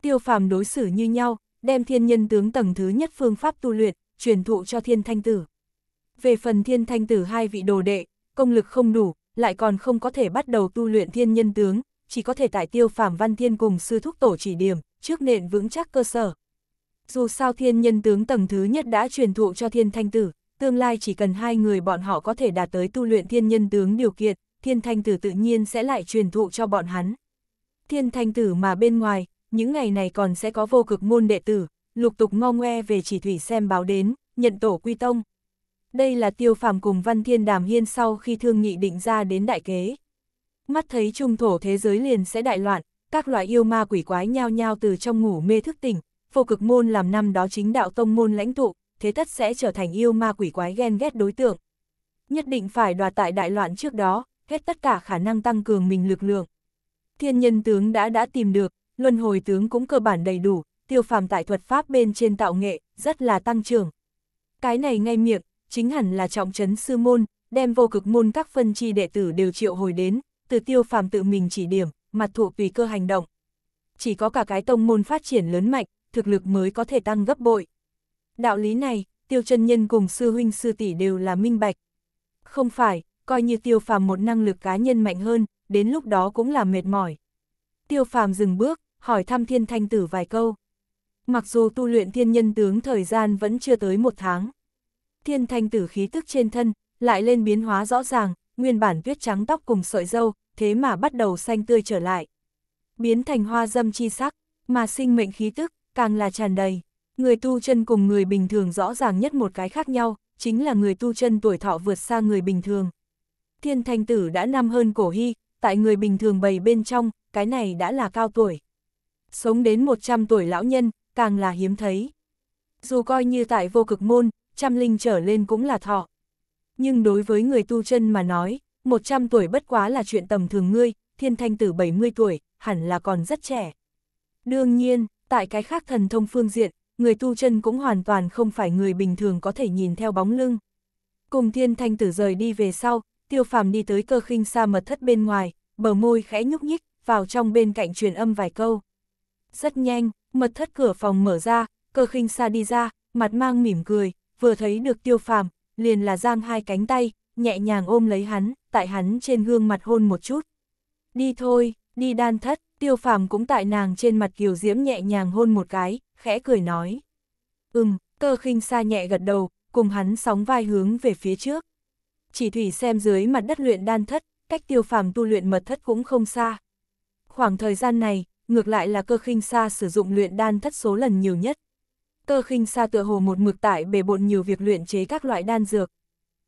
Tiêu phàm đối xử như nhau, đem thiên nhân tướng tầng thứ nhất phương pháp tu luyện, truyền thụ cho thiên thanh tử. Về phần thiên thanh tử hai vị đồ đệ, công lực không đủ, lại còn không có thể bắt đầu tu luyện thiên nhân tướng, chỉ có thể tại tiêu phàm văn thiên cùng sư thúc tổ chỉ điểm, trước nền vững chắc cơ sở. Dù sao thiên nhân tướng tầng thứ nhất đã truyền thụ cho thiên thanh tử, tương lai chỉ cần hai người bọn họ có thể đạt tới tu luyện thiên nhân tướng điều kiện, thiên thanh tử tự nhiên sẽ lại truyền thụ cho bọn hắn. Thiên thanh tử mà bên ngoài, những ngày này còn sẽ có vô cực môn đệ tử, lục tục ngo ngoe về chỉ thủy xem báo đến, nhận tổ quy tông. Đây là tiêu phàm cùng văn thiên đàm hiên sau khi thương nghị định ra đến đại kế. Mắt thấy trung thổ thế giới liền sẽ đại loạn, các loại yêu ma quỷ quái nhao nhao từ trong ngủ mê thức tỉnh, vô cực môn làm năm đó chính đạo tông môn lãnh tụ, thế tất sẽ trở thành yêu ma quỷ quái ghen ghét đối tượng. Nhất định phải đoạt tại đại loạn trước đó, hết tất cả khả năng tăng cường mình lực lượng. Thiên nhân tướng đã đã tìm được, luân hồi tướng cũng cơ bản đầy đủ, tiêu phàm tại thuật pháp bên trên tạo nghệ, rất là tăng trưởng. Cái này ngay miệng, chính hẳn là trọng trấn sư môn, đem vô cực môn các phân chi đệ tử đều triệu hồi đến, từ tiêu phàm tự mình chỉ điểm, mặt thụ tùy cơ hành động. Chỉ có cả cái tông môn phát triển lớn mạnh, thực lực mới có thể tăng gấp bội. Đạo lý này, tiêu chân nhân cùng sư huynh sư tỷ đều là minh bạch. Không phải, coi như tiêu phàm một năng lực cá nhân mạnh hơn, đến lúc đó cũng là mệt mỏi. Tiêu phàm dừng bước, hỏi thăm thiên thanh tử vài câu. Mặc dù tu luyện thiên nhân tướng thời gian vẫn chưa tới một tháng. Thiên thanh tử khí tức trên thân, lại lên biến hóa rõ ràng, nguyên bản tuyết trắng tóc cùng sợi dâu, thế mà bắt đầu xanh tươi trở lại. Biến thành hoa dâm chi sắc, mà sinh mệnh khí tức, càng là tràn đầy. Người tu chân cùng người bình thường rõ ràng nhất một cái khác nhau, chính là người tu chân tuổi thọ vượt xa người bình thường. Thiên thanh tử đã năm hơn cổ hy, tại người bình thường bầy bên trong, cái này đã là cao tuổi. Sống đến 100 tuổi lão nhân, càng là hiếm thấy. Dù coi như tại vô cực môn, trăm linh trở lên cũng là thọ. Nhưng đối với người tu chân mà nói, 100 tuổi bất quá là chuyện tầm thường ngươi, thiên thanh tử 70 tuổi, hẳn là còn rất trẻ. Đương nhiên, tại cái khác thần thông phương diện, người tu chân cũng hoàn toàn không phải người bình thường có thể nhìn theo bóng lưng. Cùng thiên thanh tử rời đi về sau, tiêu phàm đi tới cơ khinh xa mật thất bên ngoài, bờ môi khẽ nhúc nhích, vào trong bên cạnh truyền âm vài câu. Rất nhanh, mật thất cửa phòng mở ra, cơ khinh xa đi ra, mặt mang mỉm cười, vừa thấy được tiêu phàm, liền là giang hai cánh tay, nhẹ nhàng ôm lấy hắn, tại hắn trên gương mặt hôn một chút. Đi thôi, đi đan thất, tiêu phàm cũng tại nàng trên mặt kiều diễm nhẹ nhàng hôn một cái, khẽ cười nói. Ừm, cơ khinh xa nhẹ gật đầu, cùng hắn sóng vai hướng về phía trước. Chỉ thủy xem dưới mặt đất luyện đan thất, cách tiêu phàm tu luyện mật thất cũng không xa. Khoảng thời gian này, ngược lại là cơ khinh xa sử dụng luyện đan thất số lần nhiều nhất. Cơ khinh xa tựa hồ một mực tại bề bộn nhiều việc luyện chế các loại đan dược.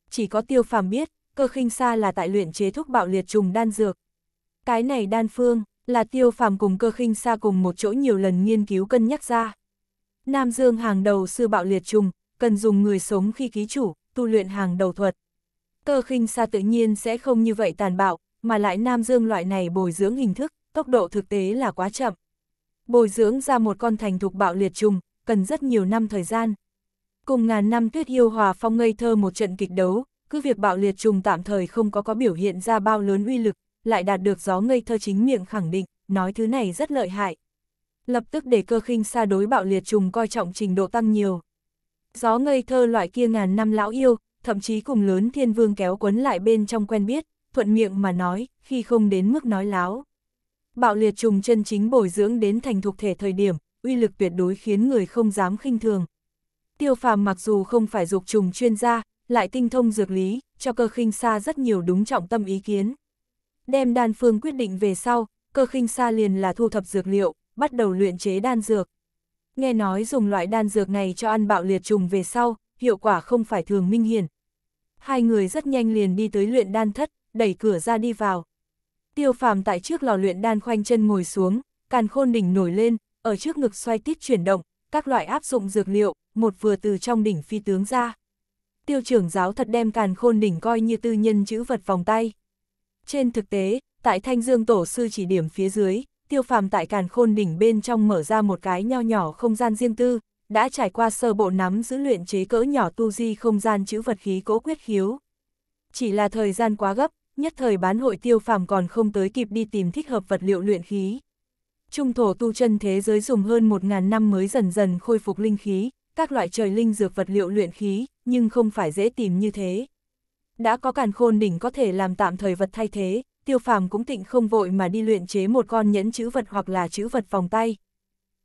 Chỉ có tiêu phàm biết, cơ khinh xa là tại luyện chế thuốc bạo liệt trùng đan dược. Cái này đan phương, là tiêu phàm cùng cơ khinh xa cùng một chỗ nhiều lần nghiên cứu cân nhắc ra. Nam Dương hàng đầu sư bạo liệt trùng, cần dùng người sống khi ký chủ, tu luyện hàng đầu thuật. Cơ khinh xa tự nhiên sẽ không như vậy tàn bạo, mà lại Nam Dương loại này bồi dưỡng hình thức, tốc độ thực tế là quá chậm. Bồi dưỡng ra một con thành thục bạo liệt trùng, cần rất nhiều năm thời gian. Cùng ngàn năm tuyết yêu hòa phong ngây thơ một trận kịch đấu, cứ việc bạo liệt trùng tạm thời không có có biểu hiện ra bao lớn uy lực, lại đạt được gió ngây thơ chính miệng khẳng định, nói thứ này rất lợi hại lập tức để cơ khinh xa đối bạo liệt trùng coi trọng trình độ tăng nhiều. Gió ngây thơ loại kia ngàn năm lão yêu, thậm chí cùng lớn thiên vương kéo quấn lại bên trong quen biết, thuận miệng mà nói, khi không đến mức nói láo. Bạo liệt trùng chân chính bồi dưỡng đến thành thục thể thời điểm, uy lực tuyệt đối khiến người không dám khinh thường. Tiêu phàm mặc dù không phải dục trùng chuyên gia, lại tinh thông dược lý, cho cơ khinh xa rất nhiều đúng trọng tâm ý kiến. Đem đan phương quyết định về sau, cơ khinh xa liền là thu thập dược liệu, bắt đầu luyện chế đan dược. Nghe nói dùng loại đan dược này cho ăn bạo liệt trùng về sau, hiệu quả không phải thường minh hiển. Hai người rất nhanh liền đi tới luyện đan thất, đẩy cửa ra đi vào. Tiêu phàm tại trước lò luyện đan khoanh chân ngồi xuống, càn khôn đỉnh nổi lên, ở trước ngực xoay tít chuyển động, các loại áp dụng dược liệu, một vừa từ trong đỉnh phi tướng ra. Tiêu trưởng giáo thật đem càn khôn đỉnh coi như tư nhân chữ vật vòng tay. Trên thực tế, tại Thanh Dương Tổ sư chỉ điểm phía dưới, tiêu phàm tại càn khôn đỉnh bên trong mở ra một cái nho nhỏ không gian riêng tư, đã trải qua sơ bộ nắm giữ luyện chế cỡ nhỏ tu di không gian chữ vật khí cố quyết khiếu. Chỉ là thời gian quá gấp, nhất thời bán hội tiêu phàm còn không tới kịp đi tìm thích hợp vật liệu luyện khí. Trung thổ tu chân thế giới dùng hơn 1.000 năm mới dần dần khôi phục linh khí, các loại trời linh dược vật liệu luyện khí, nhưng không phải dễ tìm như thế. Đã có càn khôn đỉnh có thể làm tạm thời vật thay thế, tiêu phàm cũng tịnh không vội mà đi luyện chế một con nhẫn chữ vật hoặc là chữ vật vòng tay.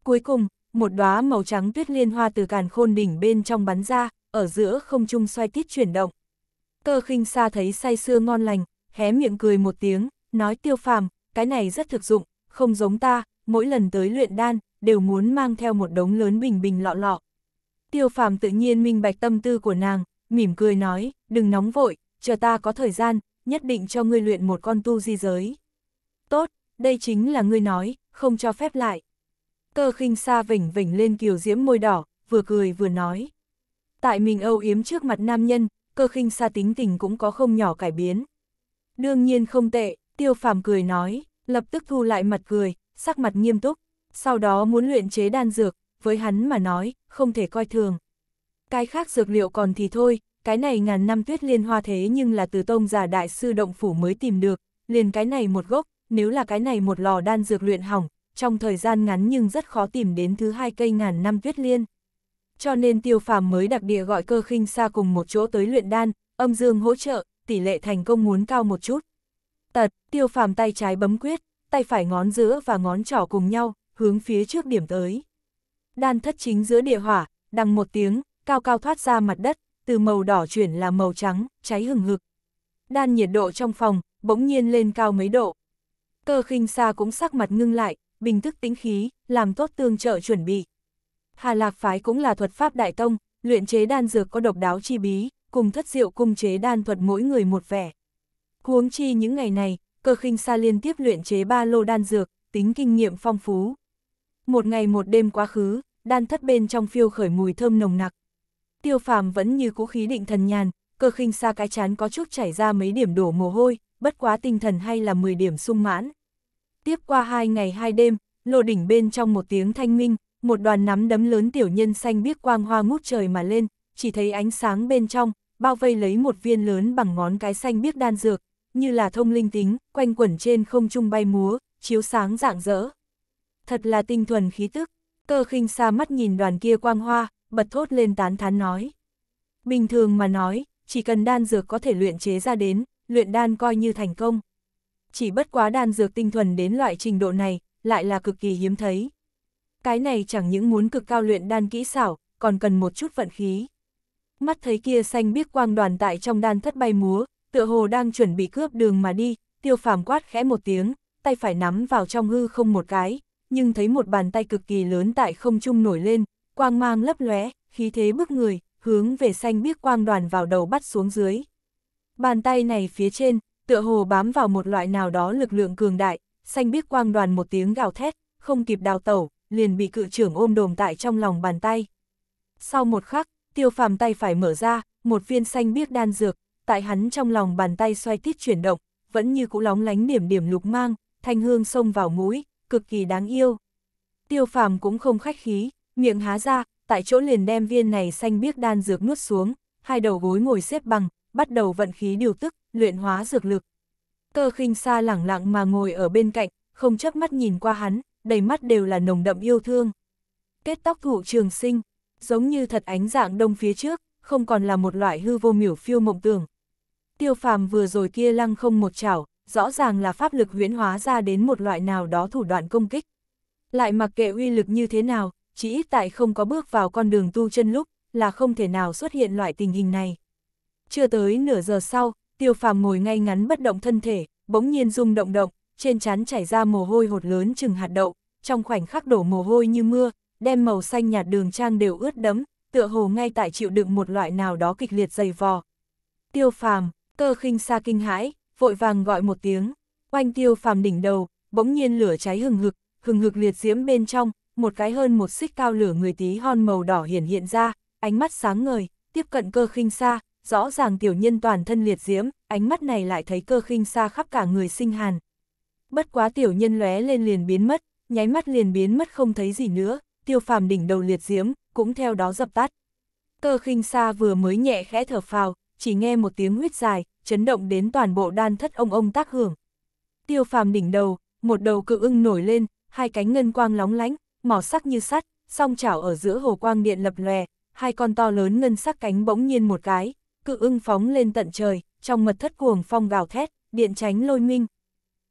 Cuối cùng, một đóa màu trắng tuyết liên hoa từ càn khôn đỉnh bên trong bắn ra, ở giữa không trung xoay tít chuyển động. Cơ khinh xa thấy say sưa ngon lành, hé miệng cười một tiếng, nói tiêu phàm, cái này rất thực dụng, không giống ta, mỗi lần tới luyện đan, đều muốn mang theo một đống lớn bình bình lọ lọ. Tiêu phàm tự nhiên minh bạch tâm tư của nàng, mỉm cười nói, đừng nóng vội, chờ ta có thời gian, nhất định cho ngươi luyện một con tu di giới. Tốt, đây chính là ngươi nói, không cho phép lại. Cơ khinh xa vỉnh vỉnh lên kiều diễm môi đỏ, vừa cười vừa nói. Tại mình âu yếm trước mặt nam nhân, cơ khinh xa tính tình cũng có không nhỏ cải biến. Đương nhiên không tệ, tiêu phàm cười nói, lập tức thu lại mặt cười, sắc mặt nghiêm túc, sau đó muốn luyện chế đan dược, với hắn mà nói, không thể coi thường. Cái khác dược liệu còn thì thôi, cái này ngàn năm tuyết liên hoa thế nhưng là từ tông giả đại sư động phủ mới tìm được, liền cái này một gốc, nếu là cái này một lò đan dược luyện hỏng, trong thời gian ngắn nhưng rất khó tìm đến thứ hai cây ngàn năm tuyết liên. Cho nên tiêu phàm mới đặc địa gọi cơ khinh xa cùng một chỗ tới luyện đan, âm dương hỗ trợ, tỷ lệ thành công muốn cao một chút. Tật, tiêu phàm tay trái bấm quyết, tay phải ngón giữa và ngón trỏ cùng nhau, hướng phía trước điểm tới. Đan thất chính giữa địa hỏa, đằng một tiếng, cao cao thoát ra mặt đất, từ màu đỏ chuyển là màu trắng, cháy hừng hực. Đan nhiệt độ trong phòng, bỗng nhiên lên cao mấy độ. Cơ khinh xa cũng sắc mặt ngưng lại, bình thức tĩnh khí, làm tốt tương trợ chuẩn bị. Hà Lạc Phái cũng là thuật pháp đại tông, luyện chế đan dược có độc đáo chi bí, cùng thất diệu cung chế đan thuật mỗi người một vẻ. Huống chi những ngày này, cơ khinh xa liên tiếp luyện chế ba lô đan dược, tính kinh nghiệm phong phú. Một ngày một đêm quá khứ, đan thất bên trong phiêu khởi mùi thơm nồng nặc tiêu phàm vẫn như cũ khí định thần nhàn, cơ khinh xa cái chán có chút chảy ra mấy điểm đổ mồ hôi, bất quá tinh thần hay là 10 điểm sung mãn. Tiếp qua hai ngày hai đêm, lô đỉnh bên trong một tiếng thanh minh, một đoàn nắm đấm lớn tiểu nhân xanh biếc quang hoa ngút trời mà lên, chỉ thấy ánh sáng bên trong, bao vây lấy một viên lớn bằng ngón cái xanh biếc đan dược, như là thông linh tính, quanh quẩn trên không trung bay múa, chiếu sáng rạng rỡ. Thật là tinh thuần khí tức, cơ khinh xa mắt nhìn đoàn kia quang hoa, bật thốt lên tán thán nói. Bình thường mà nói, chỉ cần đan dược có thể luyện chế ra đến, luyện đan coi như thành công. Chỉ bất quá đan dược tinh thuần đến loại trình độ này, lại là cực kỳ hiếm thấy. Cái này chẳng những muốn cực cao luyện đan kỹ xảo, còn cần một chút vận khí. Mắt thấy kia xanh biếc quang đoàn tại trong đan thất bay múa, tựa hồ đang chuẩn bị cướp đường mà đi, tiêu phàm quát khẽ một tiếng, tay phải nắm vào trong hư không một cái, nhưng thấy một bàn tay cực kỳ lớn tại không trung nổi lên, quang mang lấp lóe, khí thế bức người, hướng về xanh biếc quang đoàn vào đầu bắt xuống dưới. Bàn tay này phía trên, tựa hồ bám vào một loại nào đó lực lượng cường đại, xanh biếc quang đoàn một tiếng gào thét, không kịp đào tẩu, liền bị cự trưởng ôm đồm tại trong lòng bàn tay. Sau một khắc, tiêu phàm tay phải mở ra, một viên xanh biếc đan dược, tại hắn trong lòng bàn tay xoay tít chuyển động, vẫn như cũ lóng lánh điểm điểm lục mang, thanh hương xông vào mũi, cực kỳ đáng yêu. Tiêu phàm cũng không khách khí, miệng há ra, tại chỗ liền đem viên này xanh biếc đan dược nuốt xuống, hai đầu gối ngồi xếp bằng, bắt đầu vận khí điều tức, luyện hóa dược lực. Cơ khinh xa lẳng lặng mà ngồi ở bên cạnh, không chấp mắt nhìn qua hắn, đầy mắt đều là nồng đậm yêu thương. Kết tóc thụ trường sinh, giống như thật ánh dạng đông phía trước, không còn là một loại hư vô miểu phiêu mộng tưởng. Tiêu phàm vừa rồi kia lăng không một chảo, rõ ràng là pháp lực huyễn hóa ra đến một loại nào đó thủ đoạn công kích. Lại mặc kệ uy lực như thế nào, chỉ ít tại không có bước vào con đường tu chân lúc, là không thể nào xuất hiện loại tình hình này. Chưa tới nửa giờ sau, tiêu phàm ngồi ngay ngắn bất động thân thể, bỗng nhiên rung động động, trên trán chảy ra mồ hôi hột lớn chừng hạt đậu, trong khoảnh khắc đổ mồ hôi như mưa, đem màu xanh nhạt đường trang đều ướt đẫm, tựa hồ ngay tại chịu đựng một loại nào đó kịch liệt dày vò. Tiêu phàm, cơ khinh xa kinh hãi, vội vàng gọi một tiếng, quanh tiêu phàm đỉnh đầu, bỗng nhiên lửa cháy hừng hực, hừng hực liệt diễm bên trong, một cái hơn một xích cao lửa người tí hon màu đỏ hiển hiện ra, ánh mắt sáng ngời, tiếp cận cơ khinh xa, rõ ràng tiểu nhân toàn thân liệt diễm, ánh mắt này lại thấy cơ khinh xa khắp cả người sinh hàn. Bất quá tiểu nhân lóe lên liền biến mất, nháy mắt liền biến mất không thấy gì nữa, tiêu phàm đỉnh đầu liệt diễm, cũng theo đó dập tắt. Cơ khinh xa vừa mới nhẹ khẽ thở phào, chỉ nghe một tiếng huyết dài, chấn động đến toàn bộ đan thất ông ông tác hưởng. Tiêu phàm đỉnh đầu, một đầu cự ưng nổi lên, hai cánh ngân quang lóng lánh, mỏ sắc như sắt, song chảo ở giữa hồ quang điện lập lòe, hai con to lớn ngân sắc cánh bỗng nhiên một cái, cự ưng phóng lên tận trời, trong mật thất cuồng phong gào thét, điện tránh lôi minh.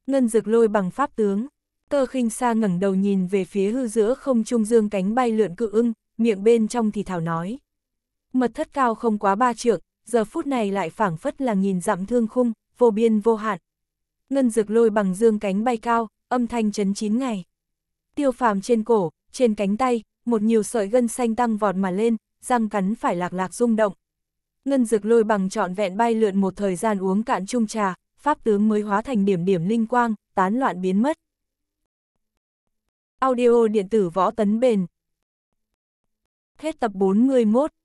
Ngân rực lôi bằng pháp tướng, cơ khinh xa ngẩng đầu nhìn về phía hư giữa không trung dương cánh bay lượn cự ưng, miệng bên trong thì thảo nói. Mật thất cao không quá ba trượng, giờ phút này lại phảng phất là nhìn dặm thương khung, vô biên vô hạn. Ngân rực lôi bằng dương cánh bay cao, âm thanh chấn chín ngày tiêu phàm trên cổ, trên cánh tay, một nhiều sợi gân xanh tăng vọt mà lên, răng cắn phải lạc lạc rung động. Ngân dực lôi bằng trọn vẹn bay lượn một thời gian uống cạn chung trà, pháp tướng mới hóa thành điểm điểm linh quang, tán loạn biến mất. Audio điện tử võ tấn bền. Hết tập 41